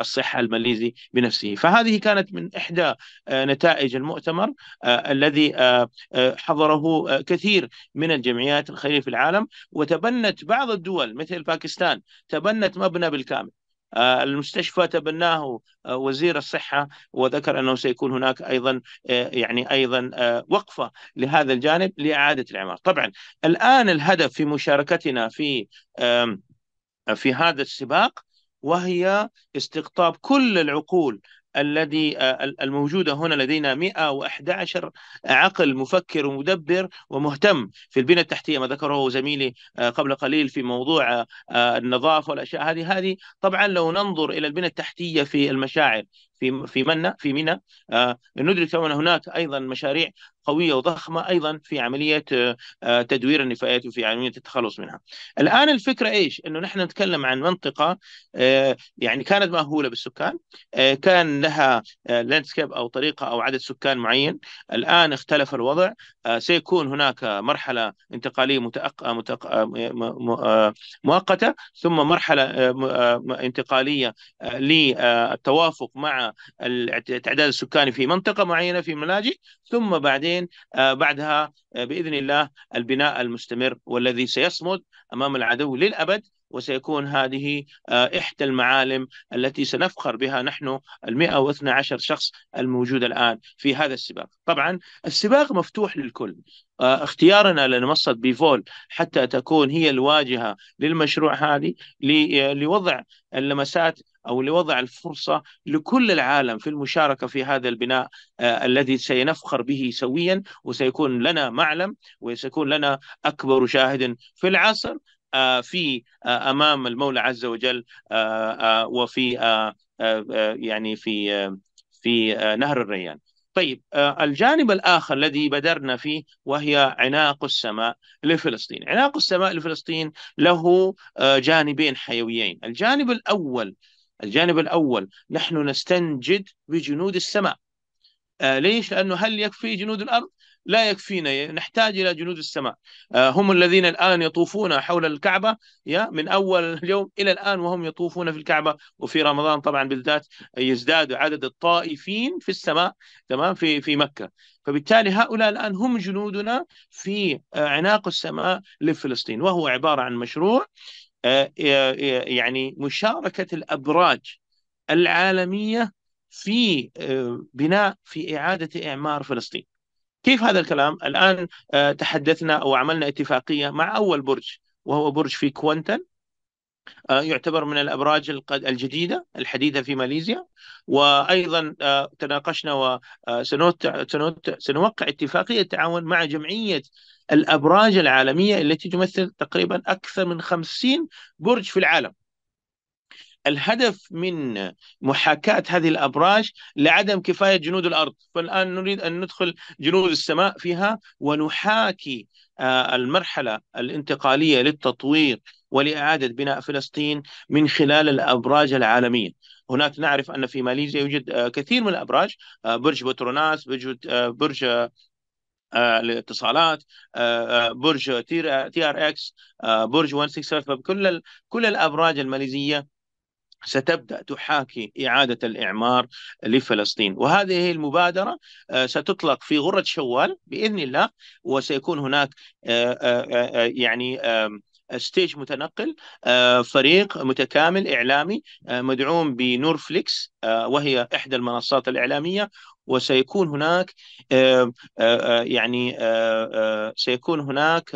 الصحة الماليزي بنفسه فهذه كانت من إحدى آه، نتائج المؤتمر الذي حضره كثير من الجمعيات الخيرية في العالم وتبنت بعض الدول مثل باكستان تبنت مبنى بالكامل آه، المستشفى تبناه آه، وزير الصحه وذكر انه سيكون هناك ايضا آه، يعني ايضا وقفه لهذا الجانب لاعاده الاعمار. طبعا الان الهدف في مشاركتنا في في هذا السباق وهي استقطاب كل العقول الذي آه، الموجودة هنا لدينا 111 عقل مفكر ومدبر ومهتم في البنى التحتية ما ذكره زميلي آه، قبل قليل في موضوع آه، النظافة والأشياء هذه هذه طبعا لو ننظر إلى البنى التحتية في المشاعر في في منى في منى آه، ندرك ان هناك ايضا مشاريع قويه وضخمه ايضا في عمليه آه، تدوير النفايات وفي عمليه التخلص منها. الان الفكره ايش؟ انه نحن نتكلم عن منطقه آه، يعني كانت مأهوله بالسكان، كان لها لاندسكيب او طريقه او عدد سكان معين، الان اختلف الوضع، سيكون هناك مرحله انتقاليه متأق... متأق... مؤقته ثم مرحله انتقاليه للتوافق مع التعداد السكاني في منطقه معينه في ملاجئ ثم بعدين آه، بعدها آه، باذن الله البناء المستمر والذي سيصمد امام العدو للابد وسيكون هذه آه، إحدى المعالم التي سنفخر بها نحن ال 112 شخص الموجود الآن في هذا السباق طبعا السباق مفتوح للكل آه، اختيارنا لمنصة بيفول حتى تكون هي الواجهة للمشروع هذه آه، لوضع اللمسات او لوضع الفرصه لكل العالم في المشاركه في هذا البناء آه الذي سينفخر به سويا وسيكون لنا معلم وسيكون لنا اكبر شاهد في العصر آه، في آه، امام المولى عز وجل آه، وفي يعني في في نهر الريان طيب الجانب الآخر الذي بدرنا فيه وهي عناق السماء لفلسطين عناق السماء لفلسطين له جانبين حيويين الجانب الأول الجانب الأول نحن نستنجد بجنود السماء ليش؟ لأنه هل يكفي جنود الأرض؟ لا يكفينا نحتاج الى جنود السماء آه، هم الذين الان يطوفون حول الكعبه يا من اول اليوم الى الان وهم يطوفون في الكعبه وفي رمضان طبعا بالذات يزداد عدد الطائفين في السماء تمام في في مكه فبالتالي هؤلاء الان هم جنودنا في آه، عناق السماء لفلسطين وهو عباره عن مشروع آه، يعني مشاركه الابراج العالميه في بناء في اعاده اعمار فلسطين كيف هذا الكلام؟ الآن آه، تحدثنا أو عملنا اتفاقية مع أول برج وهو برج في كوانتن آه، يعتبر من الابراج الجديده الحديثه في ماليزيا وايضا آه، تناقشنا وسنوقع اتفاقيه تعاون مع جمعيه الابراج العالميه التي تمثل تقريبا اكثر من 50 برج في العالم الهدف من محاكاة هذه الأبراج لعدم كفاية جنود الأرض فالآن نريد أن ندخل جنود السماء فيها ونحاكي آه، المرحلة الانتقالية للتطوير ولإعادة بناء فلسطين من خلال الأبراج العالمية هناك نعرف أن في ماليزيا يوجد آه، كثير من الأبراج آه، برج بتروناس برج برج الاتصالات برج تي ار اكس برج 163 كل كل الابراج الماليزيه ستبدا تحاكي اعاده الاعمار لفلسطين وهذه المبادره آه، ستطلق في غره شوال باذن الله وسيكون هناك آه، آه، يعني ستيج متنقل فريق متكامل اعلامي مدعوم بنور فليكس وهي احدى المنصات الاعلاميه وسيكون هناك يعني سيكون هناك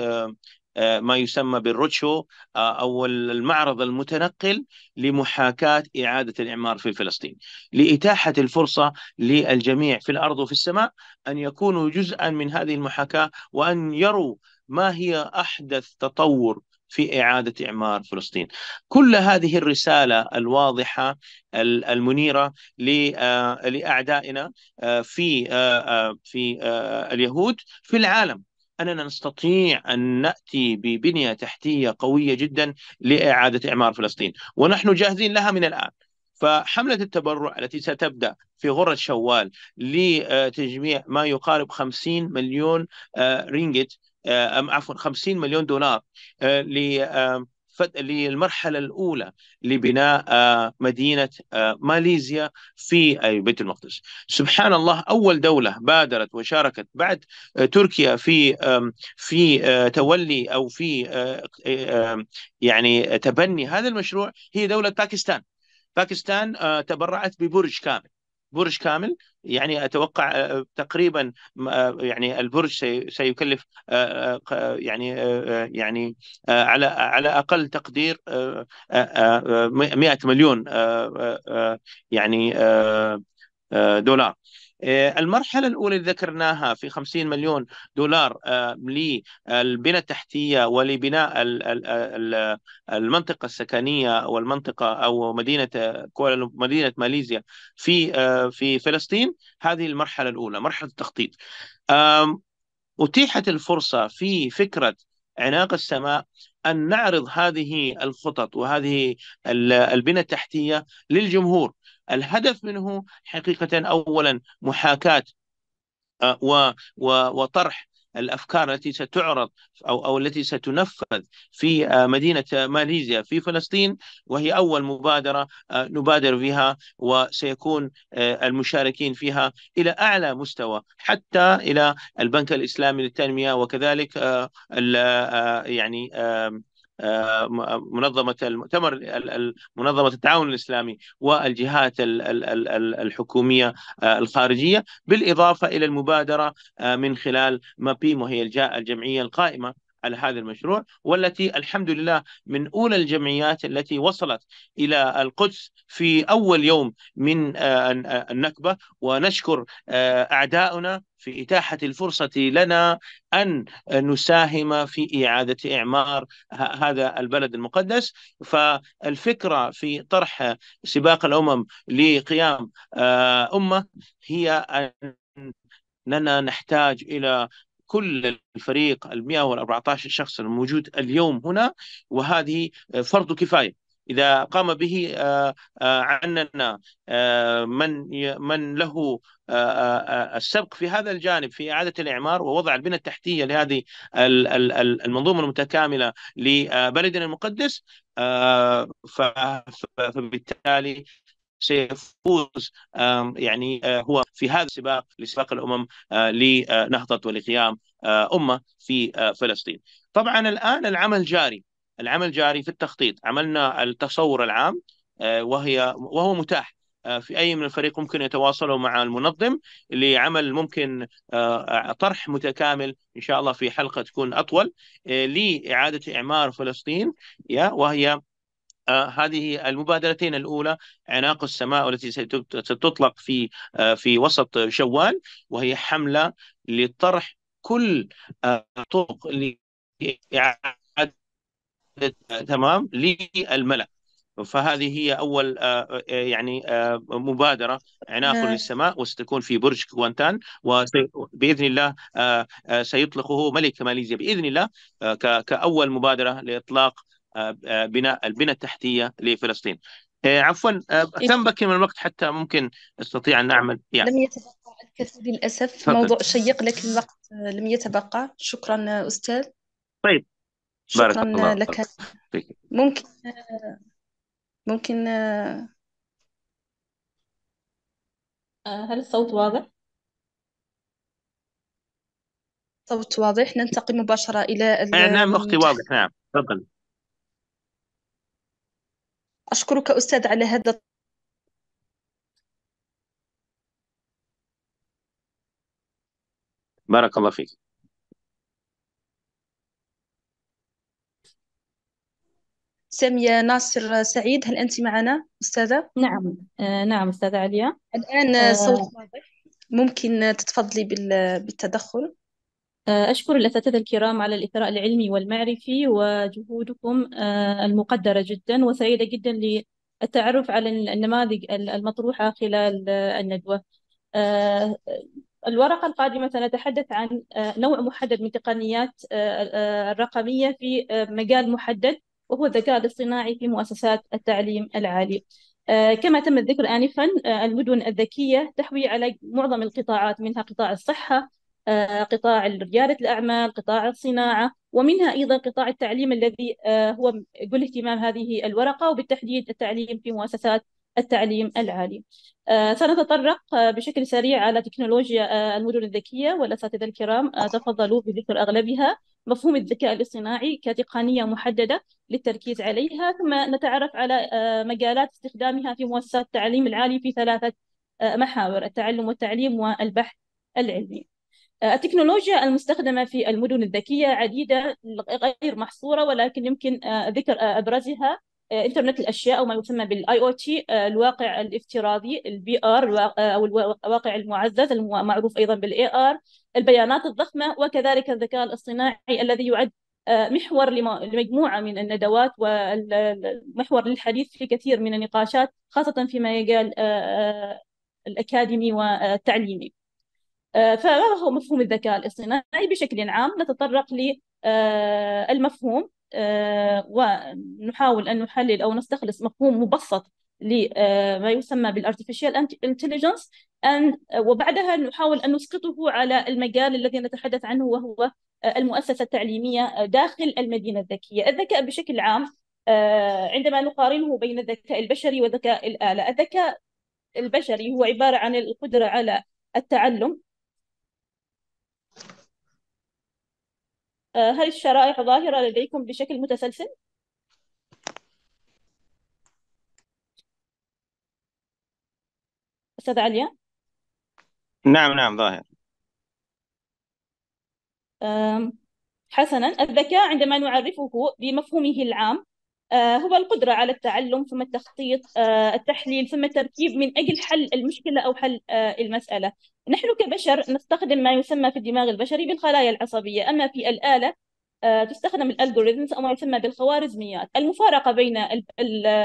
آه، ما يسمى بالروتشو آه، او المعرض المتنقل لمحاكاه اعاده الاعمار في فلسطين، لاتاحه الفرصه للجميع في الارض وفي السماء ان يكونوا جزءا من هذه المحاكاه وان يروا ما هي احدث تطور في إعادة إعمار فلسطين كل هذه الرسالة الواضحة المنيرة آه، لأعدائنا في في اليهود في العالم اننا نستطيع ان ناتي ببنيه تحتيه قويه جدا لاعاده اعمار فلسطين، ونحن جاهزين لها من الان. فحملة التبرع التي ستبدأ في غرة شوال لتجميع ما يقارب 50 مليون آه، رينجت آه، عفوا 50 مليون دولار آه، للمرحله الاولى لبناء آه، مدينه آه، ماليزيا في آه، بيت المقدس. سبحان الله اول دوله بادرت وشاركت بعد تركيا في في تولي او في يعني تبني هذا المشروع هي دوله باكستان. باكستان تبرعت ببرج كامل برج كامل يعني اتوقع آه، تقريبا آه، يعني البرج سيكلف آه، يعني يعني على على اقل تقدير 100 مليون يعني آه، دولار آه، المرحلة الأولى اللي ذكرناها في 50 مليون دولار آه، للبنى التحتية ولبناء المنطقة السكنية والمنطقة أو مدينة مدينة ماليزيا في في فلسطين هذه المرحلة الأولى مرحلة التخطيط أتيحت الفرصة في فكرة عناق السماء أن نعرض هذه الخطط وهذه البنى التحتية للجمهور الهدف منه حقيقة أولا محاكاة آه، وطرح الافكار التي ستعرض او او التي ستنفذ في آه، مدينه ماليزيا في فلسطين وهي اول مبادره آه، نبادر فيها وسيكون المشاركين فيها الى اعلى مستوى حتى الى البنك الاسلامي للتنميه وكذلك يعني آه، منظمه المؤتمر منظمه التعاون الاسلامي والجهات الحكوميه آه، الخارجيه بالاضافه الى المبادره آه، من خلال مابيم وهي الجمعيه القائمه على هذا المشروع والتي الحمد لله من أولى الجمعيات التي وصلت إلى القدس في أول يوم من آه، آه، النكبة ونشكر آه، أعداؤنا في إتاحة الفرصة لنا أن نساهم في إعادة إعمار هذا البلد المقدس فالفكرة في طرح سباق الأمم لقيام أمة هي أن أننا نحتاج إلى كل الفريق ال 114 شخص الموجود اليوم هنا وهذه آه، فرض كفايه اذا قام به آه، آه، عننا من من له السبق في هذا الجانب في اعاده الاعمار ووضع البنى التحتيه لهذه المنظومه المتكامله لبلدنا المقدس فبالتالي سيفوز يعني آه، هو في هذا السباق لسباق الامم آه، لنهضه ولقيام آه، امه في فلسطين. طبعا الان العمل جاري العمل جاري في التخطيط عملنا التصور العام وهي وهو متاح في اي من الفريق ممكن يتواصلوا مع المنظم لعمل ممكن طرح متكامل ان شاء الله في حلقه تكون اطول لاعاده اعمار فلسطين وهي آه، هذه المبادرتين الأولى عناق السماء والتي ستطلق في آه، في وسط شوال وهي حملة لطرح كل آه، طرق لإعادة تمام للملأ فهذه هي اول يعني مبادره عناق للسماء وستكون في برج كوانتان وباذن الله سيطلقه ملك ماليزيا باذن الله كاول مبادره لاطلاق آه، بناء البنى التحتيه لفلسطين. آه، عفوا آه، إيه. تم بكي من الوقت حتى ممكن استطيع ان اعمل يعني. لم يتبقى الكثير للاسف موضوع شيق لكن الوقت لم يتبقى شكرا استاذ طيب بارك الله لك فيك. ممكن ممكن هل الصوت واضح؟ صوت واضح ننتقل مباشرة إلى نعم أختي واضح نعم تفضل أشكرك أستاذ على هذا بارك الله فيك سامية ناصر سعيد هل أنت معنا أستاذة؟ نعم آه نعم أستاذة عليا الآن صوت آه، واضح ممكن تتفضلي بالتدخل آه، أشكر الأساتذة الكرام على الإثراء العلمي والمعرفي وجهودكم آه، المقدرة جدا وسعيدة جدا للتعرف على النماذج المطروحة خلال آه، الندوة الورقة القادمة سنتحدث عن نوع محدد من تقنيات الرقمية في مجال محدد وهو الذكاء الاصطناعي في مؤسسات التعليم العالي كما تم الذكر آنفا المدن الذكية تحوي على معظم القطاعات منها قطاع الصحة آه، قطاع ريادة الأعمال قطاع الصناعة ومنها أيضا قطاع التعليم الذي آه، هو كل اهتمام هذه الورقة وبالتحديد التعليم في مؤسسات التعليم العالي آه، سنتطرق بشكل سريع على تكنولوجيا المدن الذكية والأساتذة الكرام تفضلوا بذكر أغلبها مفهوم الذكاء الاصطناعي كتقنية محددة للتركيز عليها ثم نتعرف على مجالات استخدامها في مؤسسات التعليم العالي في ثلاثة محاور التعلم والتعليم والبحث العلمي التكنولوجيا المستخدمة في المدن الذكية عديدة غير محصورة ولكن يمكن آه، ذكر آه، أبرزها آه، إنترنت الأشياء أو ما يسمى بالاي أو تي الواقع الافتراضي البي آر أو الواقع المعزز المعروف أيضا بالاي آر البيانات الضخمة وكذلك الذكاء الاصطناعي الذي يعد محور لمجموعة من الندوات ومحور للحديث في كثير من النقاشات خاصة في مجال الأكاديمي والتعليمي آه، فما هو مفهوم الذكاء الاصطناعي بشكل عام نتطرق للمفهوم آه، آه، ونحاول أن نحلل أو نستخلص مفهوم مبسط لما يسمى بالارتفيشال انتليجنس وبعدها نحاول ان نسقطه على المجال الذي نتحدث عنه وهو المؤسسه التعليميه داخل المدينه الذكيه، الذكاء بشكل عام عندما نقارنه بين الذكاء البشري وذكاء الاله، الذكاء البشري هو عباره عن القدره على التعلم آه، هل الشرائح ظاهرة لديكم بشكل متسلسل؟ أستاذ عليا نعم نعم ظاهر حسنا الذكاء عندما نعرفه بمفهومه العام آه، هو القدرة على التعلم ثم التخطيط آه، التحليل ثم التركيب من أجل حل المشكلة أو حل آه، المسألة نحن كبشر نستخدم ما يسمى في الدماغ البشري بالخلايا العصبية أما في الآلة تستخدم الالجوريزمز أو ما يسمى بالخوارزميات المفارقة بين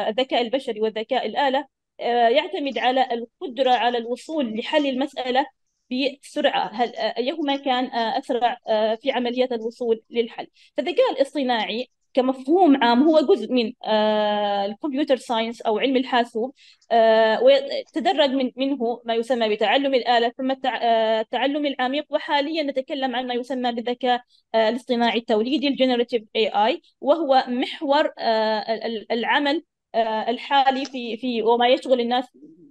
الذكاء البشري والذكاء الآلة يعتمد على القدرة على الوصول لحل المسألة بسرعة هل أيهما كان أسرع في عملية الوصول للحل فالذكاء الاصطناعي كمفهوم عام هو جزء من آه، الكمبيوتر ساينس أو علم الحاسوب آه، وتدرج من منه ما يسمى بتعلم الآلة ثم آه، التعلم العميق وحاليا نتكلم عن ما يسمى بالذكاء الاصطناعي التوليدي الجنريتيف اي اي وهو محور العمل الحالي في في وما يشغل الناس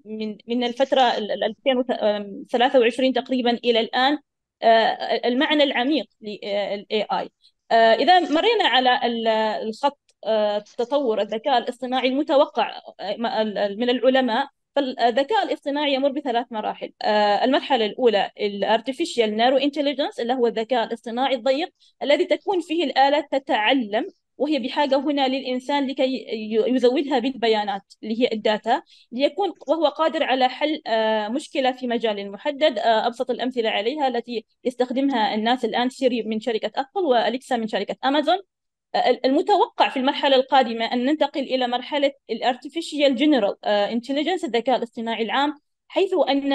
من من الفتره 2023 تقريبا الى الان المعنى العميق للاي اي آه، إذا مرينا على الخط آه، تطور الذكاء الاصطناعي المتوقع آه، من العلماء فالذكاء الاصطناعي يمر بثلاث مراحل المرحلة الأولى Artificial Narrow Intelligence اللي هو الذكاء الاصطناعي الضيق الذي تكون فيه الآلة تتعلم وهي بحاجة هنا للإنسان لكي يزودها بالبيانات اللي هي الداتا ليكون وهو قادر على حل آه، مشكلة في مجال محدد آه، أبسط الأمثلة عليها التي يستخدمها الناس الآن سيري من شركة أبل وأليكسا من شركة أمازون آه، المتوقع في المرحلة القادمة أن ننتقل إلى مرحلة الارتفيشيال جنرال انتليجنس الذكاء الاصطناعي العام حيث أن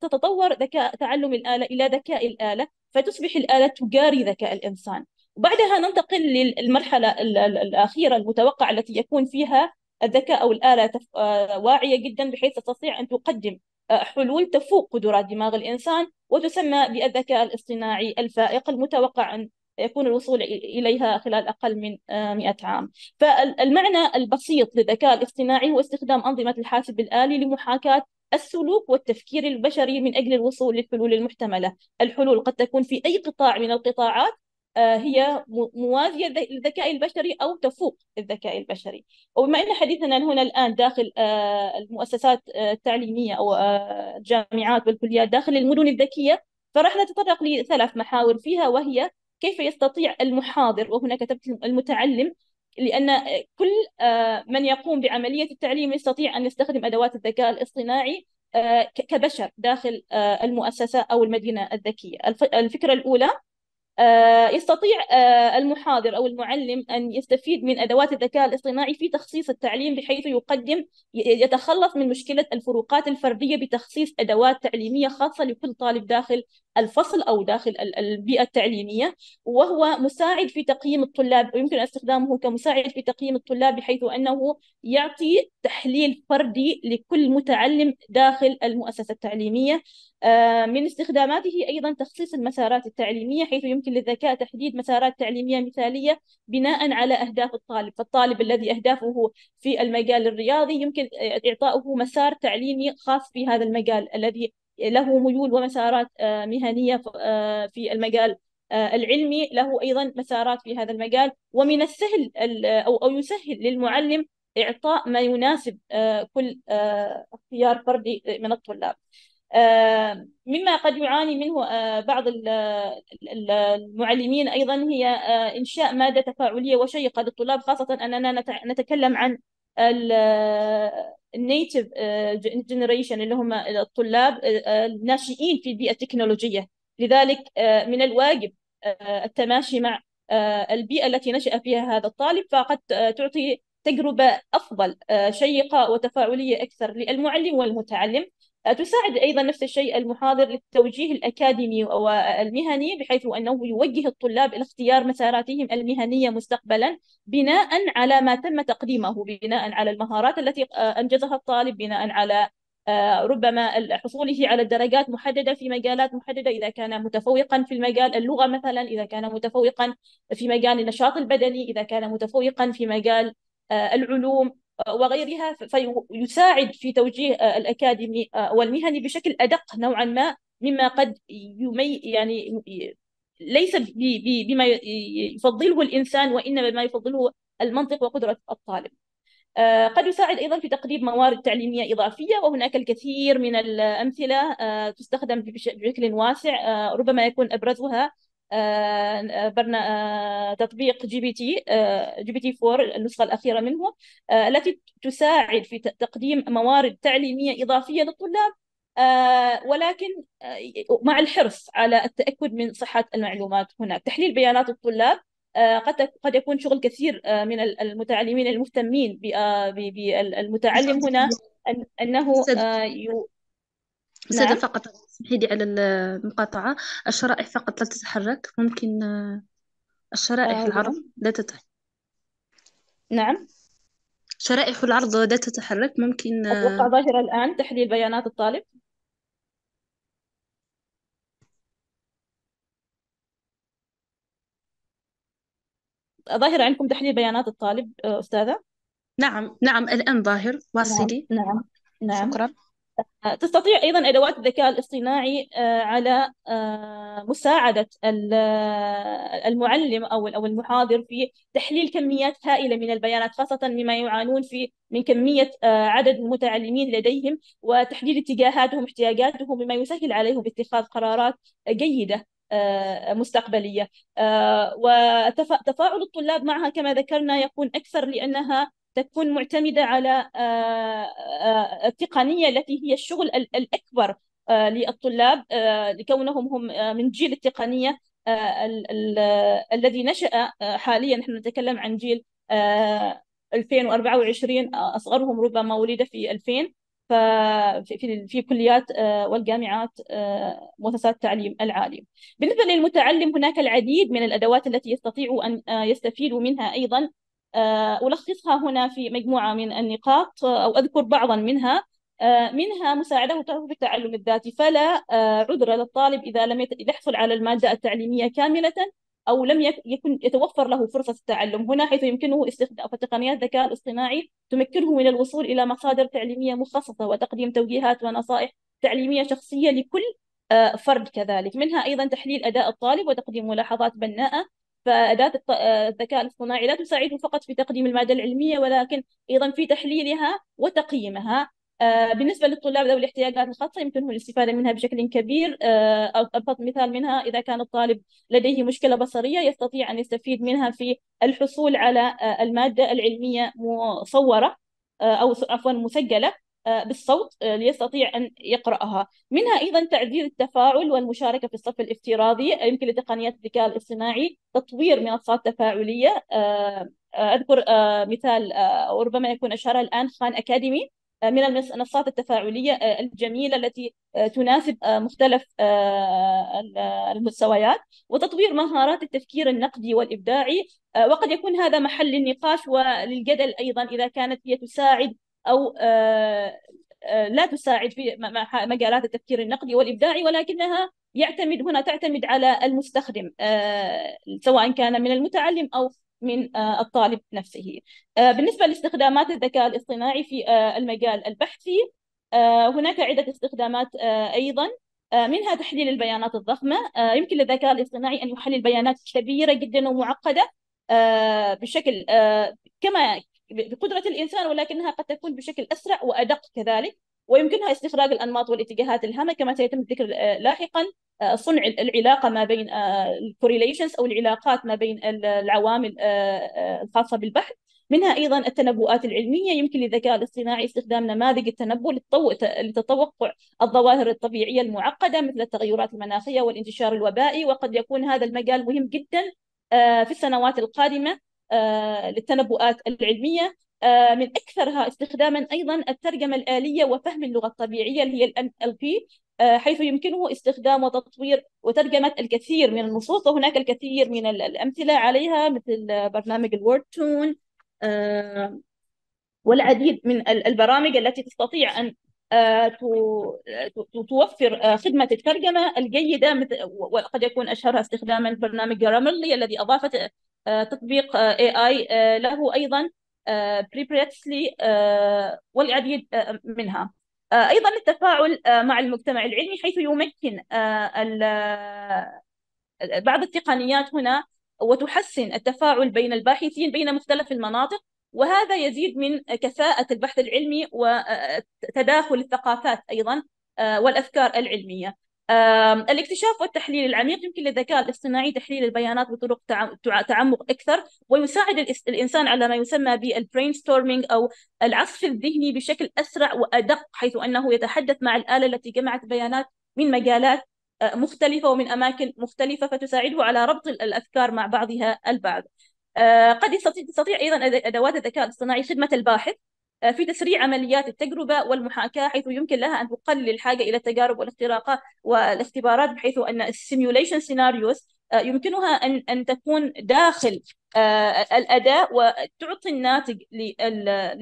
تتطور ذكاء تعلم الآلة إلى ذكاء الآلة فتصبح الآلة تجاري ذكاء الإنسان وبعدها ننتقل للمرحلة الأخيرة المتوقعة التي يكون فيها الذكاء أو الآلة آه، واعية جدا بحيث تستطيع أن تقدم آه، حلول تفوق قدرات دماغ الإنسان وتسمى بالذكاء الاصطناعي الفائق المتوقع أن يكون الوصول إليها خلال أقل من 100 آه، عام فالمعنى البسيط للذكاء الاصطناعي هو استخدام أنظمة الحاسب الآلي لمحاكاة السلوك والتفكير البشري من أجل الوصول للحلول المحتملة الحلول قد تكون في أي قطاع من القطاعات آه، هي موازية للذكاء البشري أو تفوق الذكاء البشري وبما أن حديثنا هنا الآن داخل آه، المؤسسات آه، التعليمية أو الجامعات والكليات داخل المدن الذكية فراح نتطرق لثلاث محاور فيها وهي كيف يستطيع المحاضر وهنا كتبت المتعلم لأن كل من يقوم بعملية التعليم يستطيع أن يستخدم أدوات الذكاء الاصطناعي كبشر داخل المؤسسة أو المدينة الذكية الفكرة الأولى آه، يستطيع آه، المحاضر أو المعلم أن يستفيد من أدوات الذكاء الاصطناعي في تخصيص التعليم بحيث يقدم يتخلص من مشكلة الفروقات الفردية بتخصيص أدوات تعليمية خاصة لكل طالب داخل الفصل أو داخل البيئة التعليمية وهو مساعد في تقييم الطلاب ويمكن استخدامه كمساعد في تقييم الطلاب بحيث أنه يعطي تحليل فردي لكل متعلم داخل المؤسسة التعليمية آه، من استخداماته أيضا تخصيص المسارات التعليمية حيث يمكن للذكاء تحديد مسارات تعليمية مثالية بناء على أهداف الطالب فالطالب الذي أهدافه في المجال الرياضي يمكن آه، إعطاؤه مسار تعليمي خاص في هذا المجال الذي له ميول ومسارات آه، مهنية في المجال العلمي له أيضا مسارات في هذا المجال ومن السهل أو يسهل للمعلم إعطاء ما يناسب كل اختيار فردي من الطلاب آه، مما قد يعاني منه آه، بعض المعلمين أيضا هي آه، إنشاء مادة تفاعلية وشيقة للطلاب خاصة أننا نتكلم عن النيتف جنريشن اللي هم الطلاب الناشئين في البيئة التكنولوجية لذلك من الواجب التماشي مع البيئة التي نشأ فيها هذا الطالب فقد تعطي تجربة أفضل شيقة وتفاعلية أكثر للمعلم والمتعلم تساعد أيضا نفس الشيء المحاضر للتوجيه الأكاديمي والمهني بحيث أنه يوجه الطلاب إلى اختيار مساراتهم المهنية مستقبلا بناء على ما تم تقديمه بناء على المهارات التي أنجزها الطالب بناء على آه، ربما حصوله على الدرجات محدده في مجالات محدده اذا كان متفوقا في المجال اللغه مثلا اذا كان متفوقا في مجال النشاط البدني اذا كان متفوقا في مجال آه، العلوم وغيرها فيساعد في توجيه آه، الأكاديمي آه، والمهني بشكل أدق نوعا ما مما قد يمي يعني ليس بما يفضله الإنسان وإنما بما يفضله المنطق وقدرة الطالب آه، قد يساعد أيضا في تقديم موارد تعليمية إضافية وهناك الكثير من الأمثلة تستخدم بشكل واسع ربما يكون أبرزها آه، برنا آه، تطبيق جي بي تي جي بي تي 4 النسخة الأخيرة منه آه، التي تساعد في تقديم موارد تعليمية إضافية للطلاب ولكن مع الحرص على التأكد من صحة المعلومات هناك تحليل بيانات الطلاب قد قد يكون شغل كثير من المتعلمين المهتمين بالمتعلم هنا انه استاذ نعم. فقط اسمحي لي على المقاطعة الشرائح فقط لا تتحرك ممكن آه، الشرائح آه، العرض لا تتحرك نعم شرائح العرض لا تتحرك ممكن آه، أتوقع ظاهرة الآن تحليل بيانات الطالب ظاهرة عندكم تحليل بيانات الطالب آه، أستاذة نعم نعم الآن ظاهر نعم واصلي نعم نعم, نعم. شكرا تستطيع أيضا أدوات الذكاء الاصطناعي آه، على آه، مساعدة آه، المعلم أو أو المحاضر في تحليل كميات هائلة من البيانات خاصة مما يعانون في من كمية عدد المتعلمين لديهم وتحديد اتجاهاتهم احتياجاتهم مما يسهل عليهم اتخاذ قرارات جيدة مستقبلية وتفاعل الطلاب معها كما ذكرنا يكون أكثر لأنها تكون معتمدة على آه، آه، التقنية التي هي الشغل الأكبر آه، للطلاب لكونهم هم من جيل التقنية الذي نشأ حاليا نحن نتكلم عن جيل 2024 أصغرهم ربما ولد في 2000 ففي في كليات والجامعات مؤسسات التعليم العالي. بالنسبه للمتعلم هناك العديد من الادوات التي يستطيع ان يستفيد منها ايضا آه، ألخصها هنا في مجموعة من النقاط آه، أو أذكر بعضا منها آه، منها مساعدة في التعلم الذاتي فلا عذر للطالب إذا لم يحصل على المادة التعليمية كاملة أو لم يكن يتوفر له فرصة التعلم هنا حيث يمكنه استخدام تقنيات الذكاء الاصطناعي تمكنه من الوصول إلى مصادر تعليمية مخصصة وتقديم توجيهات ونصائح تعليمية شخصية لكل فرد كذلك منها أيضا تحليل أداء الطالب وتقديم ملاحظات بناءة فأداة آه، الذكاء الاصطناعي لا تساعده فقط في تقديم المادة العلمية ولكن أيضا في تحليلها وتقييمها آه، بالنسبة للطلاب ذوي الاحتياجات الخاصة يمكنهم الاستفادة منها بشكل كبير آه، أبسط مثال منها إذا كان الطالب لديه مشكلة بصرية يستطيع أن يستفيد منها في الحصول على المادة العلمية مصورة أو عفوا مسجلة آه، بالصوت آه، ليستطيع أن يقرأها منها أيضا تعزيز التفاعل والمشاركة في الصف الافتراضي يمكن لتقنيات الذكاء الاصطناعي تطوير منصات تفاعلية آه، أذكر مثال وربما يكون أشهرها الآن خان أكاديمي من المنصات التفاعلية الجميلة التي تناسب مختلف المستويات وتطوير مهارات التفكير النقدي والإبداعي وقد يكون هذا محل للنقاش وللجدل أيضا إذا كانت هي تساعد او آه، آه، لا تساعد في مجالات التفكير النقدي والابداعي ولكنها يعتمد هنا تعتمد على المستخدم آه، سواء كان من المتعلم او من الطالب نفسه بالنسبه لاستخدامات الذكاء الاصطناعي في المجال البحثي هناك عده استخدامات ايضا منها تحليل البيانات الضخمه يمكن للذكاء الاصطناعي ان يحلل بيانات كبيره جدا ومعقده بشكل كما بقدرة الإنسان ولكنها قد تكون بشكل أسرع وأدق كذلك ويمكنها استخراج الأنماط والاتجاهات الهامة كما سيتم الذكر آه، لاحقا آه، صنع العلاقة ما بين الكوريليشنز آه، أو العلاقات ما بين العوامل الخاصة بالبحث منها ايضا التنبؤات العلميه يمكن للذكاء الاصطناعي استخدام نماذج التنبؤ لتتوقع الظواهر الطبيعيه المعقده مثل التغيرات المناخيه والانتشار الوبائي وقد يكون هذا المجال مهم جدا في السنوات القادمه آه، للتنبؤات العلمية آه، من أكثرها استخداما أيضا الترجمة الآلية وفهم اللغة الطبيعية اللي هي ال NLP آه، حيث يمكنه استخدام وتطوير وترجمة الكثير من النصوص وهناك الكثير من الأمثلة عليها مثل برنامج الوورد تون والعديد من البرامج التي تستطيع أن توفر خدمة الترجمة الجيدة وقد يكون أشهرها استخداما برنامج جراملي الذي أضافت آه، تطبيق آه، AI آه، له أيضا بريبريتسلي والعديد منها أيضا التفاعل مع المجتمع العلمي حيث يمكن بعض التقنيات هنا وتحسن التفاعل بين الباحثين بين مختلف المناطق وهذا يزيد من كفاءة البحث العلمي وتداخل الثقافات أيضا والأفكار العلمية الاكتشاف والتحليل العميق يمكن للذكاء الاصطناعي تحليل البيانات بطرق تعمق أكثر ويساعد الإنسان على ما يسمى بالبرين ستورمينج أو العصف الذهني بشكل أسرع وأدق حيث أنه يتحدث مع الآلة التي جمعت بيانات من مجالات آه، مختلفة ومن أماكن مختلفة فتساعده على ربط الأفكار مع بعضها البعض آه، قد تستطيع أيضا أدوات الذكاء الاصطناعي خدمة الباحث آه، في تسريع عمليات التجربة والمحاكاة حيث يمكن لها أن تقلل الحاجة إلى التجارب والاختراقات والاختبارات بحيث أن السيميوليشن آه، سيناريوز يمكنها أن أن تكون داخل آه، الأداء وتعطي الناتج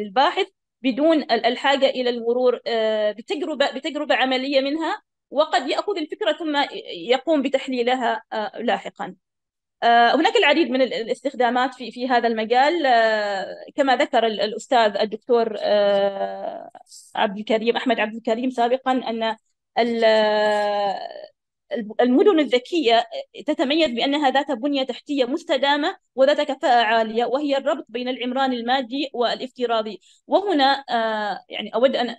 للباحث بدون الحاجة إلى المرور بتجربة بتجربة عملية منها وقد يأخذ الفكرة ثم يقوم بتحليلها لاحقاً آه، هناك العديد من الاستخدامات في في هذا المجال آه، كما ذكر الاستاذ الدكتور آه، عبد الكريم احمد عبد الكريم سابقا ان المدن الذكية تتميز بأنها ذات بنية تحتية مستدامة وذات كفاءة عالية وهي الربط بين العمران المادي والافتراضي وهنا يعني أود أن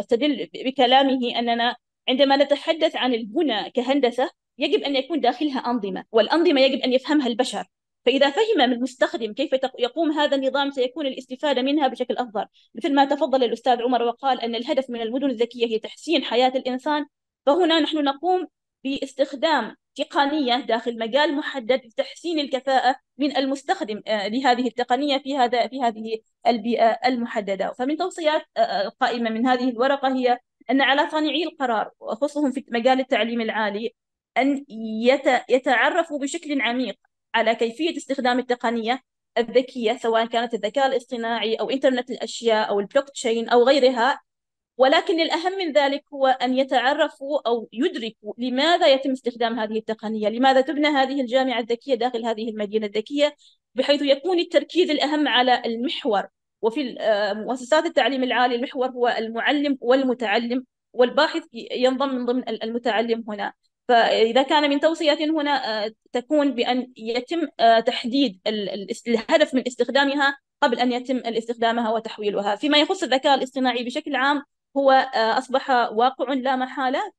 أستدل بكلامه أننا عندما نتحدث عن البنى كهندسة يجب أن يكون داخلها أنظمة والأنظمة يجب أن يفهمها البشر فإذا فهم المستخدم كيف يقوم هذا النظام سيكون الاستفادة منها بشكل أفضل مثل ما تفضل الأستاذ عمر وقال أن الهدف من المدن الذكية هي تحسين حياة الإنسان فهنا نحن نقوم باستخدام تقنية داخل مجال محدد لتحسين الكفاءة من المستخدم آه، لهذه التقنية في هذا في هذه البيئة المحددة فمن توصيات القائمة آه، آه، من هذه الورقة هي أن على صانعي القرار وخصوصا في مجال التعليم العالي أن يتعرفوا بشكل عميق على كيفية استخدام التقنية الذكية سواء كانت الذكاء الاصطناعي أو إنترنت الأشياء أو البلوك تشين أو غيرها ولكن الأهم من ذلك هو أن يتعرفوا أو يدركوا لماذا يتم استخدام هذه التقنية لماذا تبنى هذه الجامعة الذكية داخل هذه المدينة الذكية بحيث يكون التركيز الأهم على المحور وفي آه، مؤسسات التعليم العالي المحور هو المعلم والمتعلم والباحث ينضم من ضمن المتعلم هنا فإذا كان من توصية هنا آه، تكون بأن يتم آه، تحديد الهدف من استخدامها قبل أن يتم استخدامها وتحويلها فيما يخص الذكاء الاصطناعي بشكل عام هو آه، أصبح واقع لا محالة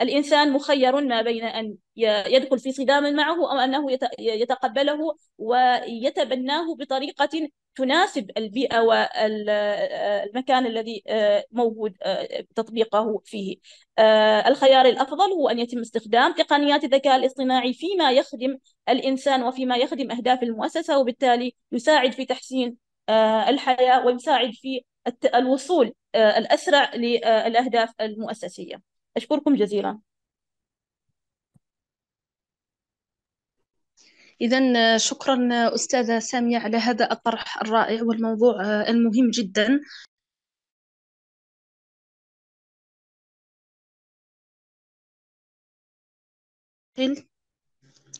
الإنسان مخير ما بين أن يدخل في صدام معه أو أنه يتقبله ويتبناه بطريقة تناسب البيئة والمكان الذي آه، موجود آه، تطبيقه فيه آه، الخيار الأفضل هو أن يتم استخدام تقنيات الذكاء الاصطناعي فيما يخدم الإنسان وفيما يخدم أهداف المؤسسة وبالتالي يساعد في تحسين الحياة ويساعد في الوصول الأسرع للأهداف المؤسسية أشكركم جزيلا إذا شكرا أستاذة سامية على هذا الطرح الرائع والموضوع آه، المهم جدا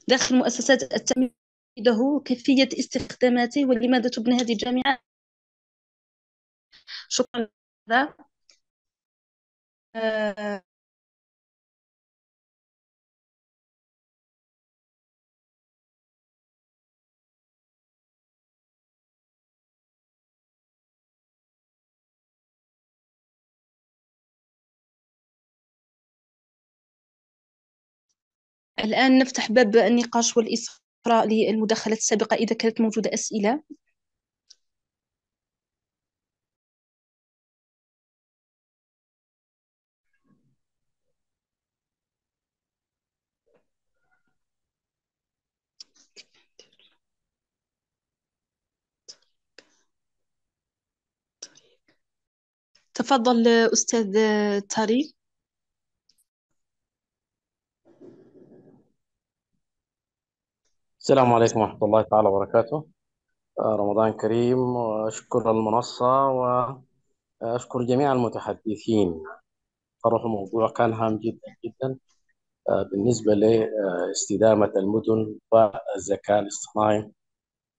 داخل مؤسسات التعليم له كيفية استخداماته ولماذا تبنى هذه الجامعة شكرا آه، الآن نفتح باب النقاش والإصفراء للمداخلات السابقة إذا كانت موجودة أسئلة تفضل أستاذ طارق السلام عليكم ورحمة الله تعالى وبركاته آه، رمضان كريم وأشكر المنصة وأشكر جميع المتحدثين طرحوا موضوع كان هام جدا جدا آه، بالنسبة لاستدامة المدن والذكاء الاصطناعي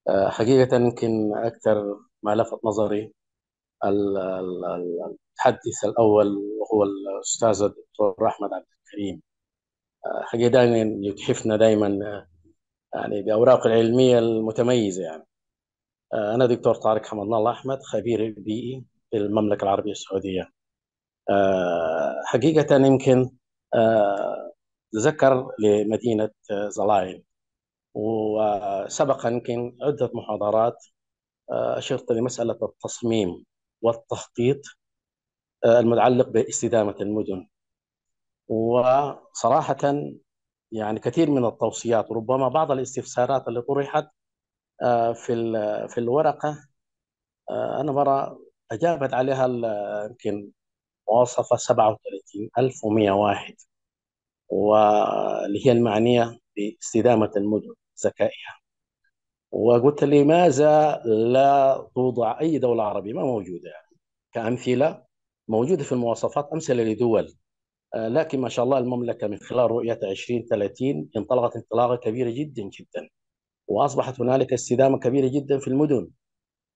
آه، حقيقة يمكن أكثر ما لفت نظري المتحدث الأول وهو الأستاذ الدكتور أحمد عبد الكريم حقيقة دائما يتحفنا دائما يعني باوراق العلميه المتميزه يعني آه، انا دكتور طارق حمد الله احمد خبير بيئي في المملكه العربيه السعوديه آه، حقيقه يمكن آه، ذكر لمدينه زلاين وسبق يمكن عده محاضرات اشرت لمساله التصميم والتخطيط المتعلق باستدامه المدن وصراحه يعني كثير من التوصيات ربما بعض الاستفسارات اللي طرحت آه، في في الورقه آه، انا برى اجابت عليها يمكن مواصفه 37101 واللي هي المعنيه باستدامه المدن ذكائها وقلت لماذا لا توضع اي دوله عربيه ما موجوده يعني كامثله موجوده في المواصفات امثله لدول آه، لكن ما شاء الله المملكه من خلال رؤيه 2030 انطلقت انطلاقه كبيره جدا جدا واصبحت هنالك استدامه كبيره جدا في المدن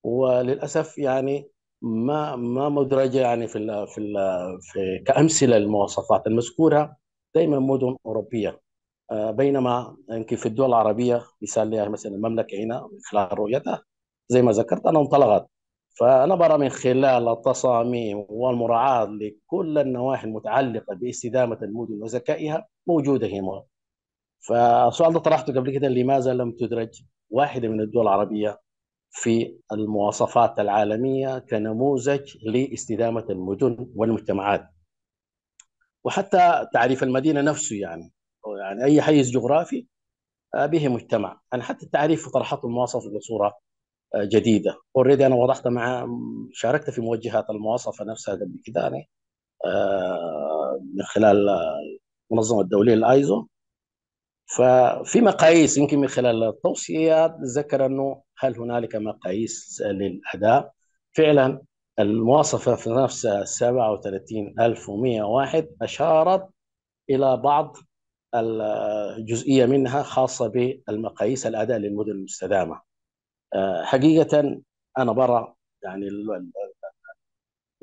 وللاسف يعني ما ما مدرجه يعني في الـ في الـ في كامثله المواصفات المذكوره دائما مدن اوروبيه آه، بينما يمكن في الدول العربيه مثال مثلا المملكه هنا من خلال رؤيتها زي ما ذكرت انها انطلقت فأنا برى من خلال التصاميم والمراعاة لكل النواحي المتعلقة باستدامة المدن وذكائها موجودة هنا فالسؤال ده طرحته قبل كده لماذا لم تدرج واحدة من الدول العربية في المواصفات العالمية كنموذج لاستدامة المدن والمجتمعات وحتى تعريف المدينة نفسه يعني يعني أي حيز جغرافي آه، به مجتمع يعني حتى التعريف طرحته المواصف بصورة جديده اوريدي انا وضحت مع شاركت في موجهات المواصفه نفسها قبل كده يعني آه، من خلال المنظمه الدوليه الايزو ففي مقاييس يمكن من خلال التوصيات ذكر انه هل هنالك مقاييس للاداء فعلا المواصفه في نفسها 37101 اشارت الى بعض الجزئيه منها خاصه بالمقاييس الاداء للمدن المستدامه آه، حقيقه انا برا يعني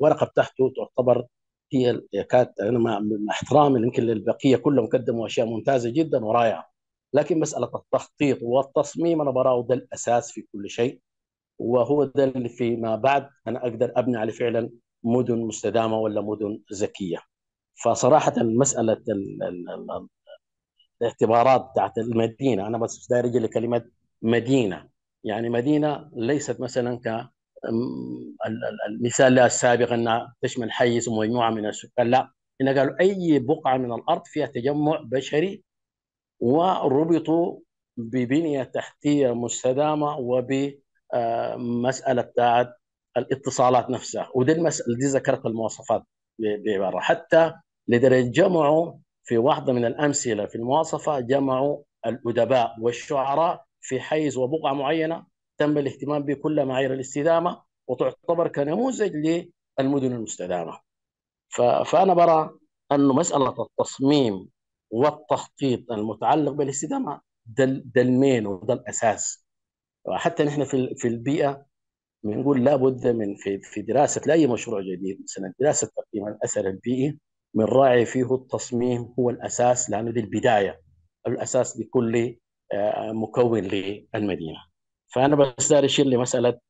الورقه بتاعته تعتبر هي يكاد انا مع احترامي يمكن للبقيه كلهم قدموا اشياء ممتازه جدا ورائعه لكن مساله التخطيط والتصميم انا براه ده الاساس في كل شيء وهو ده اللي فيما بعد انا اقدر ابني عليه فعلا مدن مستدامه ولا مدن ذكيه فصراحه مساله الاعتبارات بتاعت المدينه انا بس داير اجي لكلمه مدينه يعني مدينه ليست مثلا ك المثال السابق انها تشمل حيز ومجموعه من السكان لا هنا قالوا اي بقعه من الارض فيها تجمع بشري وربطوا ببنيه تحتيه مستدامه وبمساله بتاعت الاتصالات نفسها ودي المساله دي ذكرت المواصفات بعباره حتى لدرجه جمعوا في واحده من الامثله في المواصفه جمعوا الادباء والشعراء في حيز وبقعة معينة تم الاهتمام بكل معايير الاستدامة وتعتبر كنموذج للمدن المستدامة فأنا برى أن مسألة التصميم والتخطيط المتعلق بالاستدامة ده المين وده الأساس حتى نحن في في البيئة بنقول لابد من في في دراسة لأي مشروع جديد مثلا دراسة تقييم الأثر البيئي من راعي فيه التصميم هو الأساس لأنه دي البداية الأساس لكل مكون للمدينه فانا بس اشير لمساله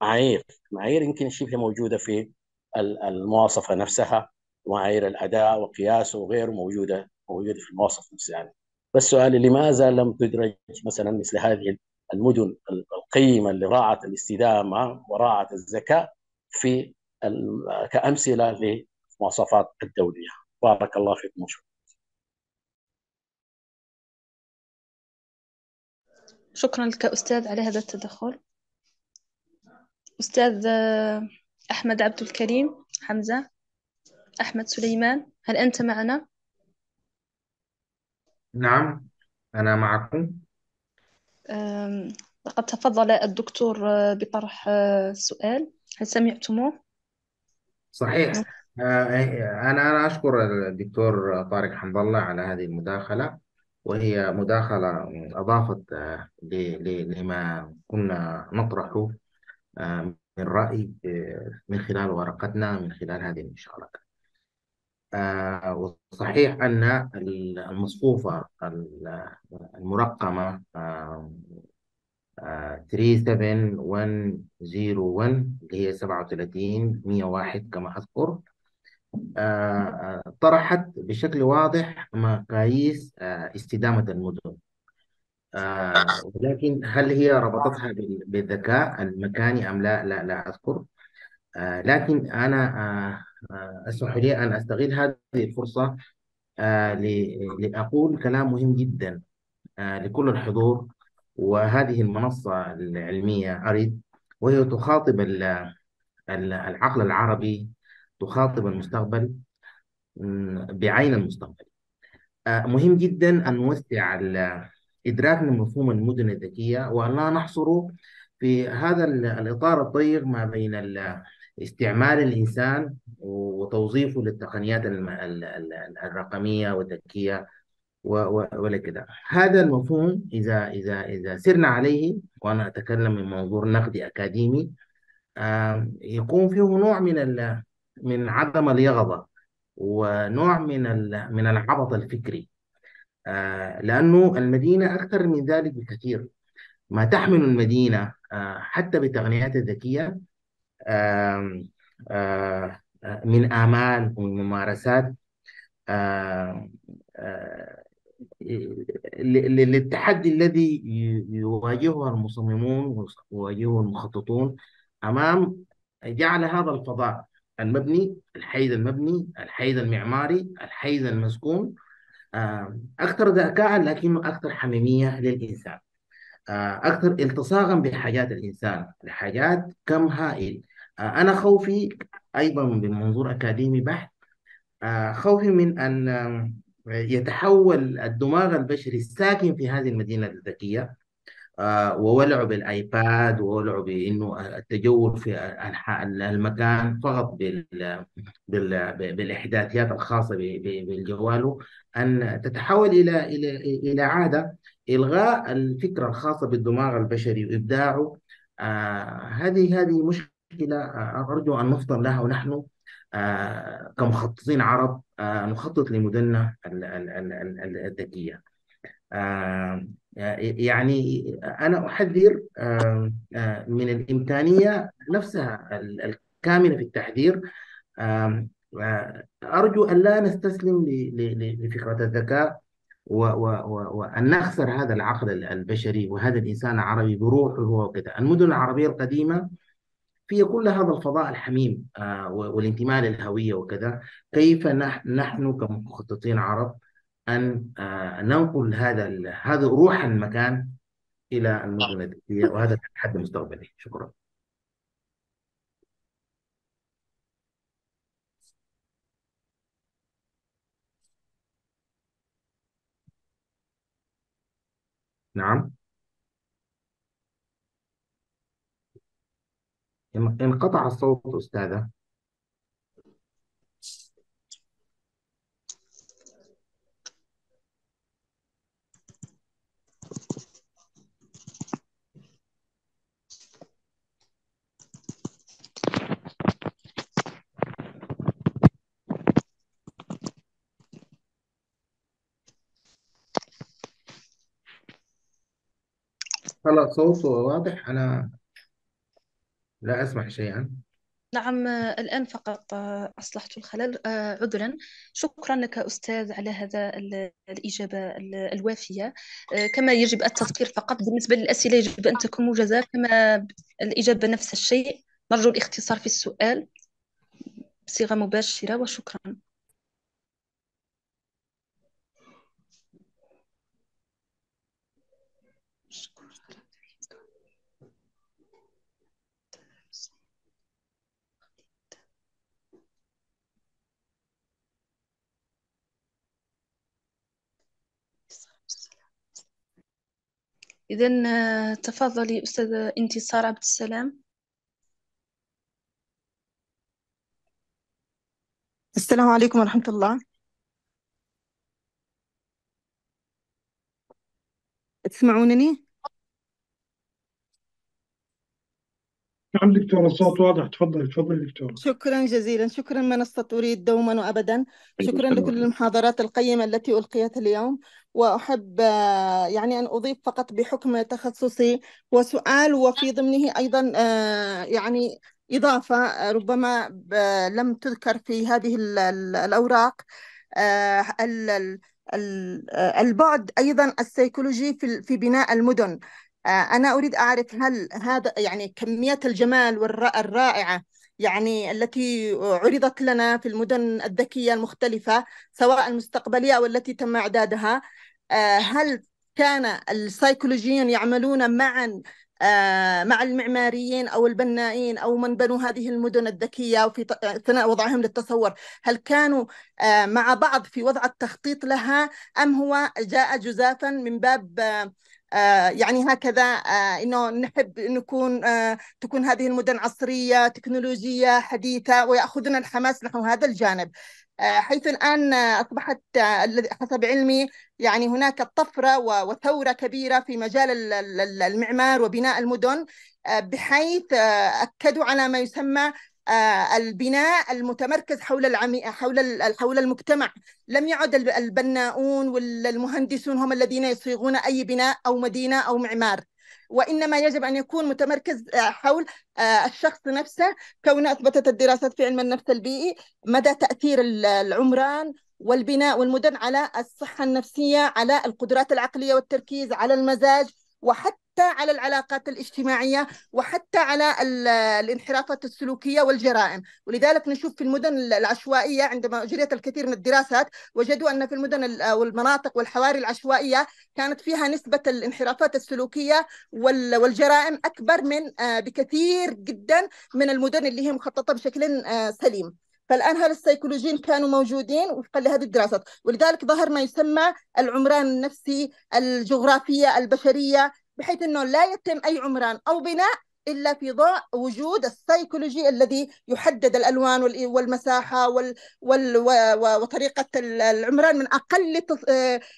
المعايير المعايير يمكن شبه موجوده في المواصفه نفسها معايير الاداء وقياسه وغيره موجوده موجوده في المواصفه نفسها يعني. بس سؤالي لماذا لم تدرج مثلا مثل هذه المدن القيمه اللي راعت الاستدامه وراعت الذكاء في كامثله لمواصفات الدوليه بارك الله فيكم وشكرا شكرا لك أستاذ على هذا التدخل أستاذ آه، أحمد عبد الكريم حمزة أحمد سليمان هل أنت معنا؟ نعم أنا معكم لقد تفضل الدكتور آه، بطرح آه، سؤال هل سمعتموه؟ صحيح نعم. أنا أنا أشكر الدكتور طارق حمد الله على هذه المداخلة وهي مداخلة أضافت آه، لما كنا نطرحه آه، من رأي آه، من خلال ورقتنا من خلال هذه المشاركة وصحيح أن المصفوفة المرقمة 37101 اللي هي 37 101 كما أذكر آه، طرحت بشكل واضح مقاييس آه، استدامة المدن آه، ولكن هل هي ربطتها بالذكاء المكاني أم لا لا لا أذكر لكن أنا أسمح لي أن أستغل هذه الفرصة لأقول كلام مهم جدا لكل الحضور وهذه المنصة العلمية أريد وهي تخاطب العقل العربي تخاطب المستقبل بعين المستقبل آه، مهم جدا أن نوسع إدراكنا مفهوم المدن الذكية وأن لا نحصره في هذا الإطار الضيق ما بين استعمال الإنسان وتوظيفه للتقنيات الرقمية والذكية ولا كده هذا المفهوم إذا إذا إذا سرنا عليه وأنا أتكلم من منظور نقدي أكاديمي آه، يكون فيه نوع من من عدم اليقظه ونوع من من العبط الفكري آه، لانه المدينه اكثر من ذلك بكثير ما تحمل المدينه آه، حتى بتقنياتها الذكيه آه، من امال ومن ممارسات للتحدي الذي يواجهه المصممون ويواجهه المخططون امام جعل هذا الفضاء المبني الحيز المبني الحيز المعماري الحيز المسكون آه، أكثر ذكاء لكن أكثر حميمية للإنسان آه، أكثر التصاقا بحاجات الإنسان لحاجات كم هائل آه، أنا خوفي أيضا من منظور أكاديمي بحت خوفي من أن يتحول الدماغ البشري الساكن في هذه المدينة الذكية آه، وولعوا بالايباد وولعوا بانه التجول في انحاء المكان فقط بالاحداثيات الخاصه بالجوال ان تتحول الى الى الى عاده الغاء الفكره الخاصه بالدماغ البشري وابداعه آه، هذه هذه مشكله آه، ارجو ان نفطن لها ونحن كمخططين عرب نخطط لمدننا الذكيه آه، يعني أنا أحذر آه، آه، من الإمكانية نفسها الكامنة في التحذير أرجو أن لا نستسلم لفكرة الذكاء وأن نخسر هذا العقل البشري وهذا الإنسان العربي بروحه وكذا المدن العربية القديمة في كل هذا الفضاء الحميم والانتماء للهوية وكذا كيف نحن كمخططين عرب آه، ان ننقل هذا هذا روح المكان الى المدن الدوليه وهذا التحدي المستقبلي شكرا نعم انقطع الصوت استاذه هلا صوته واضح أنا لا أسمع شيئا نعم الآن فقط آه، أصلحت الخلل آه، عذرا شكرا لك أستاذ على هذا الإجابة الوافية آه، كما يجب التذكير فقط بالنسبة للأسئلة يجب أن تكون موجزة كما الإجابة نفس الشيء نرجو الاختصار في السؤال بصيغة مباشرة وشكرا إذا آه، تفضلي أستاذة انتصار عبد السلام السلام عليكم ورحمة الله تسمعونني؟ عندك الصوت واضح تفضلي تفضلي دكتورة شكرا جزيلا شكرا منصة أريد دوما وأبدا شكرا لكل المحاضرات القيمة التي ألقيت اليوم وأحب آه، يعني أن أضيف فقط بحكم تخصصي وسؤال وفي ضمنه أيضا آه، يعني إضافة ربما لم تذكر في هذه الأوراق آه، البعد أيضا السيكولوجي في بناء المدن آه، أنا أريد أعرف هل هذا يعني كمية الجمال الرائعة يعني التي عرضت لنا في المدن الذكية المختلفة سواء المستقبلية أو التي تم إعدادها آه، هل كان السيكولوجيين يعملون معا آه، مع المعماريين أو البنائين أو من بنوا هذه المدن الذكية وفي أثناء وضعهم للتصور هل كانوا مع بعض في وضع التخطيط لها أم هو جاء جزافا من باب آه، يعني هكذا آه، انه نحب نكون آه، تكون هذه المدن عصريه تكنولوجيه حديثه وياخذنا الحماس نحو هذا الجانب حيث الان اصبحت حسب علمي يعني هناك طفره وثوره كبيره في مجال المعمار وبناء المدن بحيث اكدوا على ما يسمى آه، البناء المتمركز حول العمي... حول حول المجتمع لم يعد البناؤون والمهندسون هم الذين يصيغون اي بناء او مدينه او معمار وانما يجب ان يكون متمركز آه، حول آه، الشخص نفسه كون اثبتت الدراسات في علم النفس البيئي مدى تاثير العمران والبناء والمدن على الصحه النفسيه على القدرات العقليه والتركيز على المزاج وحتى على العلاقات الاجتماعية وحتى على الانحرافات السلوكية والجرائم ولذلك نشوف في المدن العشوائية عندما أجريت الكثير من الدراسات وجدوا أن في المدن والمناطق والحواري العشوائية كانت فيها نسبة الانحرافات السلوكية والجرائم أكبر من آه، بكثير جدا من المدن اللي هي مخططة بشكل آه، سليم فالآن هذا السيكولوجيين كانوا موجودين وفقا لهذه الدراسات ولذلك ظهر ما يسمى العمران النفسي الجغرافية البشرية بحيث أنه لا يتم أي عمران أو بناء إلا في ضوء وجود السيكولوجي الذي يحدد الألوان والمساحة وال... وال... وطريقة العمران من أقل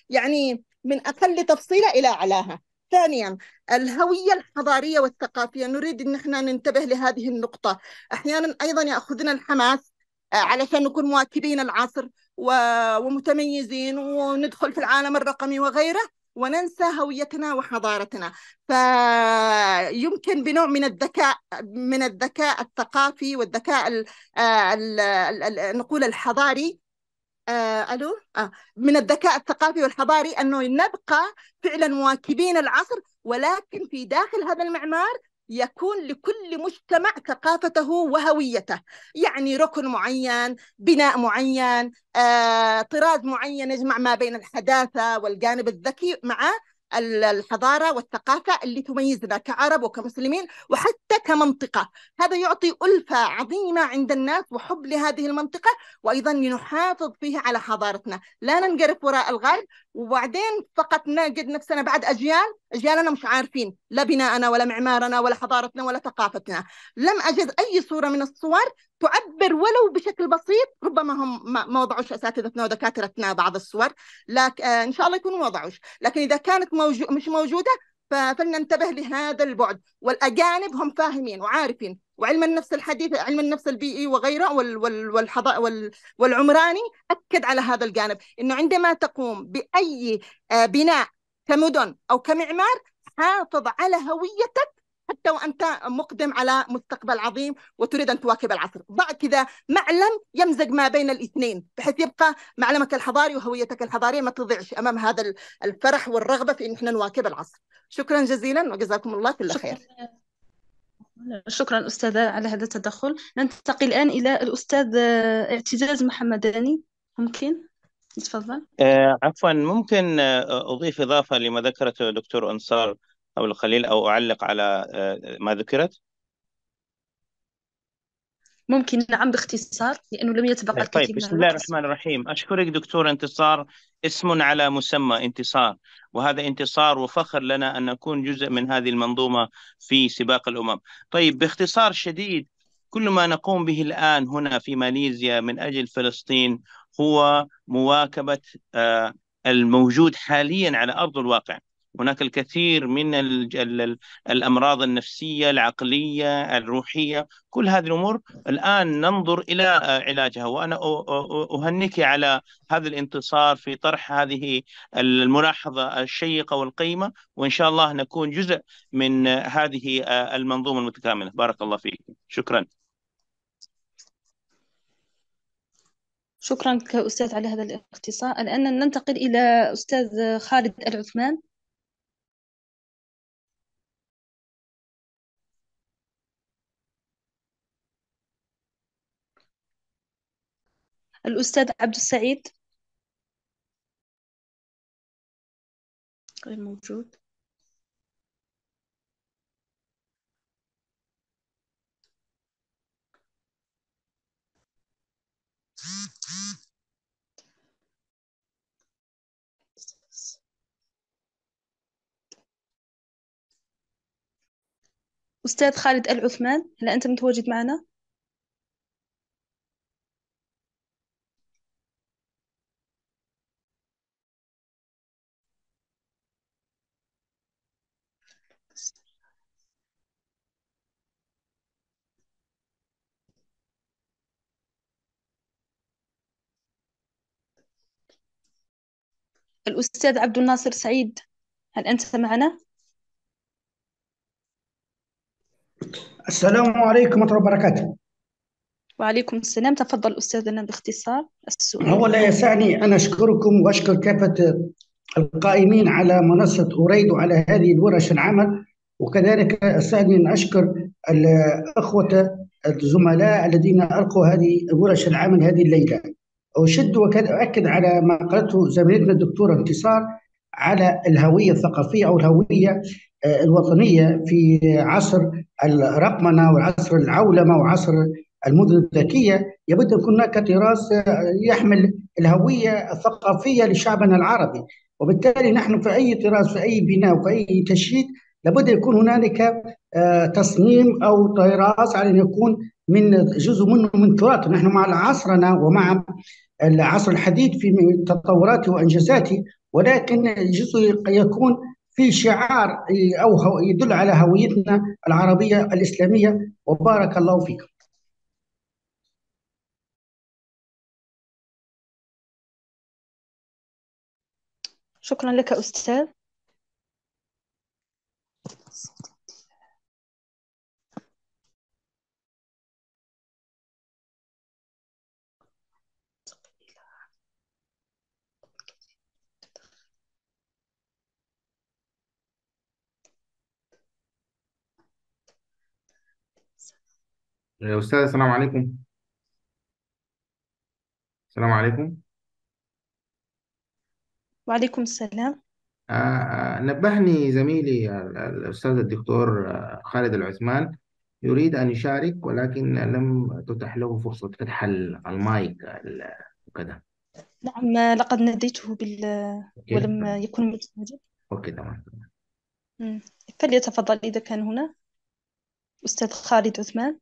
يعني من أقل تفصيلة إلى أعلاها ثانيا الهوية الحضارية والثقافية نريد أن احنا ننتبه لهذه النقطة أحيانا أيضا يأخذنا الحماس آه، علشان نكون مواكبين العصر ومتميزين وندخل في العالم الرقمي وغيره وننسى هويتنا وحضارتنا فيمكن بنوع من الذكاء من الذكاء الثقافي والذكاء الـ آه، الـ الـ آه، نقول الحضاري آه، الو آه، من الذكاء الثقافي والحضاري انه نبقى فعلا مواكبين العصر ولكن في داخل هذا المعمار يكون لكل مجتمع ثقافته وهويته يعني ركن معين بناء معين آه، طراز معين يجمع ما بين الحداثة والجانب الذكي مع الحضارة والثقافة اللي تميزنا كعرب وكمسلمين وحتى كمنطقة هذا يعطي ألفة عظيمة عند الناس وحب لهذه المنطقة وأيضا لنحافظ فيها على حضارتنا لا ننقرف وراء الغرب وبعدين فقط نجد نفسنا بعد أجيال أجيالنا مش عارفين لا بناءنا ولا معمارنا ولا حضارتنا ولا ثقافتنا لم أجد أي صورة من الصور تعبر ولو بشكل بسيط ربما هم ما وضعوش أساتذتنا ودكاترتنا بعض الصور لكن آه، إن شاء الله يكونوا وضعوش لكن إذا كانت موجو... مش موجودة فلننتبه لهذا البعد والأجانب هم فاهمين وعارفين وعلم النفس الحديث علم النفس البيئي e وغيره وال وال والحض... وال والعمراني أكد على هذا الجانب أنه عندما تقوم بأي آه، بناء كمدن أو كمعمار حافظ على هويتك حتى وانت مقدم على مستقبل عظيم وتريد ان تواكب العصر، ضع كذا معلم يمزج ما بين الاثنين بحيث يبقى معلمك الحضاري وهويتك الحضاريه ما تضيعش امام هذا الفرح والرغبه في ان احنا نواكب العصر. شكرا جزيلا وجزاكم الله كل خير. شكرا أستاذة على هذا التدخل ننتقل الآن إلى الأستاذ آه، اعتزاز محمداني ممكن تفضل آه عفوا ممكن آه، أضيف إضافة لما ذكرته دكتور أنصار قبل قليل أو أعلق على آه، ما ذكرت ممكن نعم باختصار لانه لم يتبقى طيب الكثير بسم الله الرحمن الرحيم اشكرك دكتور انتصار اسم على مسمى انتصار وهذا انتصار وفخر لنا ان نكون جزء من هذه المنظومه في سباق الامم طيب باختصار شديد كل ما نقوم به الان هنا في ماليزيا من اجل فلسطين هو مواكبه آه، الموجود حاليا على ارض الواقع هناك الكثير من الامراض النفسيه العقليه الروحيه كل هذه الامور الان ننظر الى علاجها وانا اهنيك على هذا الانتصار في طرح هذه الملاحظه الشيقه والقيمه وان شاء الله نكون جزء من هذه المنظومه المتكامله بارك الله فيك شكرا شكرا كأستاذ على هذا الاختصار الآن ننتقل إلى أستاذ خالد العثمان الأستاذ عبد السعيد غير موجود أستاذ خالد العثمان هل أنت متواجد معنا؟ الأستاذ عبد الناصر سعيد هل أنت معنا؟ السلام عليكم ورحمة الله وبركاته وعليكم السلام تفضل أستاذنا باختصار السؤال هو لا يسعني أن أشكركم وأشكر كافة القائمين على منصة أريد على هذه الورش العمل وكذلك أسعني أن أشكر الأخوة الزملاء الذين ألقوا هذه ورش العمل هذه الليلة أشد واكد على ما قالته زميلتنا الدكتورة انتصار على الهوية الثقافية أو الهوية آه، الوطنية في عصر الرقمنة وعصر العولمة وعصر المدن الذكية يبدو أن هناك طراز آه، يحمل الهوية الثقافية لشعبنا العربي وبالتالي نحن في أي طراز في أي بناء وفي أي تشييد لابد يكون هنالك آه، تصميم أو طراز على أن يكون من جزء منه من تراث نحن مع عصرنا ومع العصر الحديث في تطوراته وانجازاته ولكن جزء يكون في شعار او يدل على هويتنا العربيه الاسلاميه وبارك الله فيكم شكرا لك استاذ يا أستاذ السلام عليكم السلام عليكم وعليكم السلام آه، آه، نبهني زميلي الأستاذ الدكتور آه، خالد العثمان يريد أن يشارك ولكن لم تتح له فرصة فتح المايك وكذا نعم لقد ناديته بال أوكي ولم يكن مستجاب أوكي تمام فليتفضل إذا كان هنا أستاذ خالد عثمان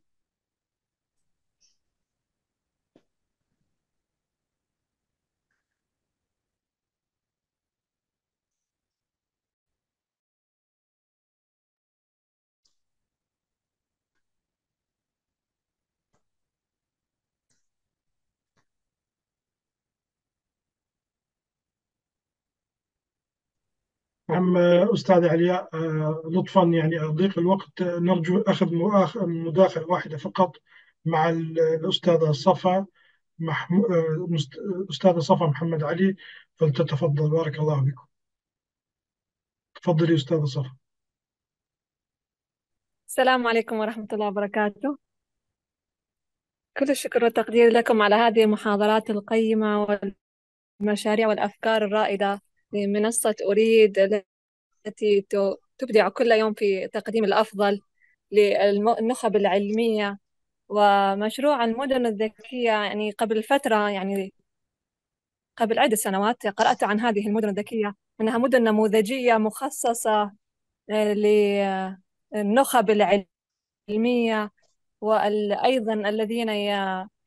نعم أستاذ علياء آه، لطفا يعني ضيق الوقت نرجو أخذ مداخلة واحدة فقط مع الأستاذة صفا آه، أستاذة صفا محمد علي فلتتفضل بارك الله بكم تفضلي أستاذة صفا السلام عليكم ورحمة الله وبركاته كل الشكر والتقدير لكم على هذه المحاضرات القيمة والمشاريع والأفكار الرائدة لمنصة أريد التي تبدع كل يوم في تقديم الأفضل للنخب العلمية ومشروع المدن الذكية يعني قبل فترة يعني قبل عدة سنوات قرأت عن هذه المدن الذكية أنها مدن نموذجية مخصصة آه، للنخب العلمية وأيضا الذين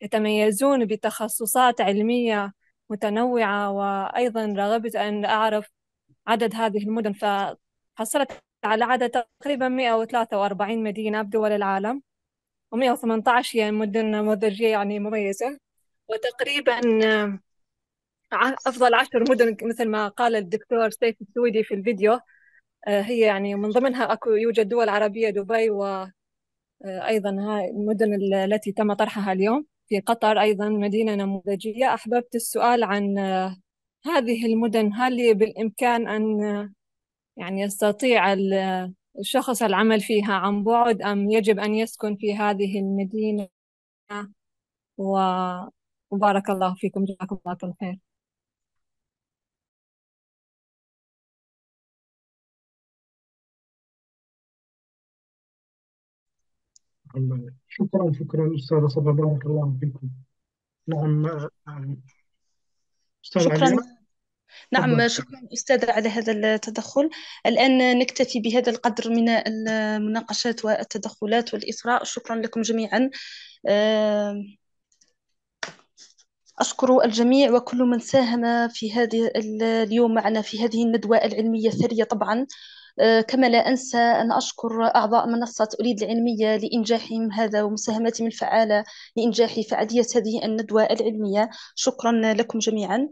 يتميزون بتخصصات علمية متنوعة وأيضا رغبت أن أعرف عدد هذه المدن فحصلت على عدد تقريبا 143 مدينة بدول العالم و118 هي مدن نموذجية يعني مميزة وتقريبا آه، أفضل عشر مدن مثل ما قال الدكتور سيف السويدي في الفيديو آه، هي يعني من ضمنها أكو يوجد دول عربية دبي وأيضا آه، هاي المدن التي تم طرحها اليوم في قطر أيضا مدينة نموذجية أحببت السؤال عن هذه المدن هل بالإمكان أن يعني يستطيع الشخص العمل فيها عن بعد أم يجب أن يسكن في هذه المدينة وبارك الله فيكم جزاكم الله كل خير شكرا شكرا استاذه صبا بارك الله فيكم نعم آه، آه، شكرا نعم شكرا أستاذة على هذا التدخل الآن نكتفي بهذا القدر من المناقشات والتدخلات والإثراء شكرا لكم جميعا آه، أشكر الجميع وكل من ساهم في هذه اليوم معنا في هذه الندوة العلمية الثرية طبعا آه، كما لا أنسى أن أشكر أعضاء منصة أريد العلمية لإنجاحهم هذا ومساهمتهم الفعالة لإنجاح فعالية هذه الندوة العلمية شكرا لكم جميعا